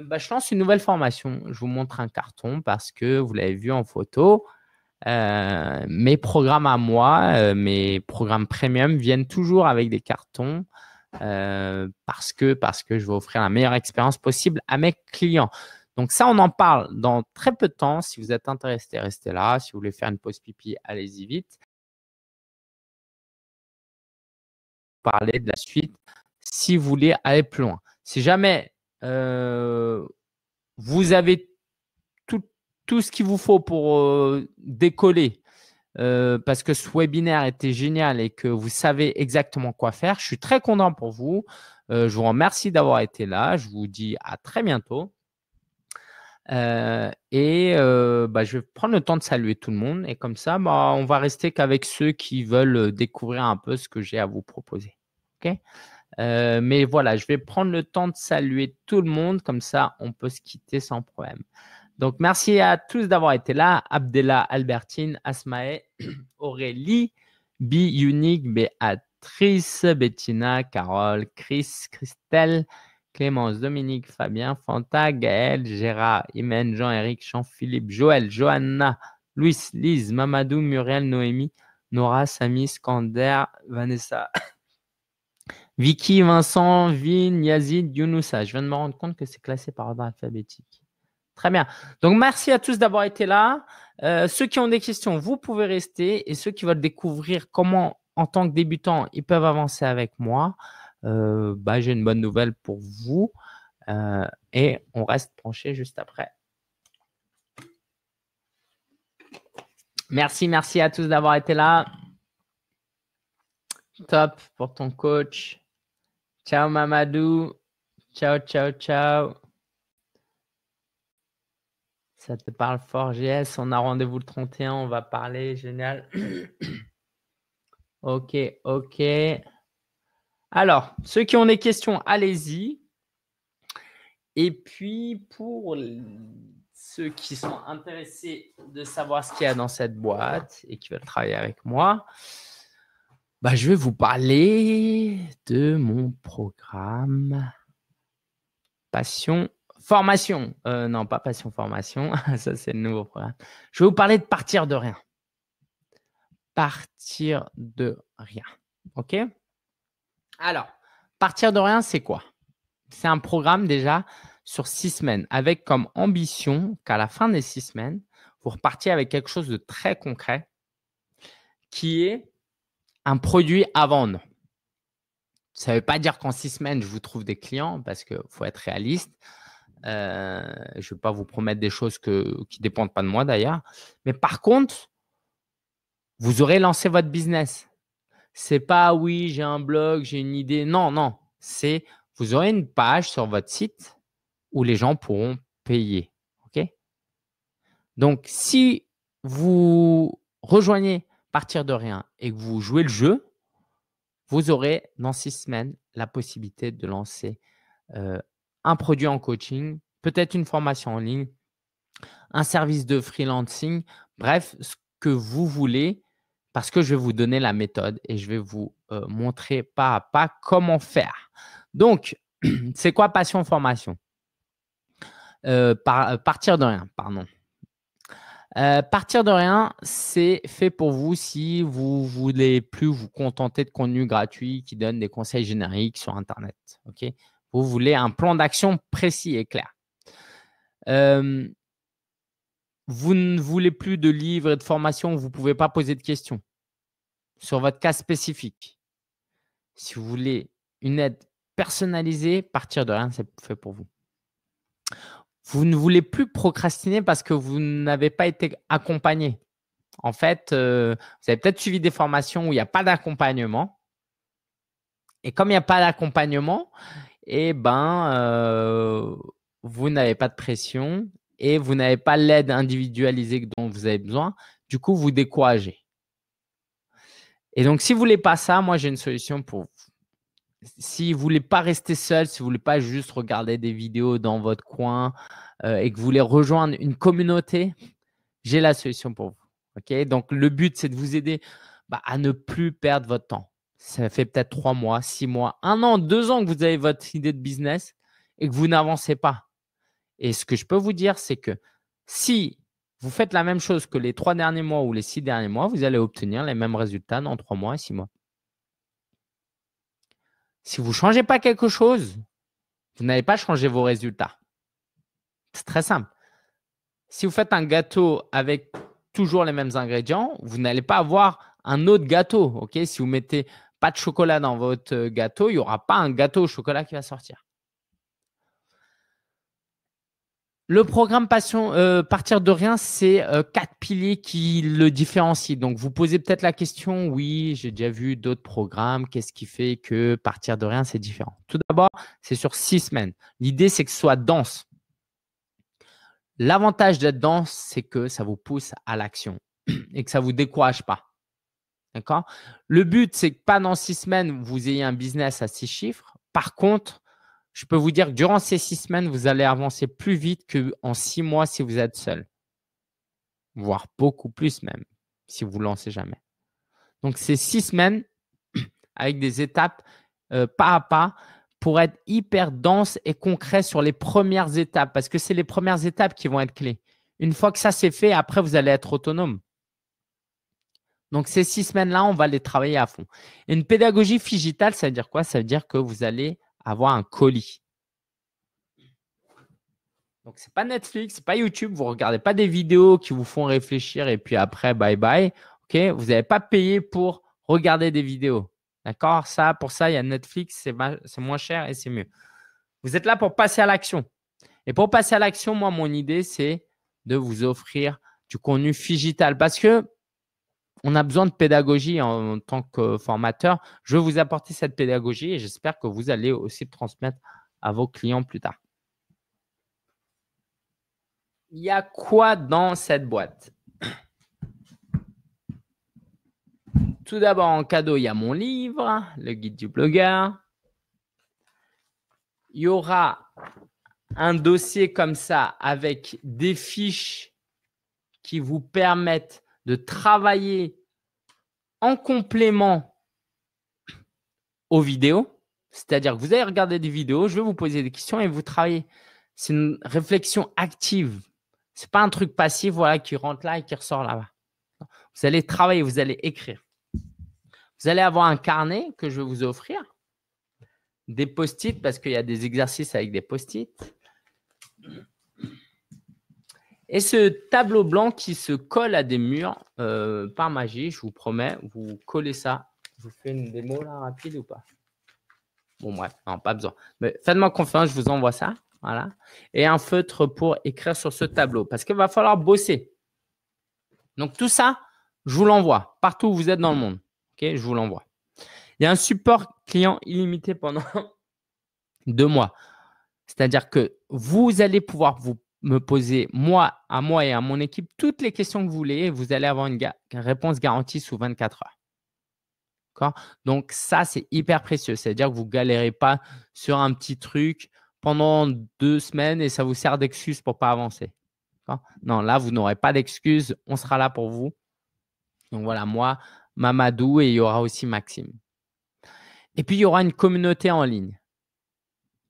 bah, je lance une nouvelle formation. Je vous montre un carton parce que vous l'avez vu en photo. Euh, mes programmes à moi, euh, mes programmes premium viennent toujours avec des cartons euh, parce, que, parce que je veux offrir la meilleure expérience possible à mes clients. Donc ça, on en parle dans très peu de temps. Si vous êtes intéressé, restez là. Si vous voulez faire une pause pipi, allez-y vite. Parler de la suite si vous voulez aller plus loin. Si jamais vous avez tout ce qu'il vous faut pour euh, décoller euh, parce que ce webinaire était génial et que vous savez exactement quoi faire. Je suis très content pour vous. Euh, je vous remercie d'avoir été là. Je vous dis à très bientôt. et bah, je vais prendre le temps de saluer tout le monde. Et comme ça, bah, on va rester qu'avec ceux qui veulent découvrir un peu ce que j'ai à vous proposer. mais voilà, je vais prendre le temps de saluer tout le monde. Comme ça, on peut se quitter sans problème. Donc, merci à tous d'avoir été là. Abdella, Albertine, Asmae, Aurélie, Bi, Unique, Béatrice, Bettina, Carole, Chris, Christelle, Clémence, Dominique, Fabien, Fanta, Gaël, Gérard, Imen, Jean-Éric, Jean-Philippe, Joël, Johanna, Louis, Lise, Mamadou, Muriel, Noémie, Nora, Samy, Skander, Vanessa, Vicky, Vincent, Vin, Yazid, Younoussa. Je viens de me rendre compte que c'est classé par ordre alphabétique. Très bien. Donc, merci à tous d'avoir été là. Euh, ceux qui ont des questions, vous pouvez rester. Et ceux qui veulent découvrir comment, en tant que débutant, ils peuvent avancer avec moi, euh, bah, j'ai une bonne nouvelle pour vous. Euh, et on reste penché juste après. Merci, merci à tous d'avoir été là. Top pour ton coach. Ciao Mamadou. Ciao, ciao, ciao. Ça te parle fort, GS. On a rendez-vous le 31. On va parler. Génial. ok, ok. Alors, ceux qui ont des questions, allez-y. Et puis, pour ceux qui sont intéressés de savoir ce qu'il y a dans cette boîte et qui veulent travailler avec moi, bah, je vais vous parler de mon programme Passion Formation. Euh, non, pas passion formation. Ça, c'est le nouveau programme. Je vais vous parler de partir de rien. Partir de rien. OK Alors, partir de rien, c'est quoi C'est un programme déjà sur six semaines avec comme ambition qu'à la fin des six semaines, vous repartiez avec quelque chose de très concret qui est un produit à vendre. Ça ne veut pas dire qu'en six semaines, je vous trouve des clients parce qu'il faut être réaliste. Euh, je ne vais pas vous promettre des choses qui ne dépendent pas de moi d'ailleurs. Mais par contre, vous aurez lancé votre business. C'est pas oui, j'ai un blog, j'ai une idée. Non, non. C'est vous aurez une page sur votre site où les gens pourront payer. OK Donc, si vous rejoignez partir de rien et que vous jouez le jeu, vous aurez dans six semaines la possibilité de lancer euh, un produit en coaching, peut-être une formation en ligne, un service de freelancing, bref, ce que vous voulez, parce que je vais vous donner la méthode et je vais vous euh, montrer pas à pas comment faire. Donc, c'est quoi passion formation euh, euh, Partir de rien, pardon. partir de rien, c'est fait pour vous si vous voulez plus vous contenter de contenu gratuit qui donne des conseils génériques sur Internet. Ok vous voulez un plan d'action précis et clair. Euh, vous ne voulez plus de livres et de formations, vous ne pouvez pas poser de questions sur votre cas spécifique. Si vous voulez une aide personnalisée, partir de rien, c'est fait pour vous. Vous ne voulez plus procrastiner parce que vous n'avez pas été accompagné. En fait, euh, vous avez peut-être suivi des formations où il n'y a pas d'accompagnement. Et comme il n'y a pas d'accompagnement, eh ben, euh, vous n'avez pas de pression et vous n'avez pas l'aide individualisée dont vous avez besoin. Du coup, vous découragez. Et donc, si vous voulez pas ça, moi, j'ai une solution pour vous. Si vous voulez pas rester seul, si vous voulez pas juste regarder des vidéos dans votre coin euh, et que vous voulez rejoindre une communauté, j'ai la solution pour vous. Ok Donc, le but, c'est de vous aider bah, à ne plus perdre votre temps ça fait peut-être trois mois, six mois, un an, deux ans que vous avez votre idée de business et que vous n'avancez pas. Et ce que je peux vous dire, c'est que si vous faites la même chose que les trois derniers mois ou les six derniers mois, vous allez obtenir les mêmes résultats dans trois mois et six mois. Si vous ne changez pas quelque chose, vous n'allez pas changer vos résultats. C'est très simple. Si vous faites un gâteau avec toujours les mêmes ingrédients, vous n'allez pas avoir un autre gâteau. si vous mettez pas de chocolat dans votre euh, gâteau, il n'y aura pas un gâteau au chocolat qui va sortir. Le programme passion, euh, partir de rien, c'est euh, quatre piliers qui le différencient. Donc, vous posez peut-être la question, oui, j'ai déjà vu d'autres programmes, qu'est-ce qui fait que partir de rien, c'est différent Tout d'abord, c'est sur six semaines. L'idée, c'est que ce soit dense. L'avantage d'être dense, c'est que ça vous pousse à l'action et que ça ne vous décourage pas. D'accord Le but, c'est que pas six semaines, vous ayez un business à six chiffres. Par contre, je peux vous dire que durant ces six semaines, vous allez avancer plus vite qu'en six mois si vous êtes seul. Voire beaucoup plus même, si vous ne lancez jamais. Donc, c'est six semaines avec des étapes euh, pas à pas pour être hyper dense et concret sur les premières étapes, parce que c'est les premières étapes qui vont être clés. Une fois que ça c'est fait, après, vous allez être autonome. Donc, ces six semaines-là, on va les travailler à fond. Une pédagogie figitale, ça veut dire quoi Ça veut dire que vous allez avoir un colis. Donc, ce n'est pas Netflix, ce n'est pas YouTube. Vous ne regardez pas des vidéos qui vous font réfléchir et puis après, bye bye. OK Vous n'avez pas payé pour regarder des vidéos. D'accord Ça, pour ça, il y a Netflix, c'est moins cher et c'est mieux. Vous êtes là pour passer à l'action. Et pour passer à l'action, moi, mon idée, c'est de vous offrir du contenu figital Parce que on a besoin de pédagogie en, tant que formateur. Je vais vous apporter cette pédagogie et j'espère que vous allez aussi transmettre à vos clients plus tard. Il y a quoi dans cette boîte Tout d'abord, en cadeau, il y a mon livre, le guide du blogueur. Il y aura un dossier comme ça avec des fiches qui vous permettent de travailler en complément aux vidéos. C'est-à-dire que vous allez regarder des vidéos, je vais vous poser des questions et vous travaillez. C'est une réflexion active. Ce n'est pas un truc passif voilà, qui rentre là et qui ressort là-bas. Vous allez travailler, vous allez écrire. Vous allez avoir un carnet que je vais vous offrir, des post-it parce qu'il y a des exercices avec des post-it. Et ce tableau blanc qui se colle à des murs, euh, par magie, je vous promets, vous collez ça. Je vous fais une démo là rapide ou pas Bon, bref, non, pas besoin. Mais faites-moi confiance, je vous envoie ça. Voilà. Et un feutre pour écrire sur ce tableau parce qu'il va falloir bosser. Donc, tout ça, je vous l'envoie partout où vous êtes dans le monde. OK, je vous l'envoie. Il y a un support client illimité pendant deux mois. C'est-à-dire que vous allez pouvoir vous me poser, moi, à moi et à mon équipe, toutes les questions que vous voulez. vous allez avoir une, réponse garantie sous 24 heures. Donc, ça, c'est hyper précieux. C'est-à-dire que vous ne galérez pas sur un petit truc pendant deux semaines et ça vous sert d'excuse pour ne pas avancer. Non, là, vous n'aurez pas d'excuse. On sera là pour vous. Donc, voilà, moi, Mamadou et il y aura aussi Maxime. Et puis, il y aura une communauté en ligne.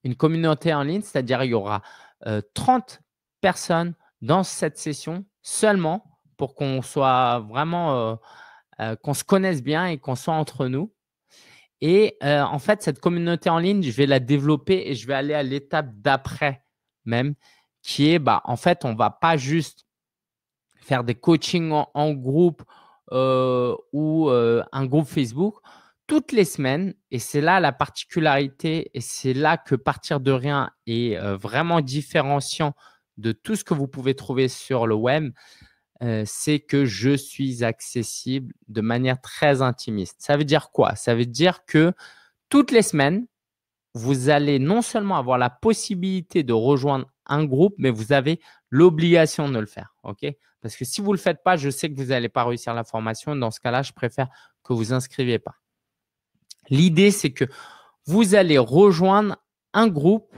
Une communauté en ligne, c'est-à-dire il y aura 30 euh, personnes dans cette session seulement pour qu'on soit vraiment, euh, euh, qu'on se connaisse bien et qu'on soit entre nous. Et euh, en fait, cette communauté en ligne, je vais la développer et je vais aller à l'étape d'après même, qui est, bah, en fait, on va pas juste faire des coachings en, groupe ou un groupe Facebook toutes les semaines. Et c'est là la particularité et c'est là que partir de rien est vraiment différenciant de tout ce que vous pouvez trouver sur le web, euh, c'est que je suis accessible de manière très intimiste. Ça veut dire quoi Ça veut dire que toutes les semaines, vous allez non seulement avoir la possibilité de rejoindre un groupe, mais vous avez l'obligation de le faire. Parce que si vous ne le faites pas, je sais que vous n'allez pas réussir la formation. Dans ce cas-là, je préfère que vous inscriviez pas. L'idée, c'est que vous allez rejoindre un groupe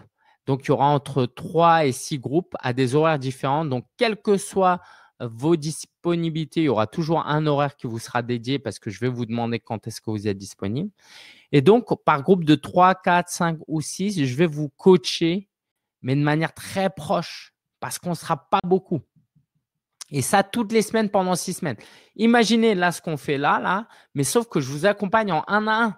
donc, il y aura entre 3 et 6 groupes à des horaires différents. Donc, quelles que soient euh, vos disponibilités, il y aura toujours un horaire qui vous sera dédié parce que je vais vous demander quand est-ce que vous êtes disponible. Et donc, par groupe de 3, 4, 5 ou 6, je vais vous coacher, mais de manière très proche parce qu'on ne sera pas beaucoup. Et ça, toutes les semaines pendant six semaines. Imaginez là ce qu'on fait là, là, mais sauf que je vous accompagne en un à un.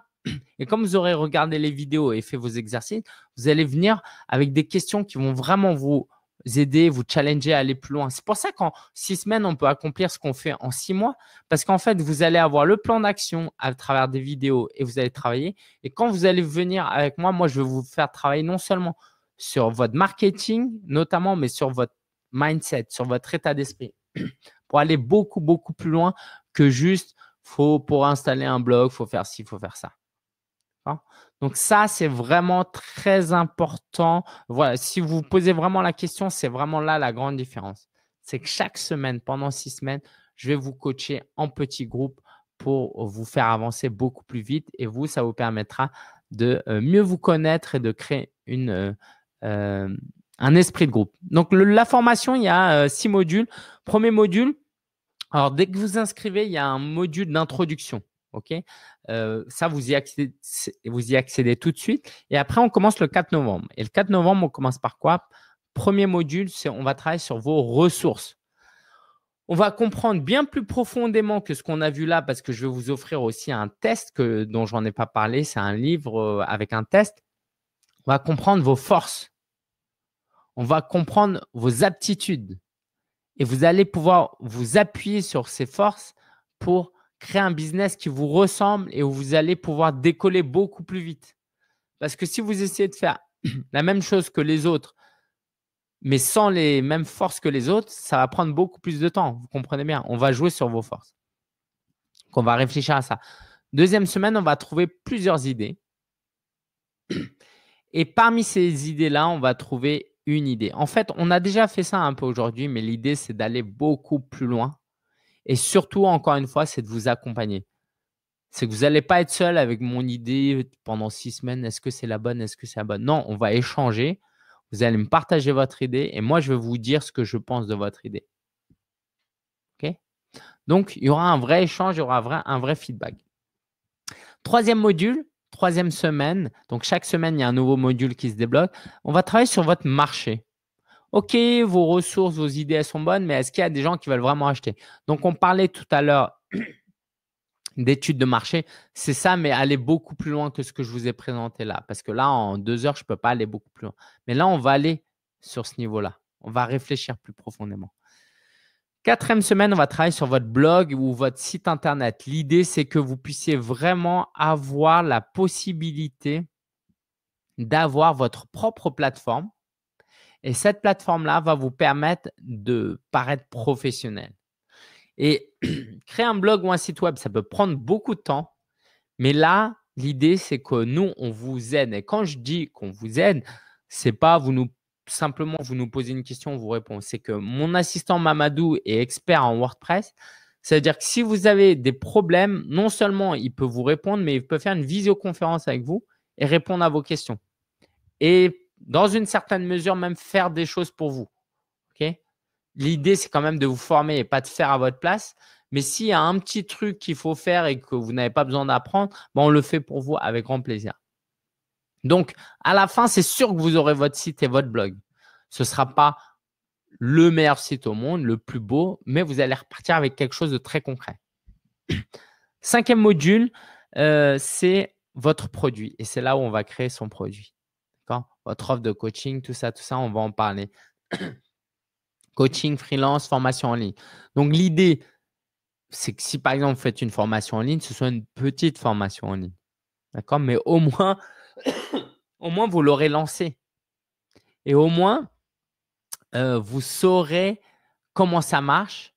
Et comme vous aurez regardé les vidéos et fait vos exercices, vous allez venir avec des questions qui vont vraiment vous aider, vous challenger à aller plus loin. C'est pour ça qu'en six semaines, on peut accomplir ce qu'on fait en six mois, parce qu'en fait, vous allez avoir le plan d'action à travers des vidéos et vous allez travailler. Et quand vous allez venir avec moi, moi, je vais vous faire travailler non seulement sur votre marketing, notamment, mais sur votre mindset, sur votre état d'esprit, pour aller beaucoup, beaucoup plus loin que juste, faut pour installer un blog, faut faire ci, faut faire ça. Donc ça, c'est vraiment très important. Voilà, si vous vous mmh. posez vraiment la question, c'est vraiment là la grande différence. C'est que chaque semaine, pendant six semaines, je vais vous coacher en petit groupe pour vous faire avancer beaucoup plus vite. Et vous, ça vous permettra de euh, mieux vous connaître et de créer une, euh, euh, un esprit de groupe. Donc, la formation, il y a six modules. Premier module, alors dès que vous inscrivez, il y a un module d'introduction. OK euh, Ça, vous y, accédez, tout de suite. Et après, on commence le 4 novembre. Et le 4 novembre, on commence par quoi Premier module, c'est on va travailler sur vos ressources. On va comprendre bien plus profondément que ce qu'on a vu là parce que je vais vous offrir aussi un test que, dont n'en ai pas parlé. C'est un livre euh, avec un test. On va comprendre vos forces. On va comprendre vos aptitudes. Et vous allez pouvoir vous appuyer sur ces forces pour créer un business qui vous ressemble et où vous allez pouvoir décoller beaucoup plus vite. Parce que si vous essayez de faire la même chose que les autres, mais sans les mêmes forces que les autres, ça va prendre beaucoup plus de temps. Vous comprenez bien, on va jouer sur vos forces. Donc, on va réfléchir à ça. Deuxième semaine, on va trouver plusieurs idées. Et parmi ces idées-là, on va trouver une idée. En fait, on a déjà fait ça un peu aujourd'hui, mais l'idée, c'est d'aller beaucoup plus loin et surtout, encore une fois, c'est de vous accompagner. C'est que vous n'allez pas être seul avec mon idée pendant six semaines. Est-ce que c'est la bonne Est-ce que c'est la bonne Non, on va échanger. Vous allez me partager votre idée et moi, je vais vous dire ce que je pense de votre idée. OK Donc, il y aura un vrai échange, il y aura un vrai, un vrai feedback. Troisième module, troisième semaine. Donc, chaque semaine, il y a un nouveau module qui se débloque. On va travailler sur votre marché. OK, vos ressources, vos idées, elles sont bonnes, mais est-ce qu'il y a des gens qui veulent vraiment acheter Donc, on parlait tout à l'heure d'études de marché. C'est ça, mais aller beaucoup plus loin que ce que je vous ai présenté là. Parce que là, en deux heures, je ne peux pas aller beaucoup plus loin. Mais là, on va aller sur ce niveau-là. On va réfléchir plus profondément. Quatrième semaine, on va travailler sur votre blog ou votre site internet. L'idée, c'est que vous puissiez vraiment avoir la possibilité d'avoir votre propre plateforme et cette plateforme-là va vous permettre de paraître professionnel. Et créer un blog ou un site web, ça peut prendre beaucoup de temps. Mais là, l'idée, c'est que nous, on vous aide. Et quand je dis qu'on vous aide, c'est pas vous nous simplement vous nous posez une question, vous répond. C'est que mon assistant Mamadou est expert en WordPress. C'est-à-dire que si vous avez des problèmes, non seulement il peut vous répondre, mais il peut faire une visioconférence avec vous et répondre à vos questions. Et dans une certaine mesure, même faire des choses pour vous. L'idée, c'est quand même de vous former et pas de faire à votre place. Mais s'il y a un petit truc qu'il faut faire et que vous n'avez pas besoin d'apprendre, ben, on le fait pour vous avec grand plaisir. Donc, à la fin, c'est sûr que vous aurez votre site et votre blog. Ce ne sera pas le meilleur site au monde, le plus beau, mais vous allez repartir avec quelque chose de très concret. Cinquième module, euh, c'est votre produit. Et c'est là où on va créer son produit votre offre de coaching, tout ça, tout ça, on va en parler. coaching, freelance, formation en ligne. Donc l'idée, c'est que si par exemple vous faites une formation en ligne, ce soit une petite formation en ligne. D'accord Mais au moins, au moins vous l'aurez lancée. Et au moins, euh, vous saurez comment ça marche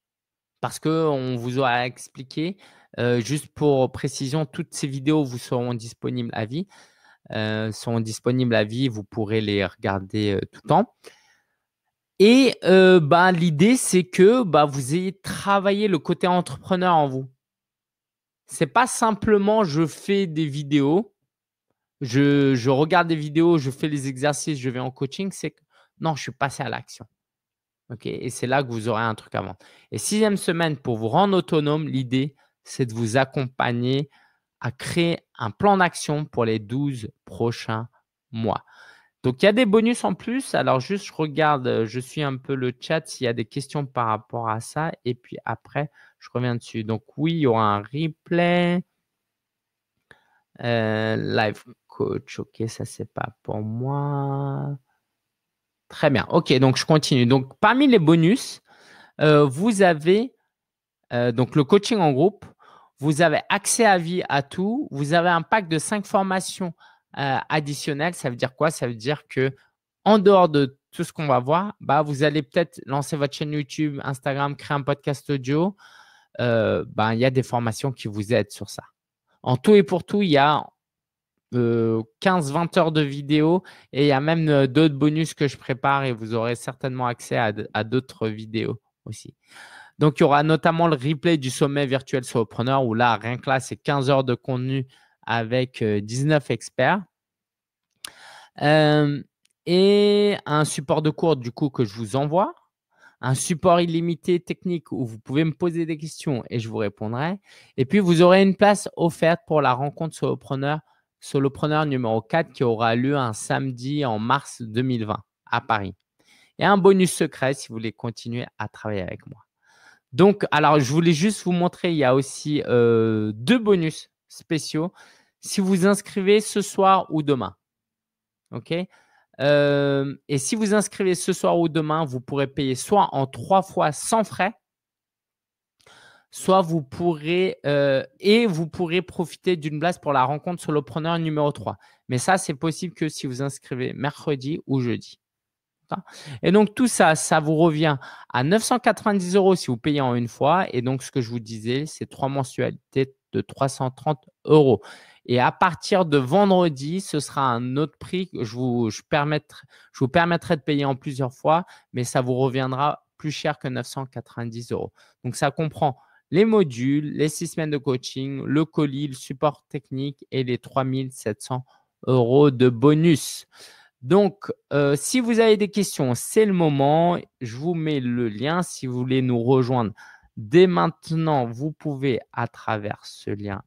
parce qu'on vous aura expliqué. Euh, juste pour précision, toutes ces vidéos vous seront disponibles à vie. Euh, sont disponibles à vie, vous pourrez les regarder euh, tout le mmh. temps. Et euh, bah, l'idée, c'est que bah, vous ayez travaillé le côté entrepreneur en vous. C'est pas simplement je fais des vidéos, je, regarde des vidéos, je fais les exercices, je vais en coaching. C'est non, je suis passé à l'action. et c'est là que vous aurez un truc à vendre. Et sixième semaine, pour vous rendre autonome, l'idée, c'est de vous accompagner à créer un plan d'action pour les 12 prochains mois. Donc, il y a des bonus en plus. Alors, juste, je regarde, euh, je suis un peu le chat s'il y a des questions par rapport à ça. Et puis après, je reviens dessus. Donc, oui, il y aura un replay. Euh, live coach, ok, ça, c'est pas pour moi. Très bien. Ok, donc je continue. Donc, parmi les bonus, euh, vous avez donc le coaching en groupe, vous avez accès à vie à tout. Vous avez un pack de cinq formations euh, additionnelles. Ça veut dire quoi Ça veut dire que en dehors de tout ce qu'on va voir, bah, vous allez peut-être lancer votre chaîne YouTube, Instagram, créer un podcast audio. Euh, bah, il y a des formations qui vous aident sur ça. En tout et pour tout, il y a 15-20 euh, heures de vidéos et il y a même d'autres bonus que je prépare et vous aurez certainement accès à d'autres vidéos aussi. Donc, il y aura notamment le replay du sommet virtuel solopreneur où là, rien que là, c'est 15 heures de contenu avec 19 euh, experts. Euh, et un support de cours, du coup, que je vous envoie. Un support illimité technique où vous pouvez me poser des questions et je vous répondrai. Et puis, vous aurez une place offerte pour la rencontre solopreneur, solopreneur numéro 4 qui aura lieu un samedi en mars 2020 à Paris. Et un bonus secret si vous voulez continuer à travailler avec moi. Donc, alors, je voulais juste vous montrer, il y a aussi euh, deux bonus spéciaux si vous inscrivez ce soir ou demain. OK euh, Et si vous inscrivez ce soir ou demain, vous pourrez payer soit en trois fois sans frais, soit vous pourrez euh, et vous pourrez profiter d'une place pour la rencontre sur le preneur numéro 3. Mais ça, c'est possible que si vous inscrivez mercredi ou jeudi. Hein. Et donc tout ça, ça vous revient à 990 euros si vous payez en une fois. Et donc ce que je vous disais, c'est trois mensualités de 330 euros. Et à partir de vendredi, ce sera un autre prix. Que je vous, permettrai, permettrai de payer en plusieurs fois, mais ça vous reviendra plus cher que 990 euros. Donc ça comprend les modules, les six semaines de coaching, le colis, le support technique et les 3700 euros de bonus. Donc, euh, si vous avez des questions, c'est le moment. Je vous mets le lien si vous voulez nous rejoindre. Dès maintenant, vous pouvez à travers ce lien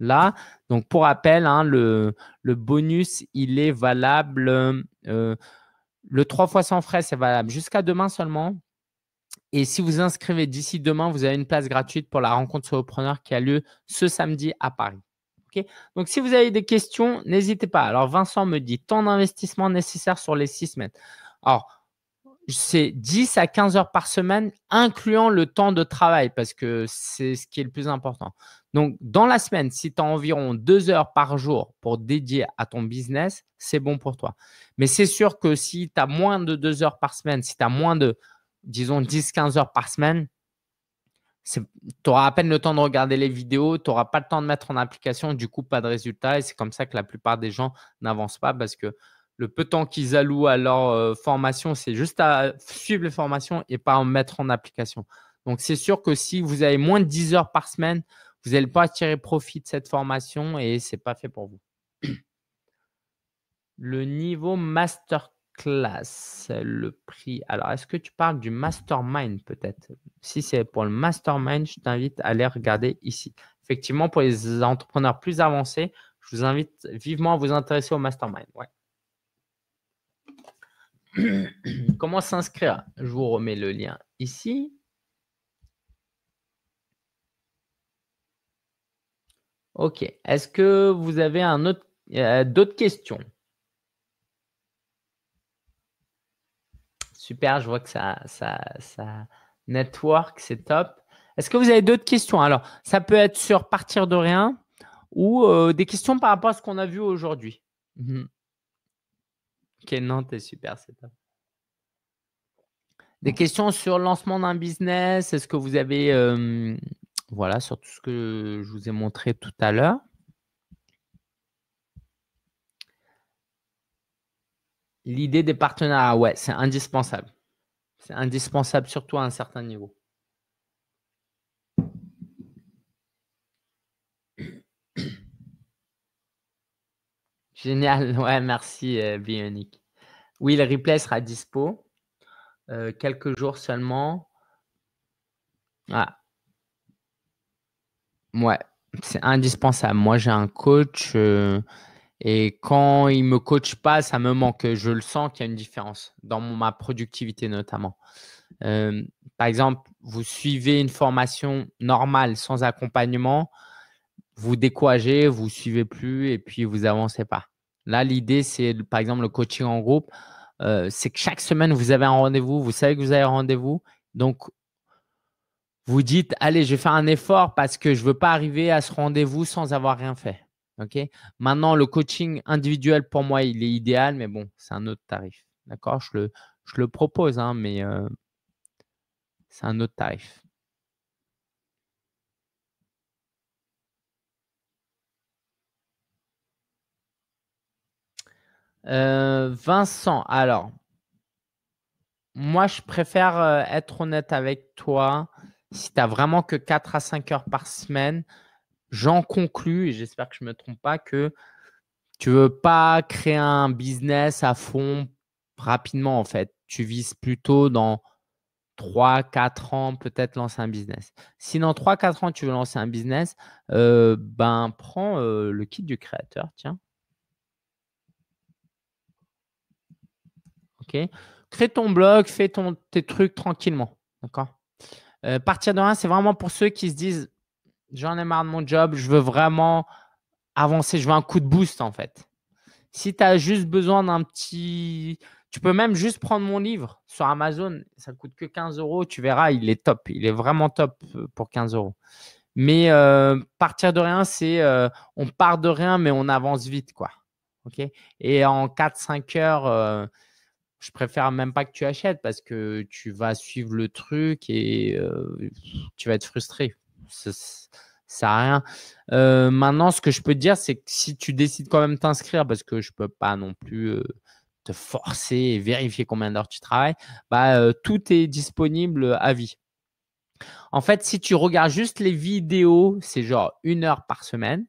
là. Donc, pour rappel, hein, le, bonus, il est valable. Euh, le 3 fois sans frais, c'est valable jusqu'à demain seulement. Et si vous inscrivez d'ici demain, vous avez une place gratuite pour la rencontre preneur qui a lieu ce samedi à Paris. Donc, si vous avez des questions, n'hésitez pas. Alors, Vincent me dit temps d'investissement nécessaire sur les six semaines. Alors, c'est 10 à 15 heures par semaine, incluant le temps de travail, parce que c'est ce qui est le plus important. Donc, dans la semaine, si tu as environ deux heures par jour pour dédier à ton business, c'est bon pour toi. Mais c'est sûr que si tu as moins de deux heures par semaine, si tu as moins de, disons, 10-15 heures par semaine, tu auras à peine le temps de regarder les vidéos, tu n'auras pas le temps de mettre en application, du coup, pas de résultat. Et c'est comme ça que la plupart des gens n'avancent pas parce que le peu de temps qu'ils allouent à leur euh, formation, c'est juste à suivre les formations et pas en mettre en application. Donc, c'est sûr que si vous avez moins de 10 heures par semaine, vous n'allez pas tirer profit de cette formation et ce n'est pas fait pour vous. Le niveau Masterclass classe, le prix. Alors, est-ce que tu parles du mastermind peut-être Si c'est pour le mastermind, je t'invite à aller regarder ici. Effectivement, pour les entrepreneurs plus avancés, je vous invite vivement à vous intéresser au mastermind. Comment s'inscrire Je vous remets le lien ici. Ok. Est-ce que vous avez un autre, euh, d'autres questions Super, je vois que ça, ça, network, c'est top. Est-ce que vous avez d'autres questions Alors, ça peut être sur partir de rien ou euh, des questions par rapport à ce qu'on a vu aujourd'hui. Mhm. Ok, non, t'es super, c'est top. Des questions sur le lancement d'un business Est-ce que vous avez. Euh, voilà, sur tout ce que je vous ai montré tout à l'heure. l'idée des partenariats, ah ouais, c'est indispensable. C'est indispensable, surtout à un certain niveau. Génial, ouais, merci Bionic. Euh, oui, le replay sera dispo. Euh, quelques jours seulement. Ah. Ouais, c'est indispensable. Moi, j'ai un coach. Euh, et quand il ne me coach pas, ça me manque. Je le sens qu'il y a une différence dans ma productivité notamment. Euh, par exemple, vous suivez une formation normale sans accompagnement, vous découragez, vous ne suivez plus et puis vous avancez pas. Là, l'idée, c'est par exemple le coaching en groupe. Euh, c'est que chaque semaine, vous avez un rendez-vous, vous savez que vous avez un rendez-vous. Donc, vous dites, allez, je vais faire un effort parce que je ne veux pas arriver à ce rendez-vous sans avoir rien fait. Maintenant, le coaching individuel, pour moi, il est idéal, mais bon, c'est un autre tarif. D'accord je le, propose, hein, mais euh, c'est un autre tarif. Euh, Vincent, alors, moi, je préfère euh, être honnête avec toi. Si tu n'as vraiment que 4 à 5 heures par semaine, j'en conclus, et j'espère que je ne me trompe pas, que tu ne veux pas créer un business à fond rapidement, en fait. Tu vises plutôt dans 3, 4 ans, peut-être lancer un business. Si dans 3, 4 ans, tu veux lancer un business, euh, ben, prends euh, le kit du créateur, tiens. OK Crée ton blog, fais ton, tes trucs tranquillement. D'accord euh, Partir de rien, c'est vraiment pour ceux qui se disent j'en ai marre de mon job, je veux vraiment avancer, je veux un coup de boost en fait. Si tu as juste besoin d'un petit... Tu peux même juste prendre mon livre sur Amazon, ça ne coûte que 15 euros, tu verras, il est top, il est vraiment top euh, pour 15 euros. Mais euh, partir de rien, c'est euh, on part de rien, mais on avance vite, quoi. Et en 4-5 heures, je préfère même pas que tu achètes parce que tu vas suivre le truc et tu vas être frustré ça sert à rien. Euh, maintenant, ce que je peux te dire, c'est que si tu décides quand même t'inscrire, parce que je ne peux pas non plus euh, te forcer et vérifier combien d'heures tu travailles, bah, euh, tout est disponible à vie. En fait, si tu regardes juste les vidéos, c'est genre une heure par semaine,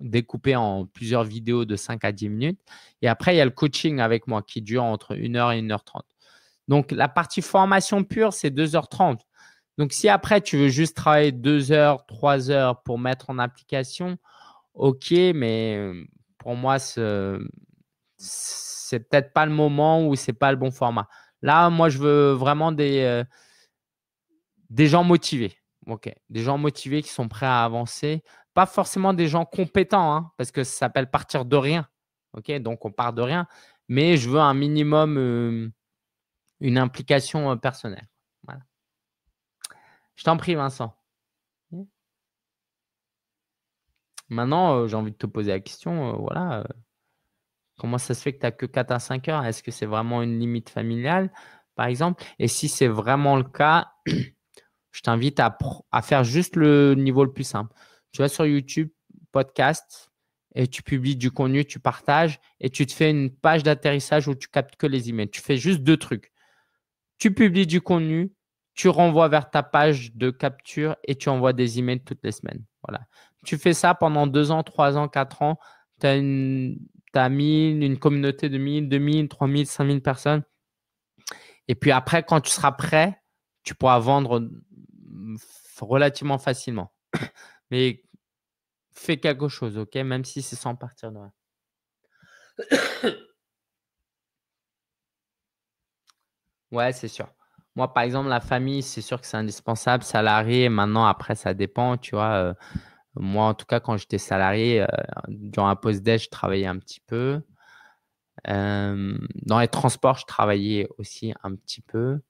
découpée en plusieurs vidéos de 5 à 10 minutes. Et après, il y a le coaching avec moi qui dure entre 1 heure et 1 heure 30 Donc, la partie formation pure, c'est 2h30. Donc, si après, tu veux juste travailler deux heures, trois heures pour mettre en application, OK, mais euh, pour moi, ce c'est peut-être pas le moment ou c'est pas le bon format. Là, moi, je veux vraiment des, euh, des gens motivés. OK, des gens motivés qui sont prêts à avancer. Pas forcément des gens compétents, hein, parce que ça s'appelle partir de rien. OK, donc on part de rien. Mais je veux un minimum, euh, une implication personnelle. Je t'en prie, Vincent. Maintenant, euh, j'ai envie de te poser la question, euh, voilà, euh, comment ça se fait que tu n'as que 4 à 5 heures Est-ce que c'est vraiment une limite familiale, par exemple Et si c'est vraiment le cas, je t'invite à, à, faire juste le niveau le plus simple. Tu vas sur YouTube, podcast, et tu publies du contenu, tu partages, et tu te fais une page d'atterrissage où tu captes que les emails. Tu fais juste deux trucs. Tu publies du contenu tu renvoies vers ta page de capture et tu envoies des emails toutes les semaines. Voilà. Tu fais ça pendant deux ans, trois ans, quatre ans. Tu as, une, as 1000, une communauté de 1000, 2000, 3000, 5000 personnes. Et puis après, quand tu seras prêt, tu pourras vendre mm, relativement facilement. Mais fais quelque chose, ok Même si c'est sans partir de rien. Ouais, c'est sûr. Moi, par exemple, la famille, c'est sûr que c'est indispensable. Salarié, maintenant, après, ça dépend, tu vois. Euh, moi, en tout cas, quand j'étais salarié, euh, durant un poste déj, je travaillais un petit peu. Euh, dans les transports, je travaillais aussi un petit peu.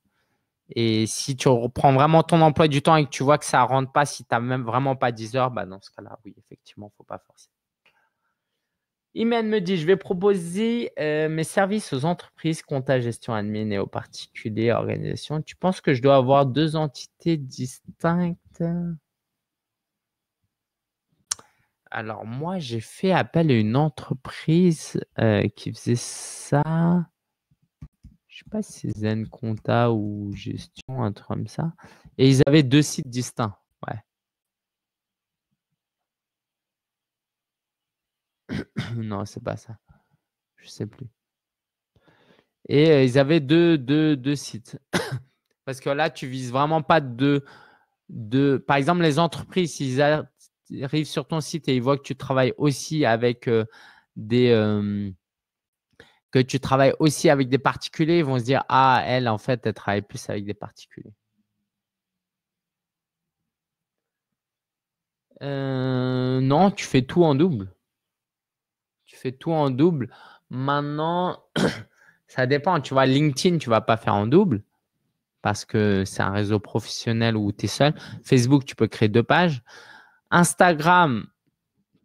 Et si tu reprends vraiment ton emploi du temps et que tu vois que ça ne rentre pas, si tu n'as même vraiment pas 10 heures, bah, dans ce cas-là, oui, effectivement, il ne faut pas forcer. Iman me dit, je vais proposer euh, mes services aux entreprises, compta, gestion admin et aux particuliers, organisations. Tu penses que je dois avoir deux entités distinctes Alors moi, j'ai fait appel à une entreprise euh, qui faisait ça. Je ne sais pas si c'est Zen Compta ou Gestion, un truc comme ça. Et ils avaient deux sites distincts. non, c'est pas ça. Je sais plus. Et euh, ils avaient deux, sites. Parce que là, tu vises vraiment pas deux. Par exemple, les entreprises, s'ils arrivent sur ton site et ils voient que tu travailles aussi avec euh, des. Euh, que tu travailles aussi avec des particuliers, ils vont se dire Ah, elle, en fait, elle travaille plus avec des particuliers. non, tu fais tout en double. Tu fais tout en double. Maintenant, ça dépend. Tu vois, LinkedIn, tu ne vas pas faire en double parce que c'est un réseau professionnel où tu es seul. Facebook, tu peux créer deux pages. Instagram,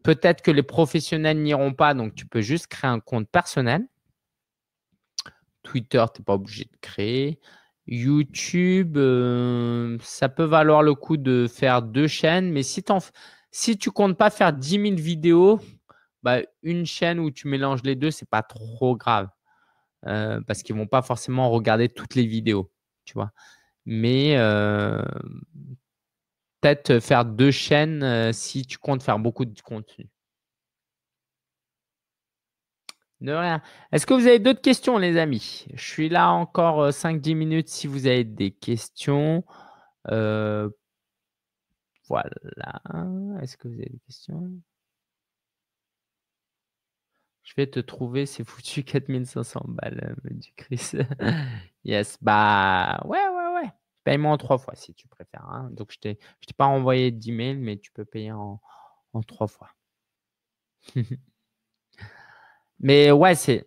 peut-être que les professionnels n'iront pas, donc tu peux juste créer un compte personnel. Twitter, tu n'es pas obligé de créer. YouTube, euh, ça peut valoir le coup de faire deux chaînes, mais si, tu si tu comptes pas faire 10 000 vidéos, bah, une chaîne où tu mélanges les deux, ce n'est pas trop grave. parce qu'ils ne vont pas forcément regarder toutes les vidéos, tu vois. Mais peut-être faire deux chaînes si tu comptes faire beaucoup de contenu. De rien. Est-ce que vous avez d'autres questions, les amis Je suis là encore 5-10 minutes si vous avez des questions. voilà. Est-ce que vous avez des questions je vais te trouver c'est foutu 4500 balles, euh, du dit yes, bah ouais, ouais, ouais. Paye-moi en trois fois si tu préfères. Hein. Donc je ne t'ai pas envoyé d'email, mais tu peux payer en, trois fois. mais ouais, c'est.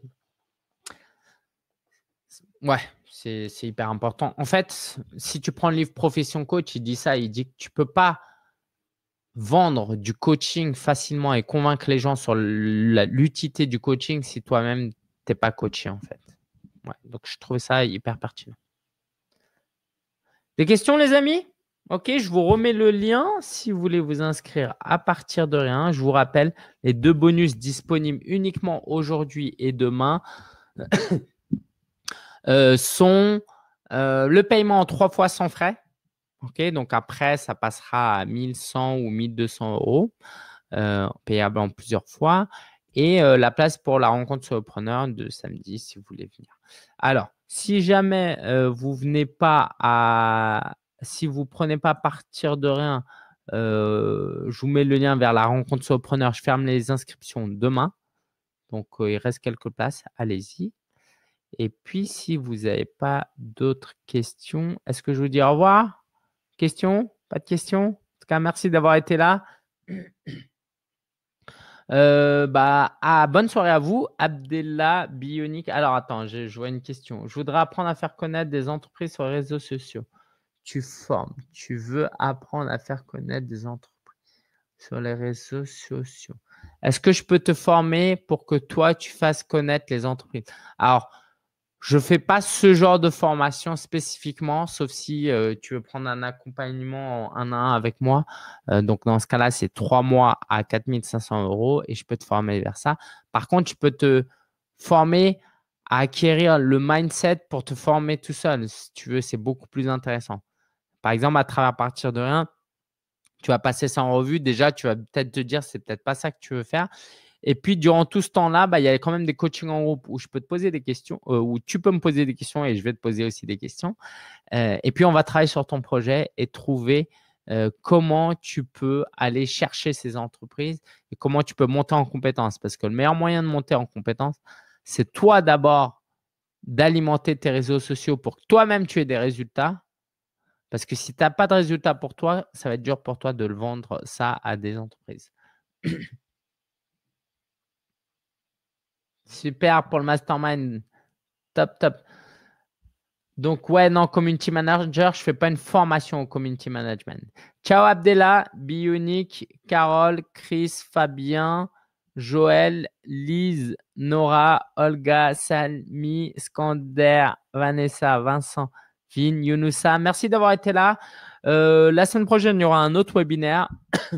Ouais, c'est hyper important. En fait, si tu prends le livre Profession Coach, il dit ça, il dit que tu peux pas vendre du coaching facilement et convaincre les gens sur l'utilité du coaching si toi-même t'es pas coaché en fait. donc je trouve ça hyper pertinent. Des questions les amis Ok, je vous remets le lien si vous voulez vous inscrire à partir de rien. Je vous rappelle les deux bonus disponibles uniquement aujourd'hui et demain euh, sont euh, le paiement en trois fois sans frais donc après, ça passera à 1100 ou 1200 euros, euh, payable en plusieurs fois. Et euh, la place pour la rencontre preneur de samedi, si vous voulez venir. Alors, si jamais euh, vous venez pas à… Si vous prenez pas partir de rien, euh, je vous mets le lien vers la rencontre preneur. Je ferme les inscriptions demain. Donc, il reste quelques places. Allez-y. Et puis, si vous n'avez pas d'autres questions, est-ce que je vous dis au revoir Question Pas de question En tout cas, merci d'avoir été là. Euh, bah, ah, bonne soirée à vous, Abdella Bionic. Alors attends, je, je vois une question. Je voudrais apprendre à faire connaître des entreprises sur les réseaux sociaux. Tu formes, tu veux apprendre à faire connaître des entreprises sur les réseaux sociaux. Est-ce que je peux te former pour que toi, tu fasses connaître les entreprises Alors, je ne fais pas ce genre de formation spécifiquement, sauf si euh, tu veux prendre un accompagnement un 1 à un avec moi. Euh, donc, dans ce cas-là, c'est trois mois à 4500 euros et je peux te former vers ça. Par contre, tu peux te former à acquérir le mindset pour te former tout seul. Si tu veux, c'est beaucoup plus intéressant. Par exemple, à travers partir de rien, tu vas passer ça en revue. Déjà, tu vas peut-être te dire, c'est peut-être pas ça que tu veux faire. Et puis, durant tout ce temps-là, bah, il y a quand même des coachings en groupe où je peux te poser des questions, euh, où tu peux me poser des questions et je vais te poser aussi des questions. Euh, et puis, on va travailler sur ton projet et trouver euh, comment tu peux aller chercher ces entreprises et comment tu peux monter en compétence. Parce que le meilleur moyen de monter en compétence, c'est toi d'abord d'alimenter tes réseaux sociaux pour que toi-même tu aies des résultats. Parce que si tu n'as pas de résultats pour toi, ça va être dur pour toi de le vendre ça à des entreprises. Super pour le mastermind. Top, top. Donc, ouais, non, community manager, je ne fais pas une formation au community management. Ciao Abdella, Bionic, Carole, Chris, Fabien, Joël, Lise, Nora, Olga, Salmi, Skander, Vanessa, Vincent, Vin, Younoussa. Merci d'avoir été là. Euh, la semaine prochaine, il y aura un autre webinaire.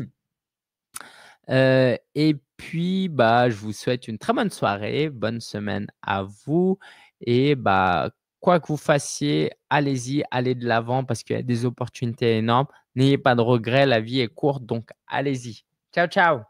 Euh, et puis, bah, je vous souhaite une très bonne soirée, bonne semaine à vous. Et bah, quoi que vous fassiez, allez-y, allez de l'avant parce qu'il y a des opportunités énormes. N'ayez pas de regrets, la vie est courte, donc allez-y. Ciao, ciao.